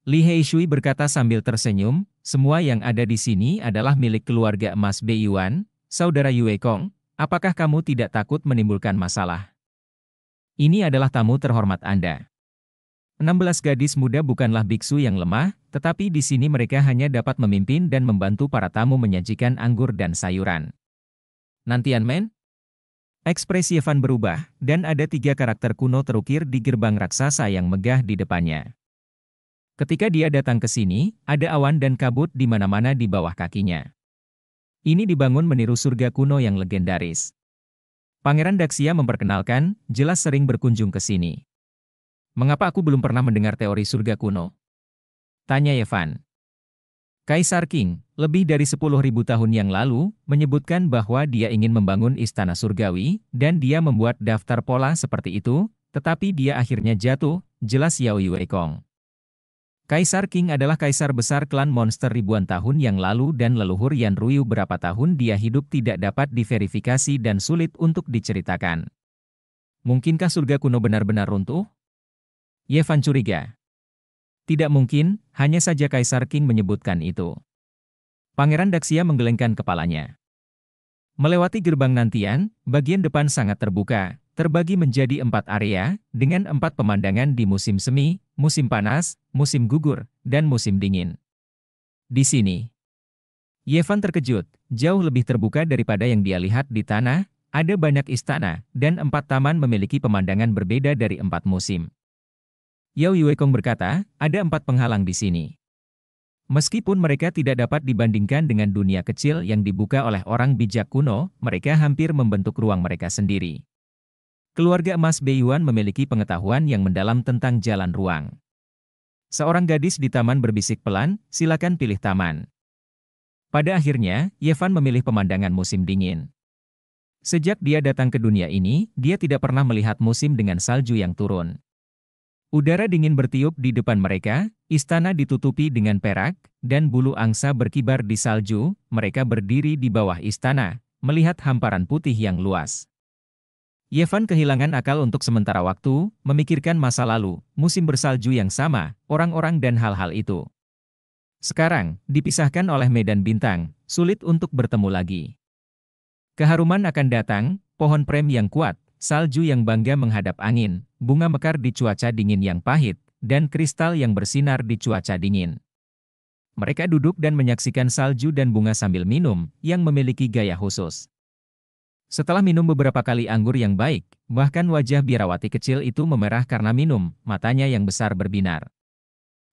Li Heishui berkata sambil tersenyum, semua yang ada di sini adalah milik keluarga emas Bei Yuan, saudara Yue Kong, apakah kamu tidak takut menimbulkan masalah? Ini adalah tamu terhormat Anda. 16 gadis muda bukanlah biksu yang lemah, tetapi di sini mereka hanya dapat memimpin dan membantu para tamu menyajikan anggur dan sayuran. Nantian men? Ekspresi Evan berubah, dan ada tiga karakter kuno terukir di gerbang raksasa yang megah di depannya. Ketika dia datang ke sini, ada awan dan kabut di mana-mana di bawah kakinya. Ini dibangun meniru surga kuno yang legendaris. Pangeran Daxia memperkenalkan, jelas sering berkunjung ke sini. Mengapa aku belum pernah mendengar teori surga kuno? Tanya Evan. Kaisar King, lebih dari 10.000 tahun yang lalu, menyebutkan bahwa dia ingin membangun istana surgawi, dan dia membuat daftar pola seperti itu, tetapi dia akhirnya jatuh, jelas Yao Kong. Kaisar King adalah kaisar besar klan monster ribuan tahun yang lalu dan leluhur Yan Ruyu berapa tahun dia hidup tidak dapat diverifikasi dan sulit untuk diceritakan. Mungkinkah surga kuno benar-benar runtuh? Yevan curiga. Tidak mungkin, hanya saja Kaisar King menyebutkan itu. Pangeran Daksia menggelengkan kepalanya. Melewati gerbang nantian, bagian depan sangat terbuka, terbagi menjadi empat area, dengan empat pemandangan di musim semi, musim panas, musim gugur, dan musim dingin. Di sini, Yevan terkejut, jauh lebih terbuka daripada yang dia lihat di tanah, ada banyak istana, dan empat taman memiliki pemandangan berbeda dari empat musim. Yao Yuekong berkata, ada empat penghalang di sini. Meskipun mereka tidak dapat dibandingkan dengan dunia kecil yang dibuka oleh orang bijak kuno, mereka hampir membentuk ruang mereka sendiri. Keluarga emas Yuan memiliki pengetahuan yang mendalam tentang jalan ruang. Seorang gadis di taman berbisik pelan, silakan pilih taman. Pada akhirnya, Yevan memilih pemandangan musim dingin. Sejak dia datang ke dunia ini, dia tidak pernah melihat musim dengan salju yang turun. Udara dingin bertiup di depan mereka, istana ditutupi dengan perak, dan bulu angsa berkibar di salju, mereka berdiri di bawah istana, melihat hamparan putih yang luas. Yevan kehilangan akal untuk sementara waktu, memikirkan masa lalu, musim bersalju yang sama, orang-orang dan hal-hal itu. Sekarang, dipisahkan oleh medan bintang, sulit untuk bertemu lagi. Keharuman akan datang, pohon prem yang kuat, salju yang bangga menghadap angin, bunga mekar di cuaca dingin yang pahit, dan kristal yang bersinar di cuaca dingin. Mereka duduk dan menyaksikan salju dan bunga sambil minum, yang memiliki gaya khusus. Setelah minum beberapa kali anggur yang baik, bahkan wajah biarawati kecil itu memerah karena minum, matanya yang besar berbinar.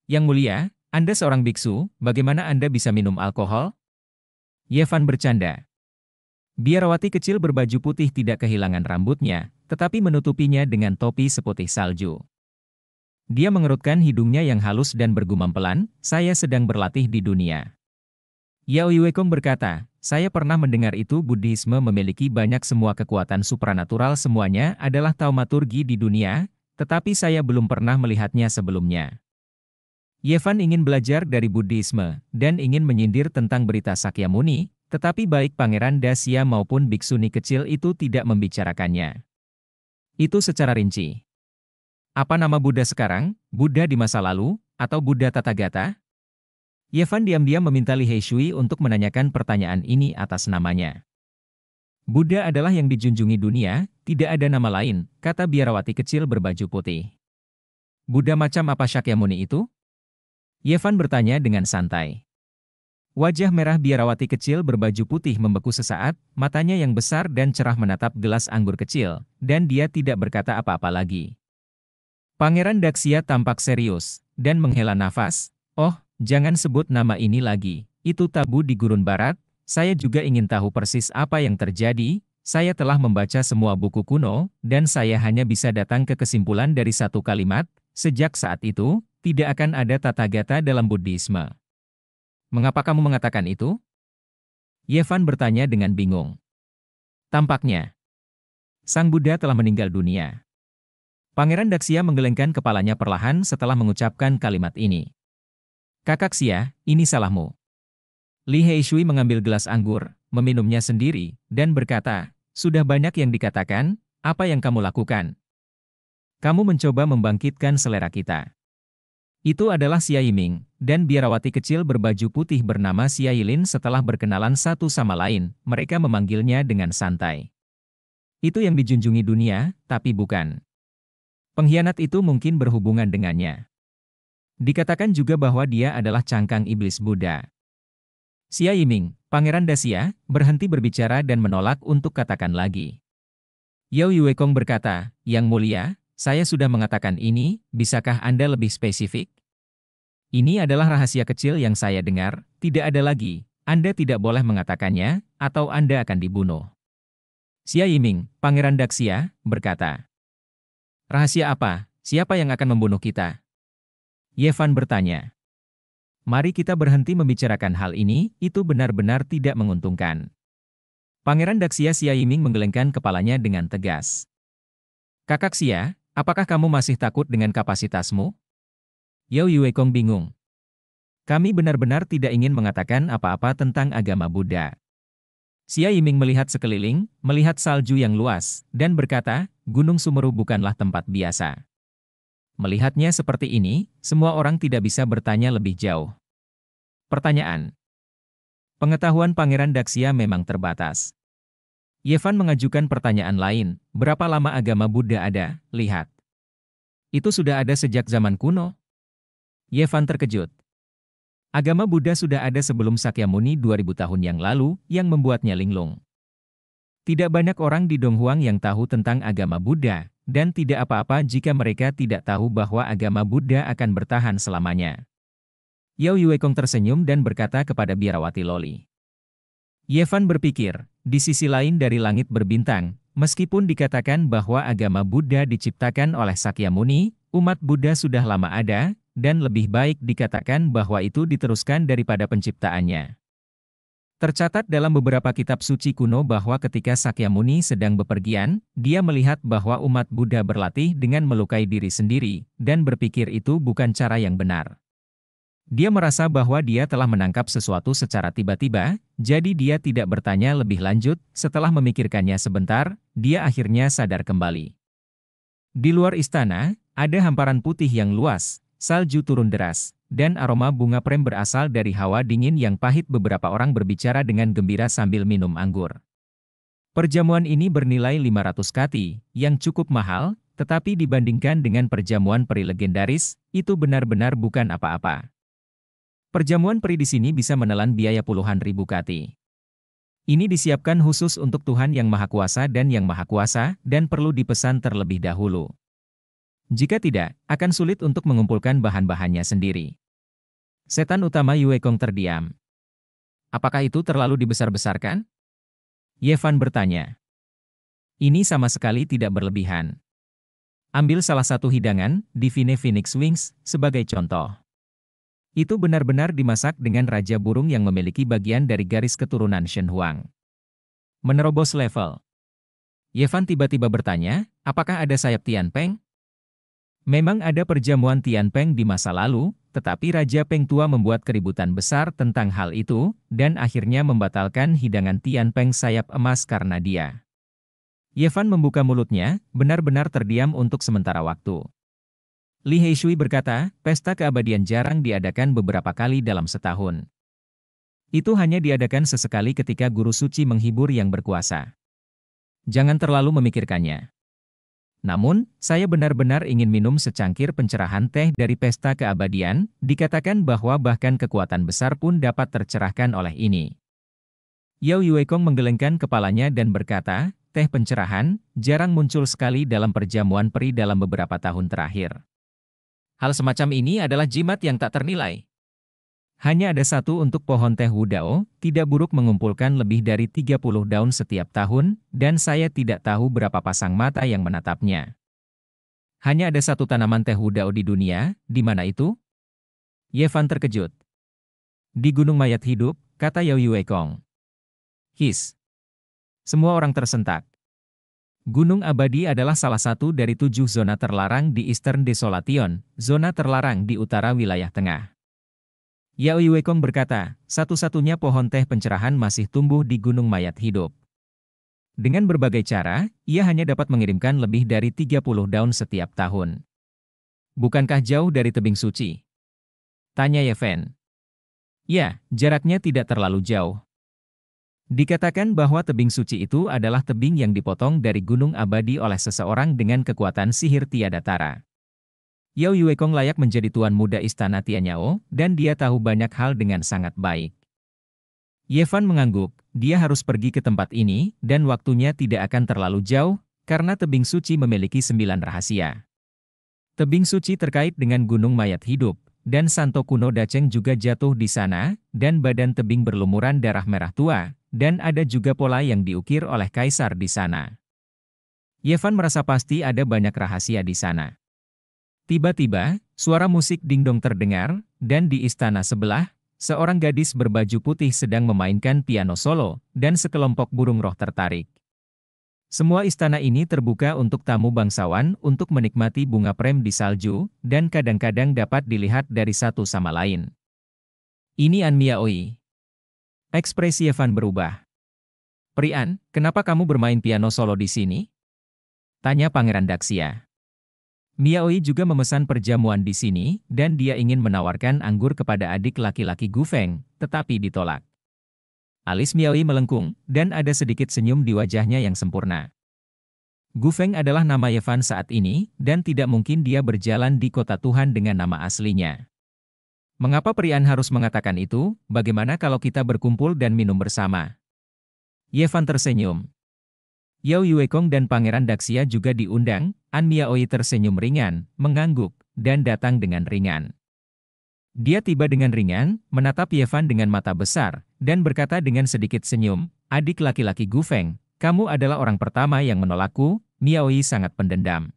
Yang mulia, Anda seorang biksu, bagaimana Anda bisa minum alkohol? Yevan bercanda. Biarawati kecil berbaju putih tidak kehilangan rambutnya, tetapi menutupinya dengan topi seputih salju. Dia mengerutkan hidungnya yang halus dan bergumam pelan, saya sedang berlatih di dunia. Yao Yuekong berkata, saya pernah mendengar itu Buddhisme memiliki banyak semua kekuatan supranatural semuanya adalah taumaturgi di dunia, tetapi saya belum pernah melihatnya sebelumnya. Yevan ingin belajar dari Buddhisme, dan ingin menyindir tentang berita Sakyamuni, tetapi baik Pangeran Dasia maupun Biksuni kecil itu tidak membicarakannya itu secara rinci. Apa nama Buddha sekarang, Buddha di masa lalu, atau Buddha Tathagata? Yevan diam-diam meminta Li Heishui untuk menanyakan pertanyaan ini atas namanya. Buddha adalah yang dijunjungi dunia, tidak ada nama lain, kata biarawati kecil berbaju putih. Buddha macam apa Shakyamuni itu? Yevan bertanya dengan santai. Wajah merah biarawati kecil berbaju putih membeku sesaat, matanya yang besar dan cerah menatap gelas anggur kecil, dan dia tidak berkata apa-apa lagi. Pangeran Daksia tampak serius, dan menghela nafas. Oh, jangan sebut nama ini lagi. Itu tabu di gurun barat, saya juga ingin tahu persis apa yang terjadi. Saya telah membaca semua buku kuno, dan saya hanya bisa datang ke kesimpulan dari satu kalimat, sejak saat itu, tidak akan ada tata gata dalam Buddhisme. Mengapa kamu mengatakan itu? Yevan bertanya dengan bingung. Tampaknya, Sang Buddha telah meninggal dunia. Pangeran Daksia menggelengkan kepalanya perlahan setelah mengucapkan kalimat ini. Kakak Sia, ini salahmu. Li Heishui mengambil gelas anggur, meminumnya sendiri, dan berkata, sudah banyak yang dikatakan, apa yang kamu lakukan? Kamu mencoba membangkitkan selera kita. Itu adalah Xia Yiming, dan biarawati kecil berbaju putih bernama Xia Yilin setelah berkenalan satu sama lain, mereka memanggilnya dengan santai. Itu yang dijunjungi dunia, tapi bukan. Pengkhianat itu mungkin berhubungan dengannya. Dikatakan juga bahwa dia adalah cangkang iblis Buddha. Xia Yiming, Pangeran Dasia, berhenti berbicara dan menolak untuk katakan lagi. Yao Yuekong berkata, Yang Mulia, saya sudah mengatakan ini, bisakah Anda lebih spesifik? Ini adalah rahasia kecil yang saya dengar, tidak ada lagi. Anda tidak boleh mengatakannya, atau Anda akan dibunuh. Xia Yiming, Pangeran Daxia, berkata. Rahasia apa? Siapa yang akan membunuh kita? Yevan bertanya. Mari kita berhenti membicarakan hal ini, itu benar-benar tidak menguntungkan. Pangeran Daxia Xia Yiming menggelengkan kepalanya dengan tegas. Kakak Xia, Apakah kamu masih takut dengan kapasitasmu? Yao Yuekong bingung. Kami benar-benar tidak ingin mengatakan apa-apa tentang agama Buddha. Xia Yiming melihat sekeliling, melihat salju yang luas, dan berkata, Gunung Sumeru bukanlah tempat biasa. Melihatnya seperti ini, semua orang tidak bisa bertanya lebih jauh. Pertanyaan. Pengetahuan Pangeran Daksia memang terbatas. Yevan mengajukan pertanyaan lain, berapa lama agama Buddha ada, lihat. Itu sudah ada sejak zaman kuno. Yevan terkejut. Agama Buddha sudah ada sebelum Sakyamuni 2000 tahun yang lalu, yang membuatnya linglung. Tidak banyak orang di Donghuang yang tahu tentang agama Buddha, dan tidak apa-apa jika mereka tidak tahu bahwa agama Buddha akan bertahan selamanya. Yao Yuekong tersenyum dan berkata kepada biarawati Loli. Yevan berpikir, di sisi lain dari langit berbintang, meskipun dikatakan bahwa agama Buddha diciptakan oleh Sakyamuni, umat Buddha sudah lama ada, dan lebih baik dikatakan bahwa itu diteruskan daripada penciptaannya. Tercatat dalam beberapa kitab suci kuno bahwa ketika Sakyamuni sedang bepergian, dia melihat bahwa umat Buddha berlatih dengan melukai diri sendiri, dan berpikir itu bukan cara yang benar. Dia merasa bahwa dia telah menangkap sesuatu secara tiba-tiba, jadi dia tidak bertanya lebih lanjut. Setelah memikirkannya sebentar, dia akhirnya sadar kembali. Di luar istana, ada hamparan putih yang luas, salju turun deras, dan aroma bunga prem berasal dari hawa dingin yang pahit. Beberapa orang berbicara dengan gembira sambil minum anggur. Perjamuan ini bernilai 500 kati, yang cukup mahal, tetapi dibandingkan dengan perjamuan peri legendaris, itu benar-benar bukan apa-apa. Perjamuan peri di sini bisa menelan biaya puluhan ribu kati. Ini disiapkan khusus untuk Tuhan Yang Maha Kuasa dan Yang Maha Kuasa, dan perlu dipesan terlebih dahulu. Jika tidak, akan sulit untuk mengumpulkan bahan-bahannya sendiri. Setan utama Yue Kong terdiam. Apakah itu terlalu dibesar-besarkan? Yevan bertanya. Ini sama sekali tidak berlebihan. Ambil salah satu hidangan, Divine Phoenix Wings, sebagai contoh. Itu benar-benar dimasak dengan raja burung yang memiliki bagian dari garis keturunan Shen Huang. Menerobos level. Yevan tiba-tiba bertanya, apakah ada sayap Tian Peng? Memang ada perjamuan Tian Peng di masa lalu, tetapi Raja Peng Tua membuat keributan besar tentang hal itu, dan akhirnya membatalkan hidangan Tian Peng sayap emas karena dia. Yevan membuka mulutnya, benar-benar terdiam untuk sementara waktu. Li Heishui berkata, pesta keabadian jarang diadakan beberapa kali dalam setahun. Itu hanya diadakan sesekali ketika guru suci menghibur yang berkuasa. Jangan terlalu memikirkannya. Namun, saya benar-benar ingin minum secangkir pencerahan teh dari pesta keabadian, dikatakan bahwa bahkan kekuatan besar pun dapat tercerahkan oleh ini. Yao Yuekong menggelengkan kepalanya dan berkata, teh pencerahan jarang muncul sekali dalam perjamuan peri dalam beberapa tahun terakhir. Hal semacam ini adalah jimat yang tak ternilai. Hanya ada satu untuk pohon teh wudao, tidak buruk mengumpulkan lebih dari 30 daun setiap tahun, dan saya tidak tahu berapa pasang mata yang menatapnya. Hanya ada satu tanaman teh wudao di dunia, di mana itu? Yevan terkejut. Di Gunung Mayat Hidup, kata Yao Yuekong. His. Semua orang tersentak. Gunung Abadi adalah salah satu dari tujuh zona terlarang di Eastern Desolation, zona terlarang di utara wilayah tengah. Yao Wekong berkata, satu-satunya pohon teh pencerahan masih tumbuh di Gunung Mayat Hidup. Dengan berbagai cara, ia hanya dapat mengirimkan lebih dari 30 daun setiap tahun. Bukankah jauh dari tebing suci? Tanya Yefen. Ya, jaraknya tidak terlalu jauh. Dikatakan bahwa tebing suci itu adalah tebing yang dipotong dari gunung abadi oleh seseorang dengan kekuatan sihir tiada tara. Yao Yuekong layak menjadi tuan muda istana Tianyao, dan dia tahu banyak hal dengan sangat baik. Yevan mengangguk, dia harus pergi ke tempat ini, dan waktunya tidak akan terlalu jauh, karena tebing suci memiliki sembilan rahasia. Tebing suci terkait dengan gunung mayat hidup, dan Santo Kuno Daceng juga jatuh di sana, dan badan tebing berlumuran darah merah tua, dan ada juga pola yang diukir oleh kaisar di sana. Yevan merasa pasti ada banyak rahasia di sana. Tiba-tiba, suara musik dingdong terdengar, dan di istana sebelah, seorang gadis berbaju putih sedang memainkan piano solo, dan sekelompok burung roh tertarik. Semua istana ini terbuka untuk tamu bangsawan untuk menikmati bunga prem di salju, dan kadang-kadang dapat dilihat dari satu sama lain. Ini An Miaoi. Ekspresi Evan berubah. Prian, kenapa kamu bermain piano solo di sini? Tanya Pangeran Daxia. Miaoi juga memesan perjamuan di sini, dan dia ingin menawarkan anggur kepada adik laki-laki Gu Feng, tetapi ditolak. Alis Miaoi melengkung, dan ada sedikit senyum di wajahnya yang sempurna. Gu Feng adalah nama Yevan saat ini, dan tidak mungkin dia berjalan di kota Tuhan dengan nama aslinya. Mengapa Prian harus mengatakan itu? Bagaimana kalau kita berkumpul dan minum bersama? Yevan tersenyum. Yao Yuekong dan Pangeran Daxia juga diundang, An Miaoi tersenyum ringan, mengangguk, dan datang dengan ringan. Dia tiba dengan ringan, menatap Yevan dengan mata besar, dan berkata dengan sedikit senyum, adik laki-laki Gu Feng, kamu adalah orang pertama yang menolakku, Miaoi sangat pendendam.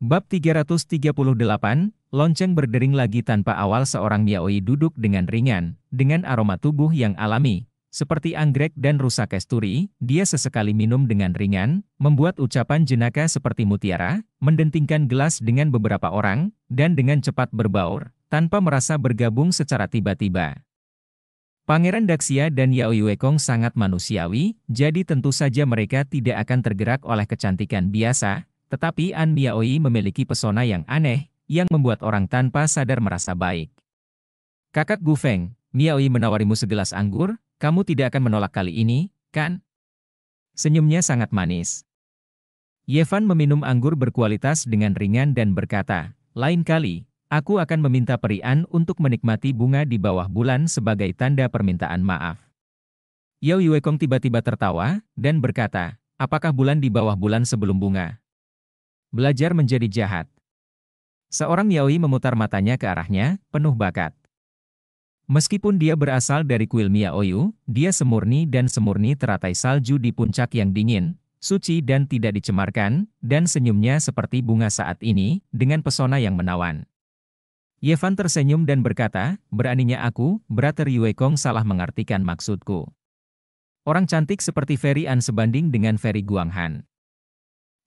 Bab 338, Lonceng berdering lagi tanpa awal seorang Miaoi duduk dengan ringan, dengan aroma tubuh yang alami. Seperti anggrek dan rusa kesturi, dia sesekali minum dengan ringan, membuat ucapan jenaka seperti mutiara, mendentingkan gelas dengan beberapa orang, dan dengan cepat berbaur, tanpa merasa bergabung secara tiba-tiba. Pangeran Daxia dan Yaoi Wekong sangat manusiawi, jadi tentu saja mereka tidak akan tergerak oleh kecantikan biasa, tetapi An Miaoi memiliki pesona yang aneh, yang membuat orang tanpa sadar merasa baik. Kakak Gu Feng, Miaoyi menawarimu segelas anggur, kamu tidak akan menolak kali ini, kan? Senyumnya sangat manis. Yevan meminum anggur berkualitas dengan ringan dan berkata, lain kali, aku akan meminta Perian untuk menikmati bunga di bawah bulan sebagai tanda permintaan maaf. Yao Yuekong tiba-tiba tertawa dan berkata, apakah bulan di bawah bulan sebelum bunga? Belajar menjadi jahat. Seorang Yaoi memutar matanya ke arahnya, penuh bakat. Meskipun dia berasal dari kuil Miaoyu, dia semurni dan semurni teratai salju di puncak yang dingin, suci dan tidak dicemarkan, dan senyumnya seperti bunga saat ini, dengan pesona yang menawan. Yevan tersenyum dan berkata, beraninya aku, Brother Yuekong salah mengartikan maksudku. Orang cantik seperti Ferry An sebanding dengan Ferry Guanghan.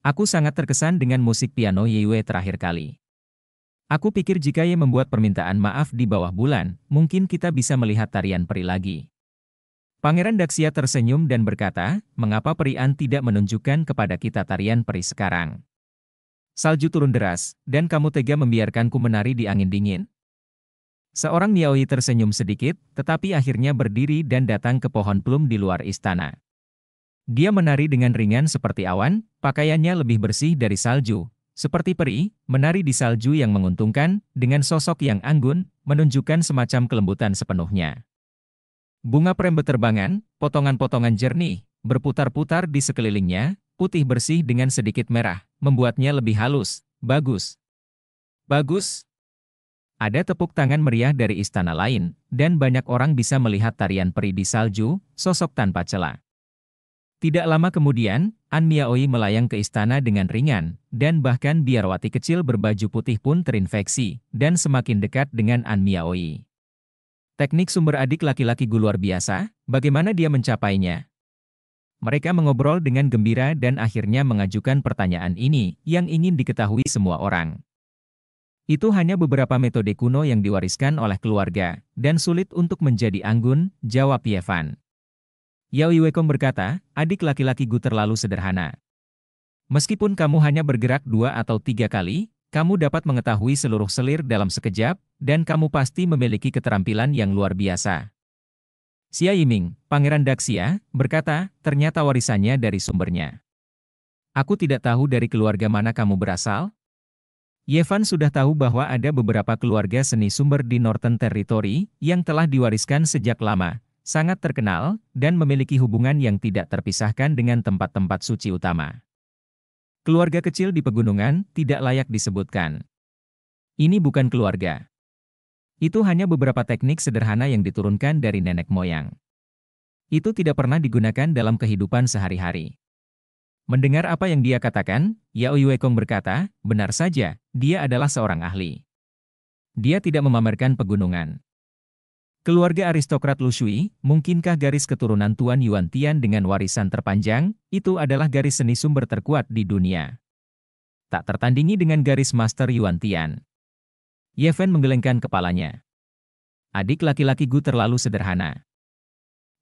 Aku sangat terkesan dengan musik piano Yue terakhir kali. Aku pikir jika ia membuat permintaan maaf di bawah bulan, mungkin kita bisa melihat tarian peri lagi. Pangeran Daksia tersenyum dan berkata, mengapa perian tidak menunjukkan kepada kita tarian peri sekarang? Salju turun deras, dan kamu tega membiarkanku menari di angin dingin? Seorang Niaoyi tersenyum sedikit, tetapi akhirnya berdiri dan datang ke pohon plum di luar istana. Dia menari dengan ringan seperti awan, pakaiannya lebih bersih dari salju, seperti peri, menari di salju yang menguntungkan, dengan sosok yang anggun, menunjukkan semacam kelembutan sepenuhnya. Bunga prem beterbangan, potongan-potongan jernih, berputar-putar di sekelilingnya, putih bersih dengan sedikit merah, membuatnya lebih halus, bagus. Bagus. Ada tepuk tangan meriah dari istana lain, dan banyak orang bisa melihat tarian peri di salju, sosok tanpa celah. Tidak lama kemudian, An Miaoi melayang ke istana dengan ringan, dan bahkan biarwati kecil berbaju putih pun terinfeksi, dan semakin dekat dengan An Miaoi. Teknik sumber adik laki laki luar biasa, bagaimana dia mencapainya? Mereka mengobrol dengan gembira dan akhirnya mengajukan pertanyaan ini, yang ingin diketahui semua orang. Itu hanya beberapa metode kuno yang diwariskan oleh keluarga, dan sulit untuk menjadi anggun, jawab Yevan. Yao Iwekom berkata, adik laki laki Gu terlalu sederhana. Meskipun kamu hanya bergerak dua atau tiga kali, kamu dapat mengetahui seluruh selir dalam sekejap, dan kamu pasti memiliki keterampilan yang luar biasa. Xia Yiming, Pangeran Daxia, berkata, ternyata warisannya dari sumbernya. Aku tidak tahu dari keluarga mana kamu berasal. Yevan sudah tahu bahwa ada beberapa keluarga seni sumber di Northern Territory yang telah diwariskan sejak lama, sangat terkenal, dan memiliki hubungan yang tidak terpisahkan dengan tempat-tempat suci utama. Keluarga kecil di pegunungan tidak layak disebutkan. Ini bukan keluarga. Itu hanya beberapa teknik sederhana yang diturunkan dari nenek moyang. Itu tidak pernah digunakan dalam kehidupan sehari-hari. Mendengar apa yang dia katakan, Yao Yuekong berkata, benar saja, dia adalah seorang ahli. Dia tidak memamerkan pegunungan. Keluarga aristokrat Lushui, mungkinkah garis keturunan Tuan Yuan Tian dengan warisan terpanjang, itu adalah garis seni sumber terkuat di dunia. Tak tertandingi dengan garis master Yuan Tian. Yefen menggelengkan kepalanya. Adik laki-laki Gu terlalu sederhana.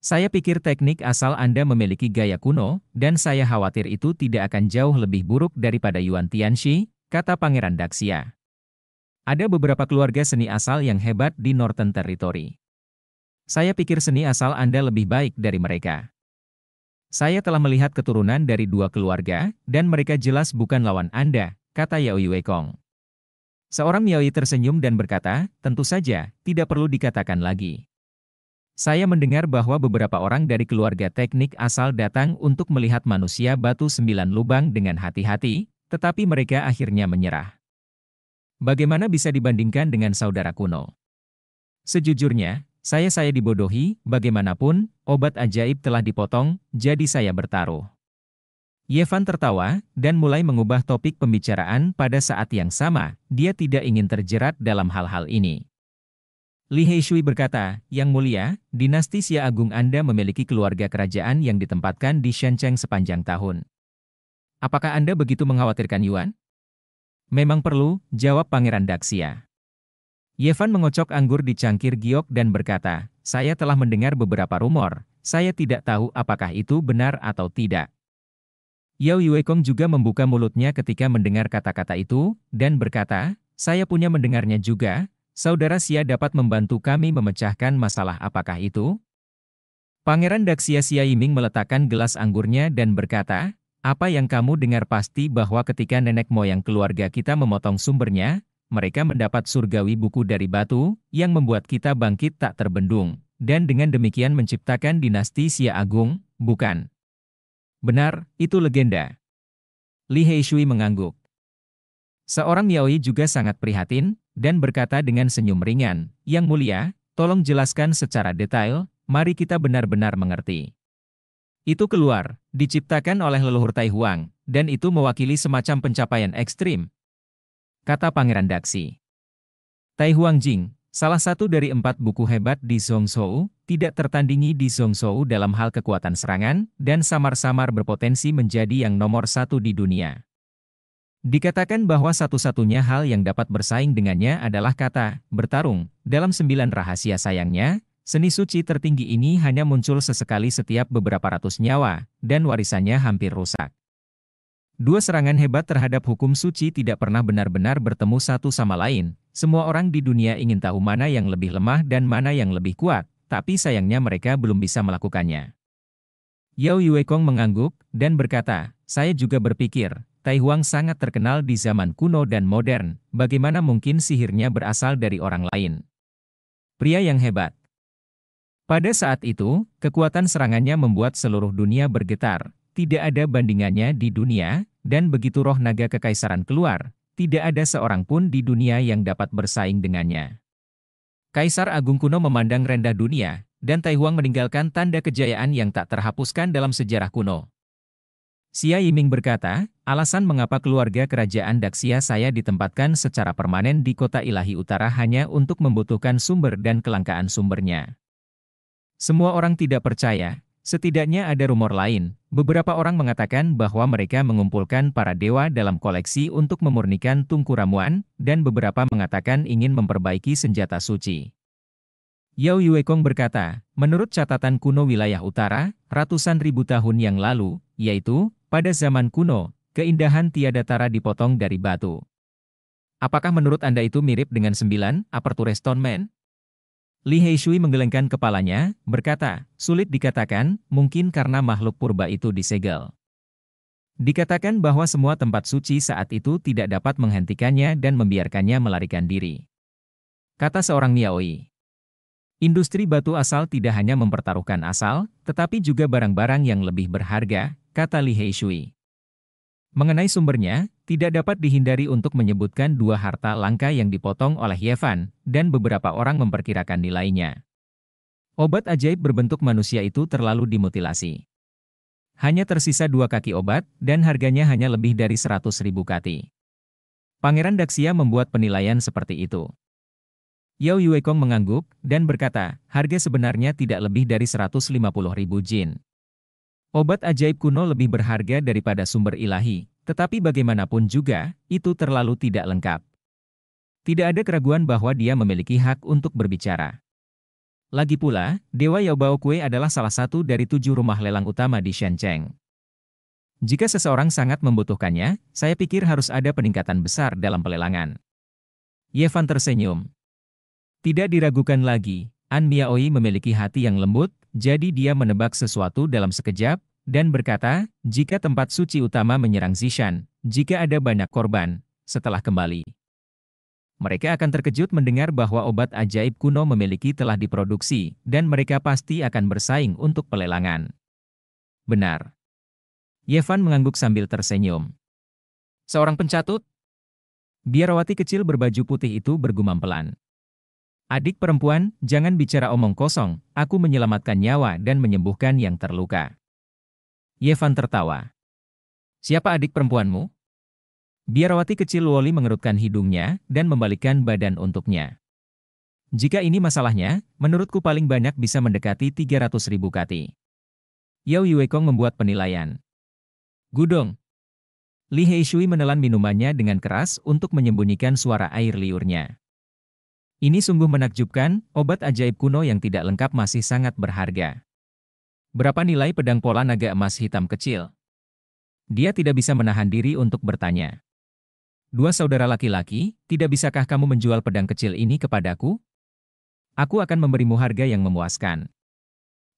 Saya pikir teknik asal Anda memiliki gaya kuno, dan saya khawatir itu tidak akan jauh lebih buruk daripada Yuan Tian Shi, kata Pangeran Daxia. Ada beberapa keluarga seni asal yang hebat di Northern Territory. Saya pikir seni asal Anda lebih baik dari mereka. Saya telah melihat keturunan dari dua keluarga, dan mereka jelas bukan lawan Anda, kata Yao Yuekong. Seorang Yaoi tersenyum dan berkata, tentu saja, tidak perlu dikatakan lagi. Saya mendengar bahwa beberapa orang dari keluarga teknik asal datang untuk melihat manusia batu sembilan lubang dengan hati-hati, tetapi mereka akhirnya menyerah. Bagaimana bisa dibandingkan dengan saudara kuno? Sejujurnya, saya-saya dibodohi, bagaimanapun, obat ajaib telah dipotong, jadi saya bertaruh. Yevan tertawa, dan mulai mengubah topik pembicaraan pada saat yang sama, dia tidak ingin terjerat dalam hal-hal ini. Li Heishui berkata, Yang mulia, dinasti Xia Agung Anda memiliki keluarga kerajaan yang ditempatkan di Shenzhen sepanjang tahun. Apakah Anda begitu mengkhawatirkan Yuan? Memang perlu, jawab Pangeran Daxia. Yevan mengocok anggur di cangkir giok dan berkata, saya telah mendengar beberapa rumor, saya tidak tahu apakah itu benar atau tidak. Yao Yuekong juga membuka mulutnya ketika mendengar kata-kata itu, dan berkata, saya punya mendengarnya juga, saudara Sia dapat membantu kami memecahkan masalah apakah itu? Pangeran Daxia Xia Yiming meletakkan gelas anggurnya dan berkata, apa yang kamu dengar pasti bahwa ketika nenek moyang keluarga kita memotong sumbernya, mereka mendapat surgawi buku dari batu, yang membuat kita bangkit tak terbendung, dan dengan demikian menciptakan dinasti Xia Agung, bukan? Benar, itu legenda. Li Heishui mengangguk. Seorang Yaoi juga sangat prihatin, dan berkata dengan senyum ringan, Yang mulia, tolong jelaskan secara detail, mari kita benar-benar mengerti. Itu keluar, diciptakan oleh leluhur Taihuang dan itu mewakili semacam pencapaian ekstrim, kata Pangeran daksi Tai Huang Jing, salah satu dari empat buku hebat di Zhongzhou, tidak tertandingi di Zhongzhou dalam hal kekuatan serangan, dan samar-samar berpotensi menjadi yang nomor satu di dunia. Dikatakan bahwa satu-satunya hal yang dapat bersaing dengannya adalah kata bertarung. Dalam sembilan rahasia sayangnya, seni suci tertinggi ini hanya muncul sesekali setiap beberapa ratus nyawa, dan warisannya hampir rusak. Dua serangan hebat terhadap hukum suci tidak pernah benar-benar bertemu satu sama lain. Semua orang di dunia ingin tahu mana yang lebih lemah dan mana yang lebih kuat, tapi sayangnya mereka belum bisa melakukannya. Yao Yuekong mengangguk dan berkata, saya juga berpikir, Taihuang sangat terkenal di zaman kuno dan modern, bagaimana mungkin sihirnya berasal dari orang lain. Pria yang hebat. Pada saat itu, kekuatan serangannya membuat seluruh dunia bergetar, tidak ada bandingannya di dunia, dan begitu roh naga kekaisaran keluar, tidak ada seorang pun di dunia yang dapat bersaing dengannya. Kaisar Agung kuno memandang rendah dunia, dan Taihuang meninggalkan tanda kejayaan yang tak terhapuskan dalam sejarah kuno. Xia Yiming berkata, alasan mengapa keluarga kerajaan Daxia saya ditempatkan secara permanen di kota ilahi utara hanya untuk membutuhkan sumber dan kelangkaan sumbernya. Semua orang tidak percaya, Setidaknya ada rumor lain, beberapa orang mengatakan bahwa mereka mengumpulkan para dewa dalam koleksi untuk memurnikan tungku ramuan, dan beberapa mengatakan ingin memperbaiki senjata suci. Yao Yuekong berkata, menurut catatan kuno wilayah utara, ratusan ribu tahun yang lalu, yaitu, pada zaman kuno, keindahan tiada tara dipotong dari batu. Apakah menurut Anda itu mirip dengan sembilan, Aperture Stone Man? Li Heishui menggelengkan kepalanya, berkata, sulit dikatakan, mungkin karena makhluk purba itu disegel. Dikatakan bahwa semua tempat suci saat itu tidak dapat menghentikannya dan membiarkannya melarikan diri. Kata seorang Miaoi. Industri batu asal tidak hanya mempertaruhkan asal, tetapi juga barang-barang yang lebih berharga, kata Li Heishui. Mengenai sumbernya, tidak dapat dihindari untuk menyebutkan dua harta langka yang dipotong oleh Yevan dan beberapa orang memperkirakan nilainya. Obat ajaib berbentuk manusia itu terlalu dimutilasi. Hanya tersisa dua kaki obat, dan harganya hanya lebih dari 100 ribu kati. Pangeran Daxia membuat penilaian seperti itu. Yao Yuekong mengangguk, dan berkata, harga sebenarnya tidak lebih dari 150 ribu jin. Obat ajaib kuno lebih berharga daripada sumber ilahi, tetapi bagaimanapun juga, itu terlalu tidak lengkap. Tidak ada keraguan bahwa dia memiliki hak untuk berbicara. Lagi pula, Dewa Yaobao Kue adalah salah satu dari tujuh rumah lelang utama di Shenzhen. Jika seseorang sangat membutuhkannya, saya pikir harus ada peningkatan besar dalam pelelangan. Yevan tersenyum. Tidak diragukan lagi, An Miaoi memiliki hati yang lembut, jadi dia menebak sesuatu dalam sekejap, dan berkata, jika tempat suci utama menyerang Zishan, jika ada banyak korban, setelah kembali. Mereka akan terkejut mendengar bahwa obat ajaib kuno memiliki telah diproduksi, dan mereka pasti akan bersaing untuk pelelangan. Benar. Yevan mengangguk sambil tersenyum. Seorang pencatut? Biarawati kecil berbaju putih itu bergumam pelan. Adik perempuan, jangan bicara omong kosong, aku menyelamatkan nyawa dan menyembuhkan yang terluka. Yevan tertawa. Siapa adik perempuanmu? Biarawati kecil Woli mengerutkan hidungnya dan membalikkan badan untuknya. Jika ini masalahnya, menurutku paling banyak bisa mendekati 300 ribu kati. Yao Yuekong membuat penilaian. Gudong. Li Heishui menelan minumannya dengan keras untuk menyembunyikan suara air liurnya. Ini sungguh menakjubkan, obat ajaib kuno yang tidak lengkap masih sangat berharga. Berapa nilai pedang pola naga emas hitam kecil? Dia tidak bisa menahan diri untuk bertanya. Dua saudara laki-laki, tidak bisakah kamu menjual pedang kecil ini kepadaku? Aku akan memberimu harga yang memuaskan.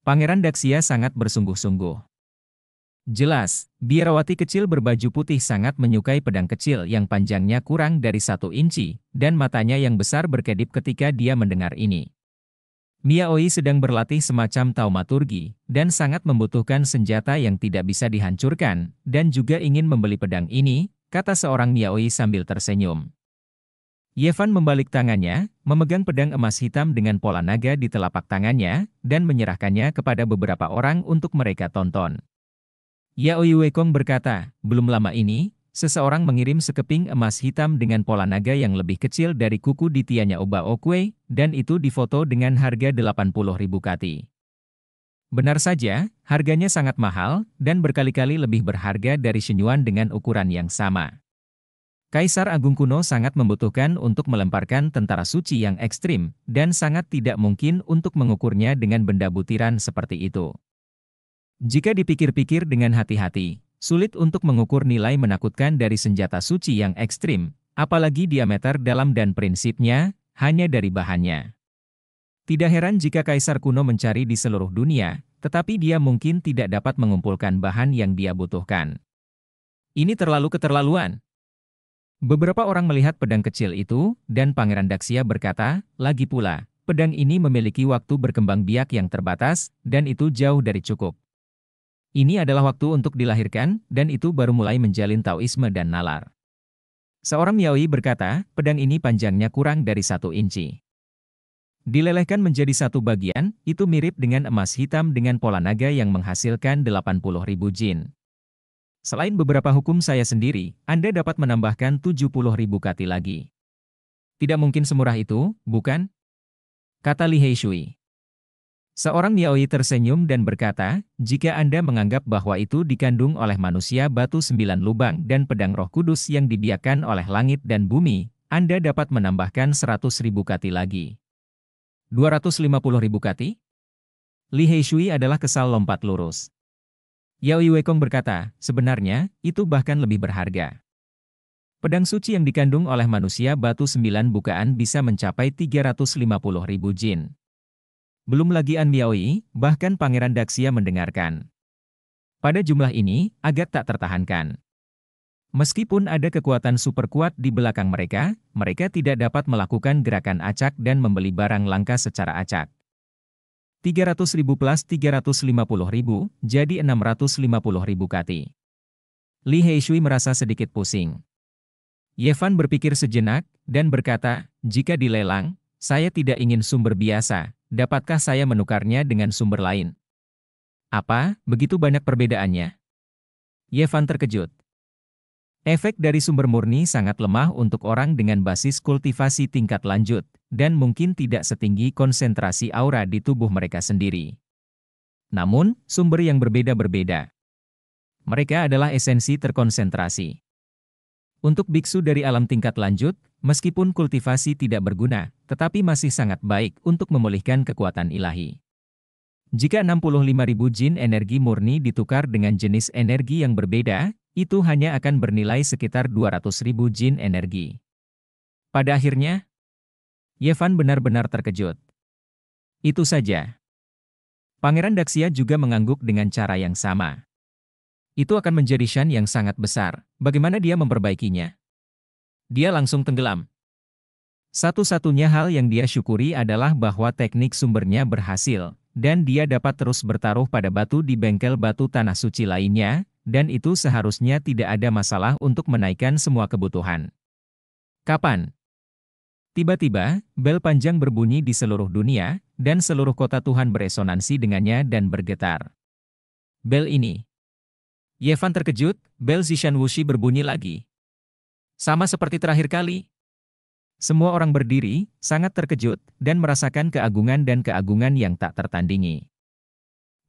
Pangeran Daksia sangat bersungguh-sungguh. Jelas, biarawati kecil berbaju putih sangat menyukai pedang kecil yang panjangnya kurang dari satu inci, dan matanya yang besar berkedip ketika dia mendengar ini. Mia Oi sedang berlatih semacam taumaturgi, dan sangat membutuhkan senjata yang tidak bisa dihancurkan, dan juga ingin membeli pedang ini, kata seorang Mia Oi sambil tersenyum. Yevan membalik tangannya, memegang pedang emas hitam dengan pola naga di telapak tangannya, dan menyerahkannya kepada beberapa orang untuk mereka tonton. Yaoi Wekong berkata, belum lama ini, Seseorang mengirim sekeping emas hitam dengan pola naga yang lebih kecil dari kuku di Tianya Oba Okwe, dan itu difoto dengan harga 80 ribu kati. Benar saja, harganya sangat mahal, dan berkali-kali lebih berharga dari senyuan dengan ukuran yang sama. Kaisar Agung kuno sangat membutuhkan untuk melemparkan tentara suci yang ekstrim, dan sangat tidak mungkin untuk mengukurnya dengan benda butiran seperti itu. Jika dipikir-pikir dengan hati-hati, Sulit untuk mengukur nilai menakutkan dari senjata suci yang ekstrim, apalagi diameter dalam dan prinsipnya, hanya dari bahannya. Tidak heran jika kaisar kuno mencari di seluruh dunia, tetapi dia mungkin tidak dapat mengumpulkan bahan yang dia butuhkan. Ini terlalu keterlaluan. Beberapa orang melihat pedang kecil itu, dan Pangeran Daksia berkata, lagi pula, pedang ini memiliki waktu berkembang biak yang terbatas, dan itu jauh dari cukup. Ini adalah waktu untuk dilahirkan, dan itu baru mulai menjalin Taoisme dan nalar. Seorang Yaoi berkata, pedang ini panjangnya kurang dari satu inci. Dilelehkan menjadi satu bagian, itu mirip dengan emas hitam dengan pola naga yang menghasilkan 80 ribu jin. Selain beberapa hukum saya sendiri, Anda dapat menambahkan 70 ribu kati lagi. Tidak mungkin semurah itu, bukan? Kata Li Heishui. Seorang Yaoi tersenyum dan berkata, jika Anda menganggap bahwa itu dikandung oleh manusia batu sembilan lubang dan pedang roh kudus yang dibiarkan oleh langit dan bumi, Anda dapat menambahkan seratus ribu kati lagi. dua ratus lima puluh ribu kati? Li Heishui adalah kesal lompat lurus. Yaoi Wekong berkata, sebenarnya, itu bahkan lebih berharga. Pedang suci yang dikandung oleh manusia batu sembilan bukaan bisa mencapai 350 ribu jin. Belum lagi An Miaoyi, bahkan Pangeran Daxia mendengarkan. Pada jumlah ini, agak tak tertahankan. Meskipun ada kekuatan super kuat di belakang mereka, mereka tidak dapat melakukan gerakan acak dan membeli barang langka secara acak. 300.000 ribu plus 350.000, ribu, jadi 650.000 ribu kati. Li Heishui merasa sedikit pusing. Yevan berpikir sejenak, dan berkata, jika dilelang, saya tidak ingin sumber biasa, Dapatkah saya menukarnya dengan sumber lain? Apa, begitu banyak perbedaannya? Yevan terkejut. Efek dari sumber murni sangat lemah untuk orang dengan basis kultivasi tingkat lanjut, dan mungkin tidak setinggi konsentrasi aura di tubuh mereka sendiri. Namun, sumber yang berbeda-berbeda. Mereka adalah esensi terkonsentrasi. Untuk biksu dari alam tingkat lanjut, meskipun kultivasi tidak berguna, tetapi masih sangat baik untuk memulihkan kekuatan ilahi. Jika 65.000 jin energi murni ditukar dengan jenis energi yang berbeda, itu hanya akan bernilai sekitar 200.000 jin energi. Pada akhirnya, Yevan benar-benar terkejut. Itu saja. Pangeran Daksia juga mengangguk dengan cara yang sama itu akan menjadi Shan yang sangat besar. Bagaimana dia memperbaikinya? Dia langsung tenggelam. Satu-satunya hal yang dia syukuri adalah bahwa teknik sumbernya berhasil, dan dia dapat terus bertaruh pada batu di bengkel batu tanah suci lainnya, dan itu seharusnya tidak ada masalah untuk menaikkan semua kebutuhan. Kapan? Tiba-tiba, bel panjang berbunyi di seluruh dunia, dan seluruh kota Tuhan beresonansi dengannya dan bergetar. Bel ini Yevan terkejut, bel Zishan Wuxi berbunyi lagi. Sama seperti terakhir kali. Semua orang berdiri, sangat terkejut, dan merasakan keagungan dan keagungan yang tak tertandingi.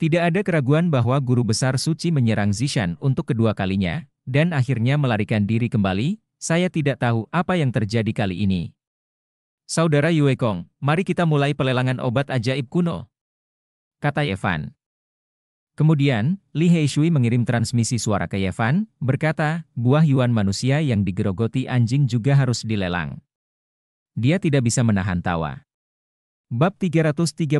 Tidak ada keraguan bahwa guru besar suci menyerang Zishan untuk kedua kalinya, dan akhirnya melarikan diri kembali, saya tidak tahu apa yang terjadi kali ini. Saudara Yue Kong, mari kita mulai pelelangan obat ajaib kuno. Kata Evan. Kemudian, Li Heishui mengirim transmisi suara ke Yevan, berkata, buah yuan manusia yang digerogoti anjing juga harus dilelang. Dia tidak bisa menahan tawa. Bab 339,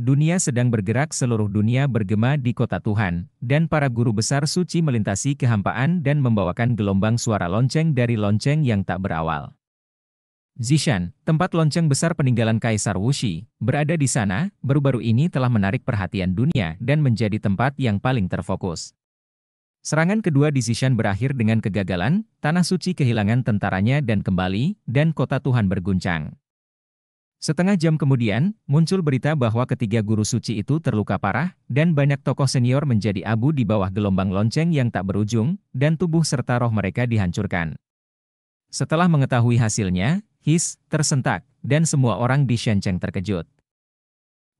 dunia sedang bergerak seluruh dunia bergema di kota Tuhan, dan para guru besar suci melintasi kehampaan dan membawakan gelombang suara lonceng dari lonceng yang tak berawal. Zishan, tempat lonceng besar peninggalan Kaisar Wuxi, berada di sana, baru-baru ini telah menarik perhatian dunia dan menjadi tempat yang paling terfokus. Serangan kedua di Zishan berakhir dengan kegagalan, Tanah Suci kehilangan tentaranya dan kembali, dan kota Tuhan berguncang. Setengah jam kemudian, muncul berita bahwa ketiga guru suci itu terluka parah, dan banyak tokoh senior menjadi abu di bawah gelombang lonceng yang tak berujung, dan tubuh serta roh mereka dihancurkan. Setelah mengetahui hasilnya, His, tersentak, dan semua orang di Shenzhen terkejut.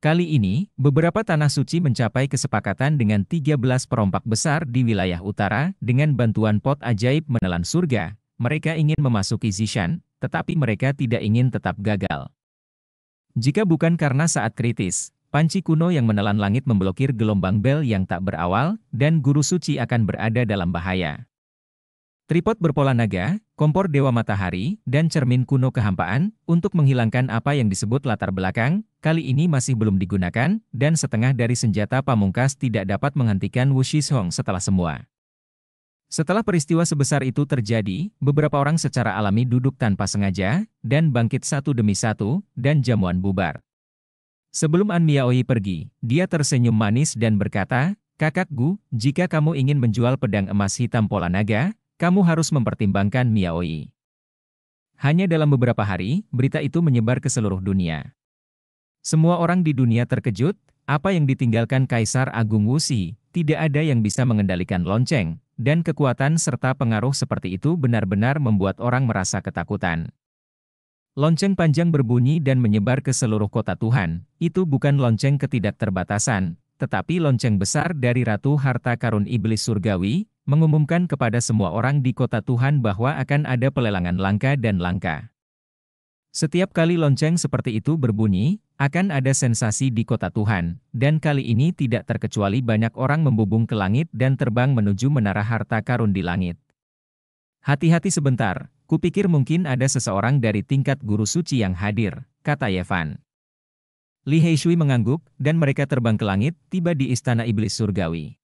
Kali ini, beberapa tanah suci mencapai kesepakatan dengan 13 perompak besar di wilayah utara dengan bantuan pot ajaib menelan surga. Mereka ingin memasuki Zishan, tetapi mereka tidak ingin tetap gagal. Jika bukan karena saat kritis, panci kuno yang menelan langit memblokir gelombang bel yang tak berawal, dan guru suci akan berada dalam bahaya. Tripod berpola naga, kompor dewa matahari, dan cermin kuno kehampaan, untuk menghilangkan apa yang disebut latar belakang, kali ini masih belum digunakan, dan setengah dari senjata pamungkas tidak dapat menghentikan Wu Shishong setelah semua. Setelah peristiwa sebesar itu terjadi, beberapa orang secara alami duduk tanpa sengaja, dan bangkit satu demi satu, dan jamuan bubar. Sebelum An Miaoyi pergi, dia tersenyum manis dan berkata, Kakak Gu, jika kamu ingin menjual pedang emas hitam pola naga, kamu harus mempertimbangkan Miaoi. Hanya dalam beberapa hari, berita itu menyebar ke seluruh dunia. Semua orang di dunia terkejut, apa yang ditinggalkan Kaisar Agung Wuxi, tidak ada yang bisa mengendalikan lonceng, dan kekuatan serta pengaruh seperti itu benar-benar membuat orang merasa ketakutan. Lonceng panjang berbunyi dan menyebar ke seluruh kota Tuhan, itu bukan lonceng ketidakterbatasan, tetapi lonceng besar dari Ratu Harta Karun Iblis Surgawi, mengumumkan kepada semua orang di kota Tuhan bahwa akan ada pelelangan langka dan langka. Setiap kali lonceng seperti itu berbunyi, akan ada sensasi di kota Tuhan, dan kali ini tidak terkecuali banyak orang membubung ke langit dan terbang menuju menara harta karun di langit. Hati-hati sebentar, kupikir mungkin ada seseorang dari tingkat guru suci yang hadir, kata Yevan. Li Heishui mengangguk, dan mereka terbang ke langit, tiba di istana iblis surgawi.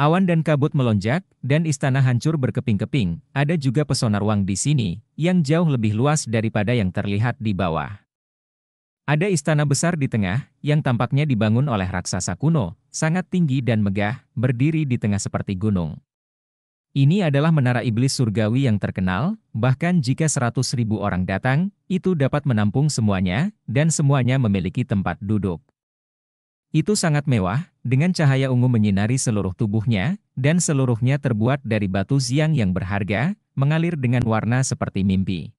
Awan dan kabut melonjak, dan istana hancur berkeping-keping. Ada juga pesona ruang di sini, yang jauh lebih luas daripada yang terlihat di bawah. Ada istana besar di tengah, yang tampaknya dibangun oleh raksasa kuno, sangat tinggi dan megah, berdiri di tengah seperti gunung. Ini adalah menara iblis surgawi yang terkenal, bahkan jika ribu orang datang, itu dapat menampung semuanya, dan semuanya memiliki tempat duduk. Itu sangat mewah, dengan cahaya ungu menyinari seluruh tubuhnya, dan seluruhnya terbuat dari batu ziang yang berharga, mengalir dengan warna seperti mimpi.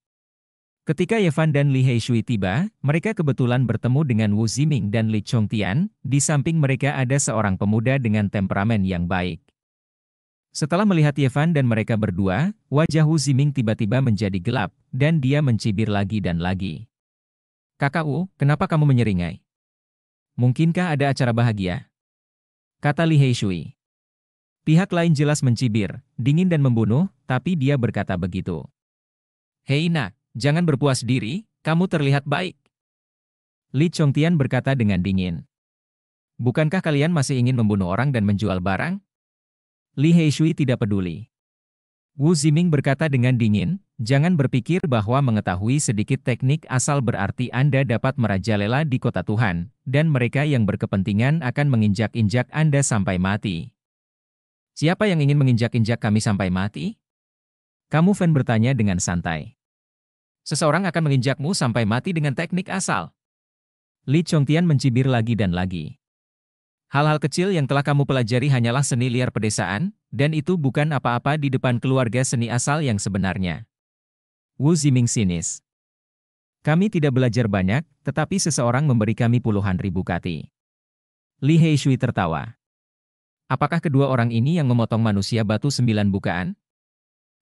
Ketika Yevan dan Li Heishui tiba, mereka kebetulan bertemu dengan Wu Ziming dan Li Chongtian, di samping mereka ada seorang pemuda dengan temperamen yang baik. Setelah melihat Yevan dan mereka berdua, wajah Wu Ziming tiba-tiba menjadi gelap, dan dia mencibir lagi dan lagi. Kakak Wu, kenapa kamu menyeringai? Mungkinkah ada acara bahagia? Kata Li Heishui. Pihak lain jelas mencibir, dingin dan membunuh, tapi dia berkata begitu. Hei nak, jangan berpuas diri, kamu terlihat baik. Li Chongtian berkata dengan dingin. Bukankah kalian masih ingin membunuh orang dan menjual barang? Li Heishui tidak peduli. Wu Ziming berkata dengan dingin, Jangan berpikir bahwa mengetahui sedikit teknik asal berarti Anda dapat merajalela di kota Tuhan, dan mereka yang berkepentingan akan menginjak-injak Anda sampai mati. Siapa yang ingin menginjak-injak kami sampai mati? Kamu fan bertanya dengan santai. Seseorang akan menginjakmu sampai mati dengan teknik asal. Li Chongtian mencibir lagi dan lagi. Hal-hal kecil yang telah kamu pelajari hanyalah seni liar pedesaan, dan itu bukan apa-apa di depan keluarga seni asal yang sebenarnya. Wu Ziming sinis. Kami tidak belajar banyak, tetapi seseorang memberi kami puluhan ribu kati. Li Heishui tertawa. Apakah kedua orang ini yang memotong manusia batu sembilan bukaan?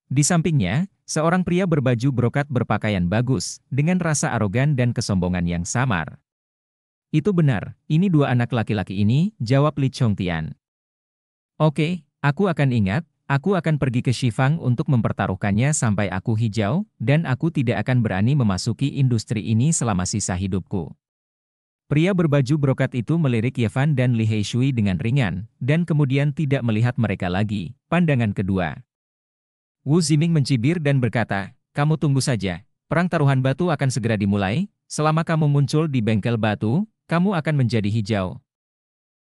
Di sampingnya, seorang pria berbaju brokat berpakaian bagus, dengan rasa arogan dan kesombongan yang samar. Itu benar, ini dua anak laki-laki ini, jawab Li Chongtian. Oke, aku akan ingat, Aku akan pergi ke Shifang untuk mempertaruhkannya sampai aku hijau, dan aku tidak akan berani memasuki industri ini selama sisa hidupku. Pria berbaju brokat itu melirik Yevan dan Li Heishui dengan ringan, dan kemudian tidak melihat mereka lagi. Pandangan kedua. Wu Ziming mencibir dan berkata, kamu tunggu saja, perang taruhan batu akan segera dimulai, selama kamu muncul di bengkel batu, kamu akan menjadi hijau.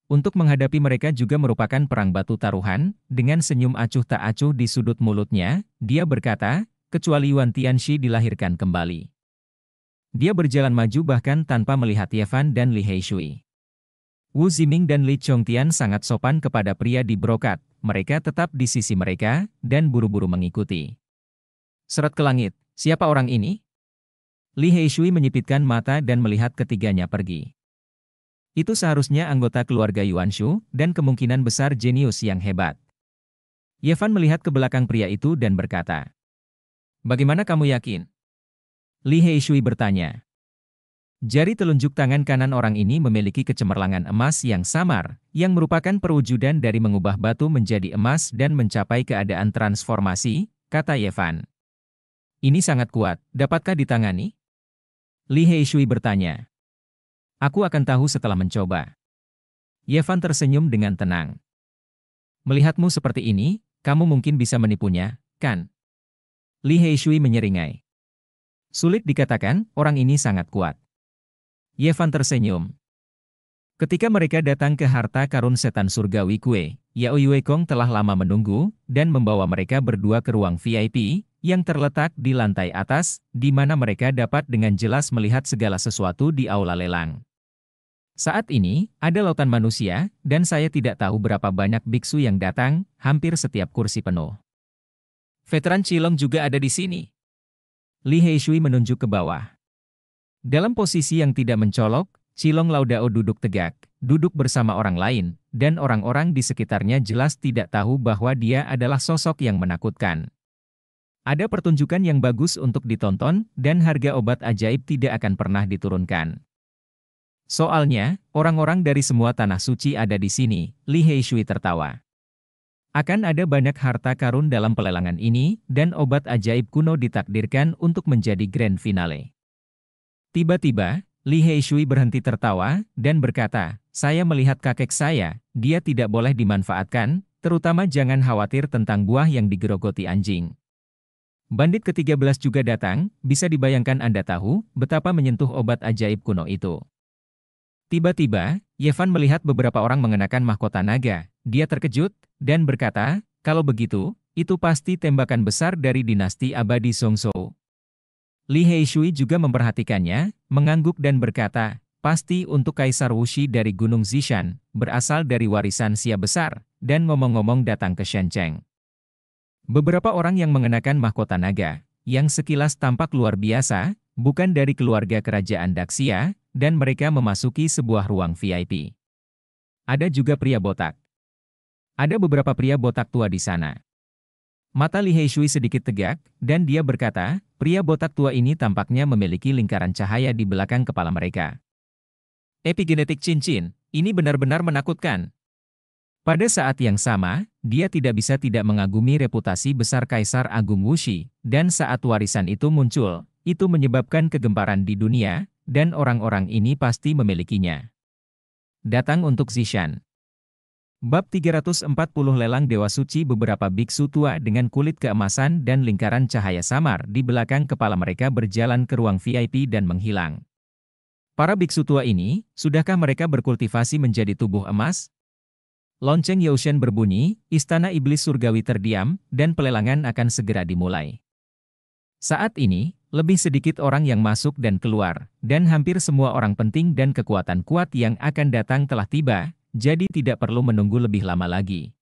Untuk menghadapi mereka juga merupakan perang batu taruhan, dengan senyum acuh tak acuh di sudut mulutnya, dia berkata, kecuali Yuan Tianxi dilahirkan kembali. Dia berjalan maju bahkan tanpa melihat Yevan dan Li Heishui. Wu Ziming dan Li Chongtian sangat sopan kepada pria di brokat, mereka tetap di sisi mereka, dan buru-buru mengikuti. Serat ke langit, siapa orang ini? Li Heishui menyipitkan mata dan melihat ketiganya pergi. Itu seharusnya anggota keluarga Yuan Shu, dan kemungkinan besar jenius yang hebat. Yevan melihat ke belakang pria itu dan berkata, Bagaimana kamu yakin? Li Heishui bertanya. Jari telunjuk tangan kanan orang ini memiliki kecemerlangan emas yang samar, yang merupakan perwujudan dari mengubah batu menjadi emas dan mencapai keadaan transformasi, kata Yevan. Ini sangat kuat, dapatkah ditangani? Li Heishui bertanya. Aku akan tahu setelah mencoba. Yevan tersenyum dengan tenang. Melihatmu seperti ini, kamu mungkin bisa menipunya, kan? Li Heishui menyeringai. Sulit dikatakan, orang ini sangat kuat. Yevan tersenyum. Ketika mereka datang ke harta karun setan surgawi kue, Yao Yuekong telah lama menunggu dan membawa mereka berdua ke ruang VIP yang terletak di lantai atas, di mana mereka dapat dengan jelas melihat segala sesuatu di aula lelang. Saat ini, ada lautan manusia, dan saya tidak tahu berapa banyak biksu yang datang, hampir setiap kursi penuh. Veteran Cilong juga ada di sini. Li Heishui menunjuk ke bawah. Dalam posisi yang tidak mencolok, Cilong Laudao duduk tegak, duduk bersama orang lain, dan orang-orang di sekitarnya jelas tidak tahu bahwa dia adalah sosok yang menakutkan. Ada pertunjukan yang bagus untuk ditonton, dan harga obat ajaib tidak akan pernah diturunkan. Soalnya, orang-orang dari semua tanah suci ada di sini, Li Heishui tertawa. Akan ada banyak harta karun dalam pelelangan ini, dan obat ajaib kuno ditakdirkan untuk menjadi grand finale. Tiba-tiba, Li Heishui berhenti tertawa, dan berkata, saya melihat kakek saya, dia tidak boleh dimanfaatkan, terutama jangan khawatir tentang buah yang digerogoti anjing. Bandit ke-13 juga datang, bisa dibayangkan Anda tahu betapa menyentuh obat ajaib kuno itu. Tiba-tiba, Yevan melihat beberapa orang mengenakan mahkota naga. Dia terkejut, dan berkata, kalau begitu, itu pasti tembakan besar dari dinasti abadi Songzhou." Li Heishui juga memperhatikannya, mengangguk dan berkata, pasti untuk Kaisar Wuxi dari Gunung Zishan, berasal dari warisan sia Besar, dan ngomong-ngomong datang ke Shenzhen. Beberapa orang yang mengenakan mahkota naga, yang sekilas tampak luar biasa, bukan dari keluarga kerajaan Daxia, dan mereka memasuki sebuah ruang VIP. Ada juga pria botak. Ada beberapa pria botak tua di sana. Mata Li Heishui sedikit tegak, dan dia berkata, pria botak tua ini tampaknya memiliki lingkaran cahaya di belakang kepala mereka. Epigenetik cincin, ini benar-benar menakutkan. Pada saat yang sama, dia tidak bisa tidak mengagumi reputasi besar Kaisar Agung Wuxi, dan saat warisan itu muncul, itu menyebabkan kegemparan di dunia, dan orang-orang ini pasti memilikinya. Datang untuk Zishan. Bab 340 Lelang Dewa Suci Beberapa biksu tua dengan kulit keemasan dan lingkaran cahaya samar di belakang kepala mereka berjalan ke ruang VIP dan menghilang. Para biksu tua ini, sudahkah mereka berkultivasi menjadi tubuh emas, Lonceng Yoshen berbunyi, istana iblis surgawi terdiam, dan pelelangan akan segera dimulai. Saat ini, lebih sedikit orang yang masuk dan keluar, dan hampir semua orang penting dan kekuatan kuat yang akan datang telah tiba, jadi tidak perlu menunggu lebih lama lagi.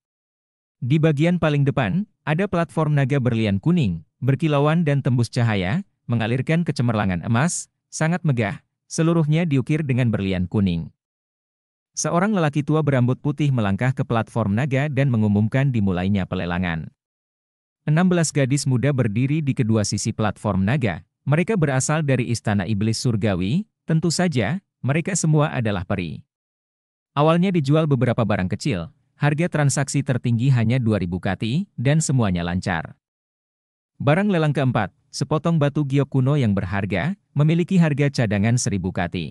Di bagian paling depan, ada platform naga berlian kuning, berkilauan dan tembus cahaya, mengalirkan kecemerlangan emas, sangat megah, seluruhnya diukir dengan berlian kuning. Seorang lelaki tua berambut putih melangkah ke platform naga dan mengumumkan dimulainya pelelangan. 16 gadis muda berdiri di kedua sisi platform naga. Mereka berasal dari istana iblis surgawi, tentu saja, mereka semua adalah peri. Awalnya dijual beberapa barang kecil, harga transaksi tertinggi hanya 2000 kati, dan semuanya lancar. Barang lelang keempat, sepotong batu giok kuno yang berharga, memiliki harga cadangan 1000 kati.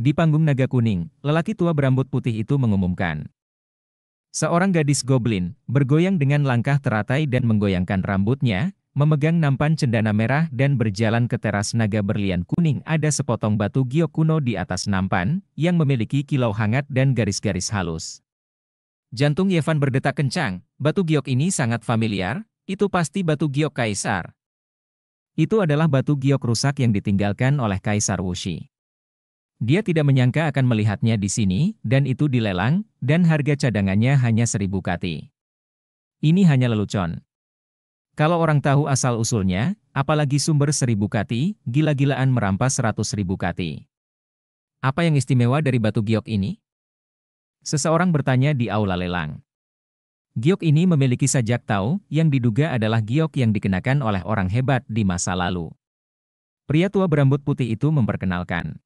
Di panggung naga kuning, lelaki tua berambut putih itu mengumumkan. Seorang gadis goblin, bergoyang dengan langkah teratai dan menggoyangkan rambutnya, memegang nampan cendana merah dan berjalan ke teras naga berlian kuning. Ada sepotong batu giok kuno di atas nampan, yang memiliki kilau hangat dan garis-garis halus. Jantung Yevan berdetak kencang, batu giok ini sangat familiar, itu pasti batu giok kaisar. Itu adalah batu giok rusak yang ditinggalkan oleh Kaisar Wuxi. Dia tidak menyangka akan melihatnya di sini, dan itu dilelang, dan harga cadangannya hanya seribu kati. Ini hanya lelucon. Kalau orang tahu asal-usulnya, apalagi sumber seribu kati, gila-gilaan merampas seratus ribu kati. Apa yang istimewa dari batu giok ini? Seseorang bertanya di aula lelang. Giok ini memiliki sajak tahu, yang diduga adalah giok yang dikenakan oleh orang hebat di masa lalu. Pria tua berambut putih itu memperkenalkan.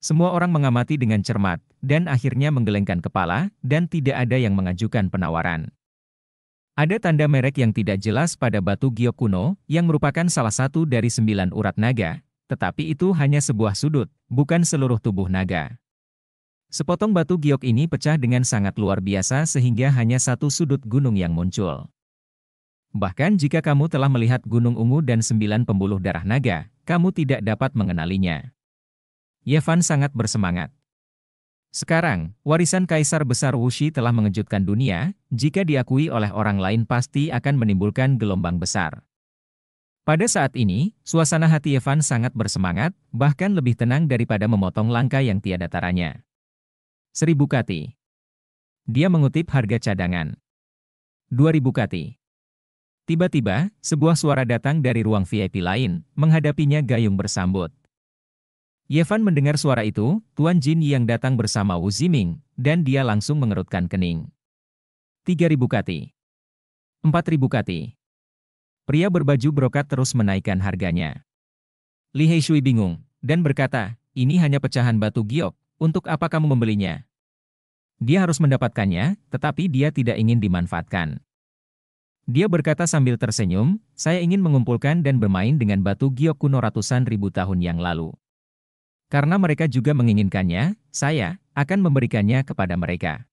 Semua orang mengamati dengan cermat, dan akhirnya menggelengkan kepala, dan tidak ada yang mengajukan penawaran. Ada tanda merek yang tidak jelas pada batu giok kuno, yang merupakan salah satu dari sembilan urat naga, tetapi itu hanya sebuah sudut, bukan seluruh tubuh naga. Sepotong batu giok ini pecah dengan sangat luar biasa sehingga hanya satu sudut gunung yang muncul. Bahkan jika kamu telah melihat Gunung Ungu dan sembilan pembuluh darah naga, kamu tidak dapat mengenalinya. Yevan sangat bersemangat. Sekarang, warisan Kaisar Besar Wuxi telah mengejutkan dunia, jika diakui oleh orang lain pasti akan menimbulkan gelombang besar. Pada saat ini, suasana hati Yevan sangat bersemangat, bahkan lebih tenang daripada memotong langkah yang tiada taranya. Seribu kati. Dia mengutip harga cadangan. Dua ribu kati. Tiba-tiba, sebuah suara datang dari ruang VIP lain, menghadapinya gayung bersambut. Yevan mendengar suara itu, Tuan Jin yang datang bersama Wu Ziming, dan dia langsung mengerutkan kening. 3.000 kati. 4.000 kati. Pria berbaju brokat terus menaikkan harganya. Li Heishui bingung, dan berkata, ini hanya pecahan batu giok, untuk apa kamu membelinya? Dia harus mendapatkannya, tetapi dia tidak ingin dimanfaatkan. Dia berkata sambil tersenyum, saya ingin mengumpulkan dan bermain dengan batu giok kuno ratusan ribu tahun yang lalu. Karena mereka juga menginginkannya, saya akan memberikannya kepada mereka.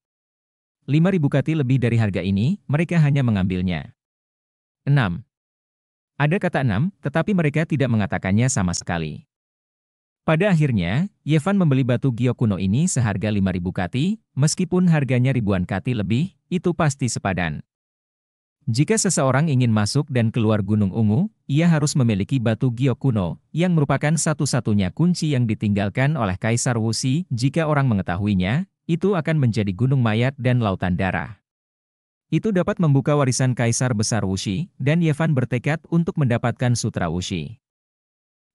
5.000 kati lebih dari harga ini, mereka hanya mengambilnya. 6. Ada kata enam, tetapi mereka tidak mengatakannya sama sekali. Pada akhirnya, Yevan membeli batu giok kuno ini seharga 5.000 kati, meskipun harganya ribuan kati lebih, itu pasti sepadan. Jika seseorang ingin masuk dan keluar Gunung Ungu, ia harus memiliki batu giok kuno, yang merupakan satu-satunya kunci yang ditinggalkan oleh Kaisar Wusi. Jika orang mengetahuinya, itu akan menjadi gunung mayat dan lautan darah. Itu dapat membuka warisan Kaisar Besar Wuxi, dan Yevan bertekad untuk mendapatkan Sutra Wuxi.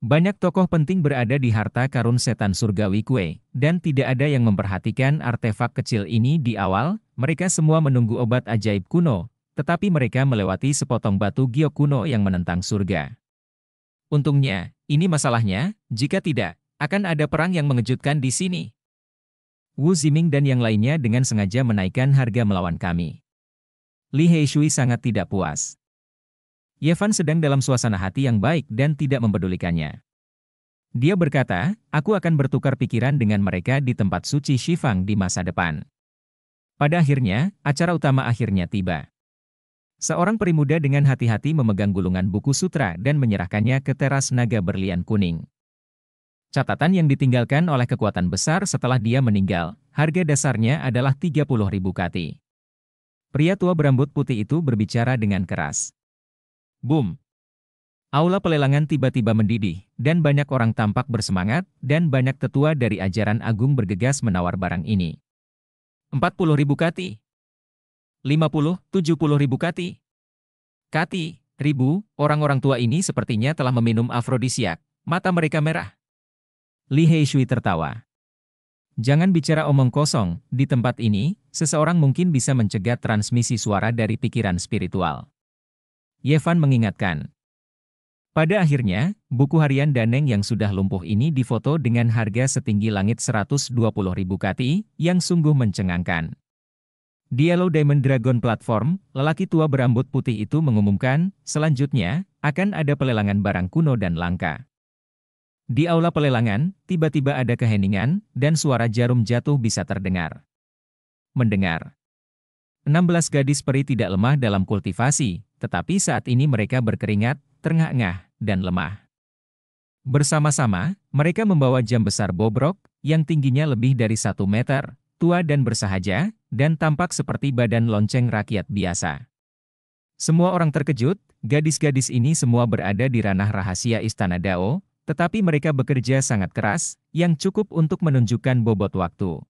Banyak tokoh penting berada di harta karun setan surgawi kue, dan tidak ada yang memperhatikan artefak kecil ini di awal, mereka semua menunggu obat ajaib kuno, tetapi mereka melewati sepotong batu giok kuno yang menentang surga. Untungnya, ini masalahnya, jika tidak, akan ada perang yang mengejutkan di sini. Wu Ziming dan yang lainnya dengan sengaja menaikkan harga melawan kami. Li Heishui sangat tidak puas. Yefan sedang dalam suasana hati yang baik dan tidak mempedulikannya. Dia berkata, aku akan bertukar pikiran dengan mereka di tempat suci Shifang di masa depan. Pada akhirnya, acara utama akhirnya tiba. Seorang perimuda dengan hati-hati memegang gulungan buku sutra dan menyerahkannya ke teras naga berlian kuning. Catatan yang ditinggalkan oleh kekuatan besar setelah dia meninggal, harga dasarnya adalah ribu kati. Pria tua berambut putih itu berbicara dengan keras. Boom! Aula pelelangan tiba-tiba mendidih, dan banyak orang tampak bersemangat, dan banyak tetua dari ajaran agung bergegas menawar barang ini. 40 ribu kati. 50, 70 ribu kati. Kati, ribu, orang-orang tua ini sepertinya telah meminum afrodisiak, mata mereka merah. Li Heishui tertawa. Jangan bicara omong kosong, di tempat ini, seseorang mungkin bisa mencegah transmisi suara dari pikiran spiritual. Yevan mengingatkan. Pada akhirnya, buku harian Daneng yang sudah lumpuh ini difoto dengan harga setinggi langit 120 ribu kati, yang sungguh mencengangkan. Di Yellow Diamond Dragon Platform, lelaki tua berambut putih itu mengumumkan, selanjutnya, akan ada pelelangan barang kuno dan langka. Di aula pelelangan, tiba-tiba ada keheningan, dan suara jarum jatuh bisa terdengar. Mendengar. 16 gadis peri tidak lemah dalam kultivasi, tetapi saat ini mereka berkeringat, terengah-engah, dan lemah. Bersama-sama, mereka membawa jam besar bobrok, yang tingginya lebih dari satu meter, tua dan bersahaja, dan tampak seperti badan lonceng rakyat biasa. Semua orang terkejut, gadis-gadis ini semua berada di ranah rahasia Istana Dao, tetapi mereka bekerja sangat keras, yang cukup untuk menunjukkan bobot waktu.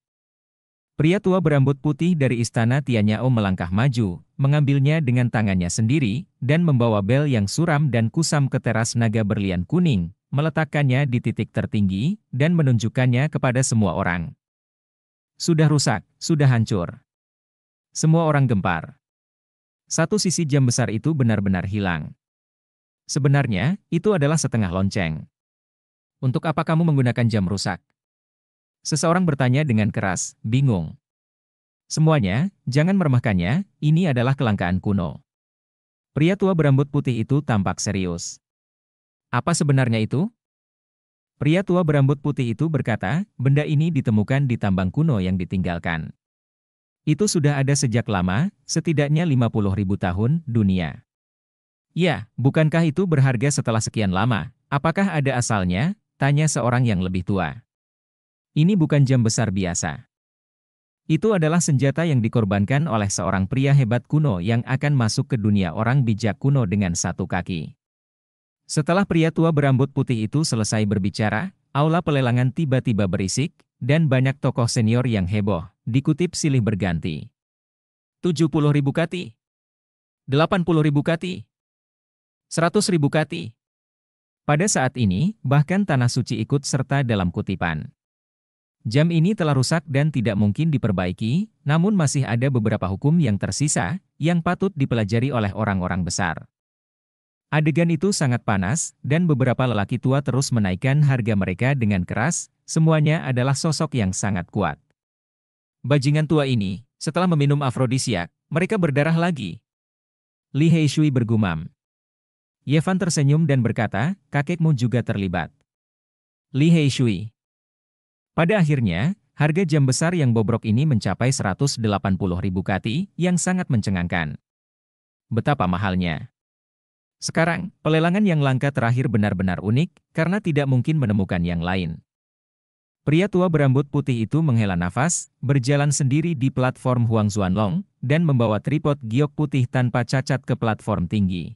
Pria tua berambut putih dari Istana Tianyao melangkah maju, mengambilnya dengan tangannya sendiri, dan membawa bel yang suram dan kusam ke teras naga berlian kuning, meletakkannya di titik tertinggi, dan menunjukkannya kepada semua orang. Sudah rusak, sudah hancur. Semua orang gempar. Satu sisi jam besar itu benar-benar hilang. Sebenarnya, itu adalah setengah lonceng. Untuk apa kamu menggunakan jam rusak? Seseorang bertanya dengan keras, bingung. Semuanya, jangan meremehkannya, ini adalah kelangkaan kuno. Pria tua berambut putih itu tampak serius. Apa sebenarnya itu? Pria tua berambut putih itu berkata, benda ini ditemukan di tambang kuno yang ditinggalkan. Itu sudah ada sejak lama, setidaknya 50 ribu tahun, dunia. Ya, bukankah itu berharga setelah sekian lama? Apakah ada asalnya? Tanya seorang yang lebih tua. Ini bukan jam besar biasa. Itu adalah senjata yang dikorbankan oleh seorang pria hebat kuno yang akan masuk ke dunia orang bijak kuno dengan satu kaki. Setelah pria tua berambut putih itu selesai berbicara, aula pelelangan tiba-tiba berisik, dan banyak tokoh senior yang heboh, dikutip silih berganti. 70 ribu kati. 80 ribu kati. 100 ribu kati. Pada saat ini, bahkan Tanah Suci ikut serta dalam kutipan. Jam ini telah rusak dan tidak mungkin diperbaiki, namun masih ada beberapa hukum yang tersisa, yang patut dipelajari oleh orang-orang besar. Adegan itu sangat panas, dan beberapa lelaki tua terus menaikkan harga mereka dengan keras, semuanya adalah sosok yang sangat kuat. Bajingan tua ini, setelah meminum afrodisiak, mereka berdarah lagi. Li Heishui bergumam. Yevan tersenyum dan berkata, kakekmu juga terlibat. Li Heishui. Pada akhirnya, harga jam besar yang bobrok ini mencapai 180 ribu kati, yang sangat mencengangkan. Betapa mahalnya. Sekarang, pelelangan yang langka terakhir benar-benar unik, karena tidak mungkin menemukan yang lain. Pria tua berambut putih itu menghela nafas, berjalan sendiri di platform Huang Long, dan membawa tripod giok putih tanpa cacat ke platform tinggi.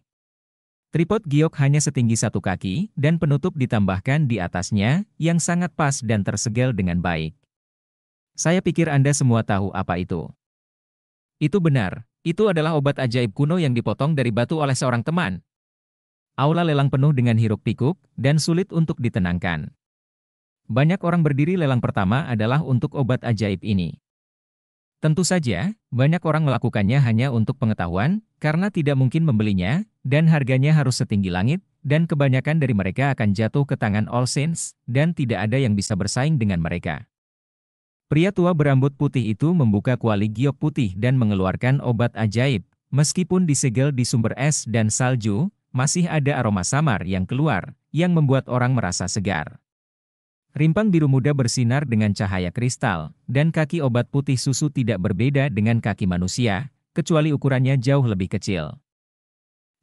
Tripod giok hanya setinggi satu kaki, dan penutup ditambahkan di atasnya, yang sangat pas dan tersegel dengan baik. Saya pikir Anda semua tahu apa itu. Itu benar, itu adalah obat ajaib kuno yang dipotong dari batu oleh seorang teman, Aula lelang penuh dengan hiruk-pikuk dan sulit untuk ditenangkan. Banyak orang berdiri lelang pertama adalah untuk obat ajaib ini. Tentu saja, banyak orang melakukannya hanya untuk pengetahuan, karena tidak mungkin membelinya, dan harganya harus setinggi langit, dan kebanyakan dari mereka akan jatuh ke tangan All Saints, dan tidak ada yang bisa bersaing dengan mereka. Pria tua berambut putih itu membuka kuali giok putih dan mengeluarkan obat ajaib, meskipun disegel di sumber es dan salju, masih ada aroma samar yang keluar, yang membuat orang merasa segar. Rimpang biru muda bersinar dengan cahaya kristal, dan kaki obat putih susu tidak berbeda dengan kaki manusia, kecuali ukurannya jauh lebih kecil.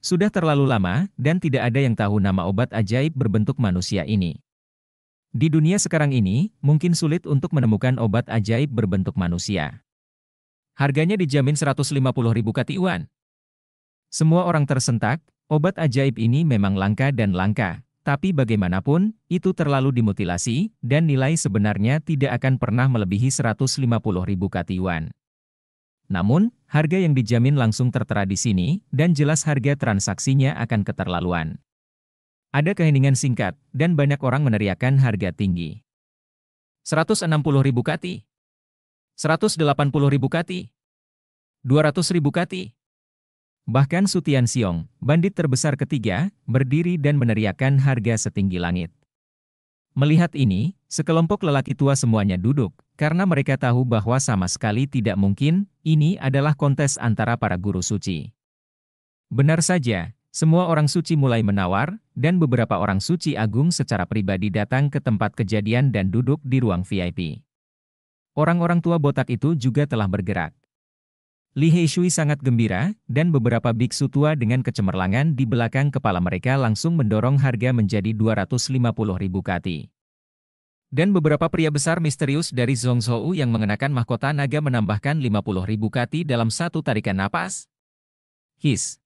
Sudah terlalu lama, dan tidak ada yang tahu nama obat ajaib berbentuk manusia ini. Di dunia sekarang ini, mungkin sulit untuk menemukan obat ajaib berbentuk manusia. Harganya dijamin 150 ribu katiwan. Semua orang tersentak, Obat ajaib ini memang langka dan langka, tapi bagaimanapun, itu terlalu dimutilasi, dan nilai sebenarnya tidak akan pernah melebihi 150 ribu katiwan. Namun, harga yang dijamin langsung tertera di sini, dan jelas harga transaksinya akan keterlaluan. Ada keheningan singkat, dan banyak orang meneriakkan harga tinggi. 160 ribu kati. 180 ribu kati. 200 ribu kati. Bahkan Sutian Siong, bandit terbesar ketiga, berdiri dan meneriakkan harga setinggi langit. Melihat ini, sekelompok lelaki tua semuanya duduk, karena mereka tahu bahwa sama sekali tidak mungkin, ini adalah kontes antara para guru suci. Benar saja, semua orang suci mulai menawar, dan beberapa orang suci agung secara pribadi datang ke tempat kejadian dan duduk di ruang VIP. Orang-orang tua botak itu juga telah bergerak. Li Heishui sangat gembira, dan beberapa biksu tua dengan kecemerlangan di belakang kepala mereka langsung mendorong harga menjadi 250 ribu kati. Dan beberapa pria besar misterius dari Zhongzhou yang mengenakan mahkota naga menambahkan 50 ribu kati dalam satu tarikan napas. His.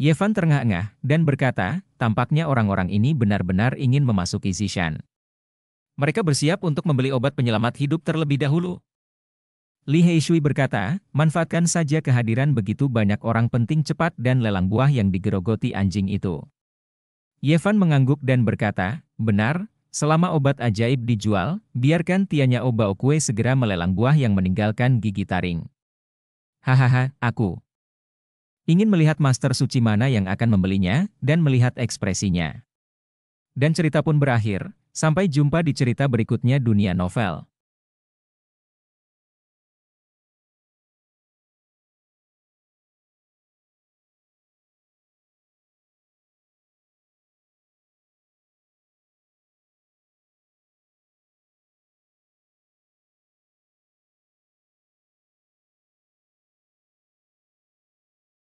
Yevan terengah-engah dan berkata, tampaknya orang-orang ini benar-benar ingin memasuki Zishan. Mereka bersiap untuk membeli obat penyelamat hidup terlebih dahulu. Li Heishui berkata, manfaatkan saja kehadiran begitu banyak orang penting cepat dan lelang buah yang digerogoti anjing itu. Yevan mengangguk dan berkata, benar, selama obat ajaib dijual, biarkan Tianya Oba Okue segera melelang buah yang meninggalkan gigi taring. Hahaha, aku ingin melihat master suci mana yang akan membelinya dan melihat ekspresinya. Dan cerita pun berakhir, sampai jumpa di cerita berikutnya dunia novel.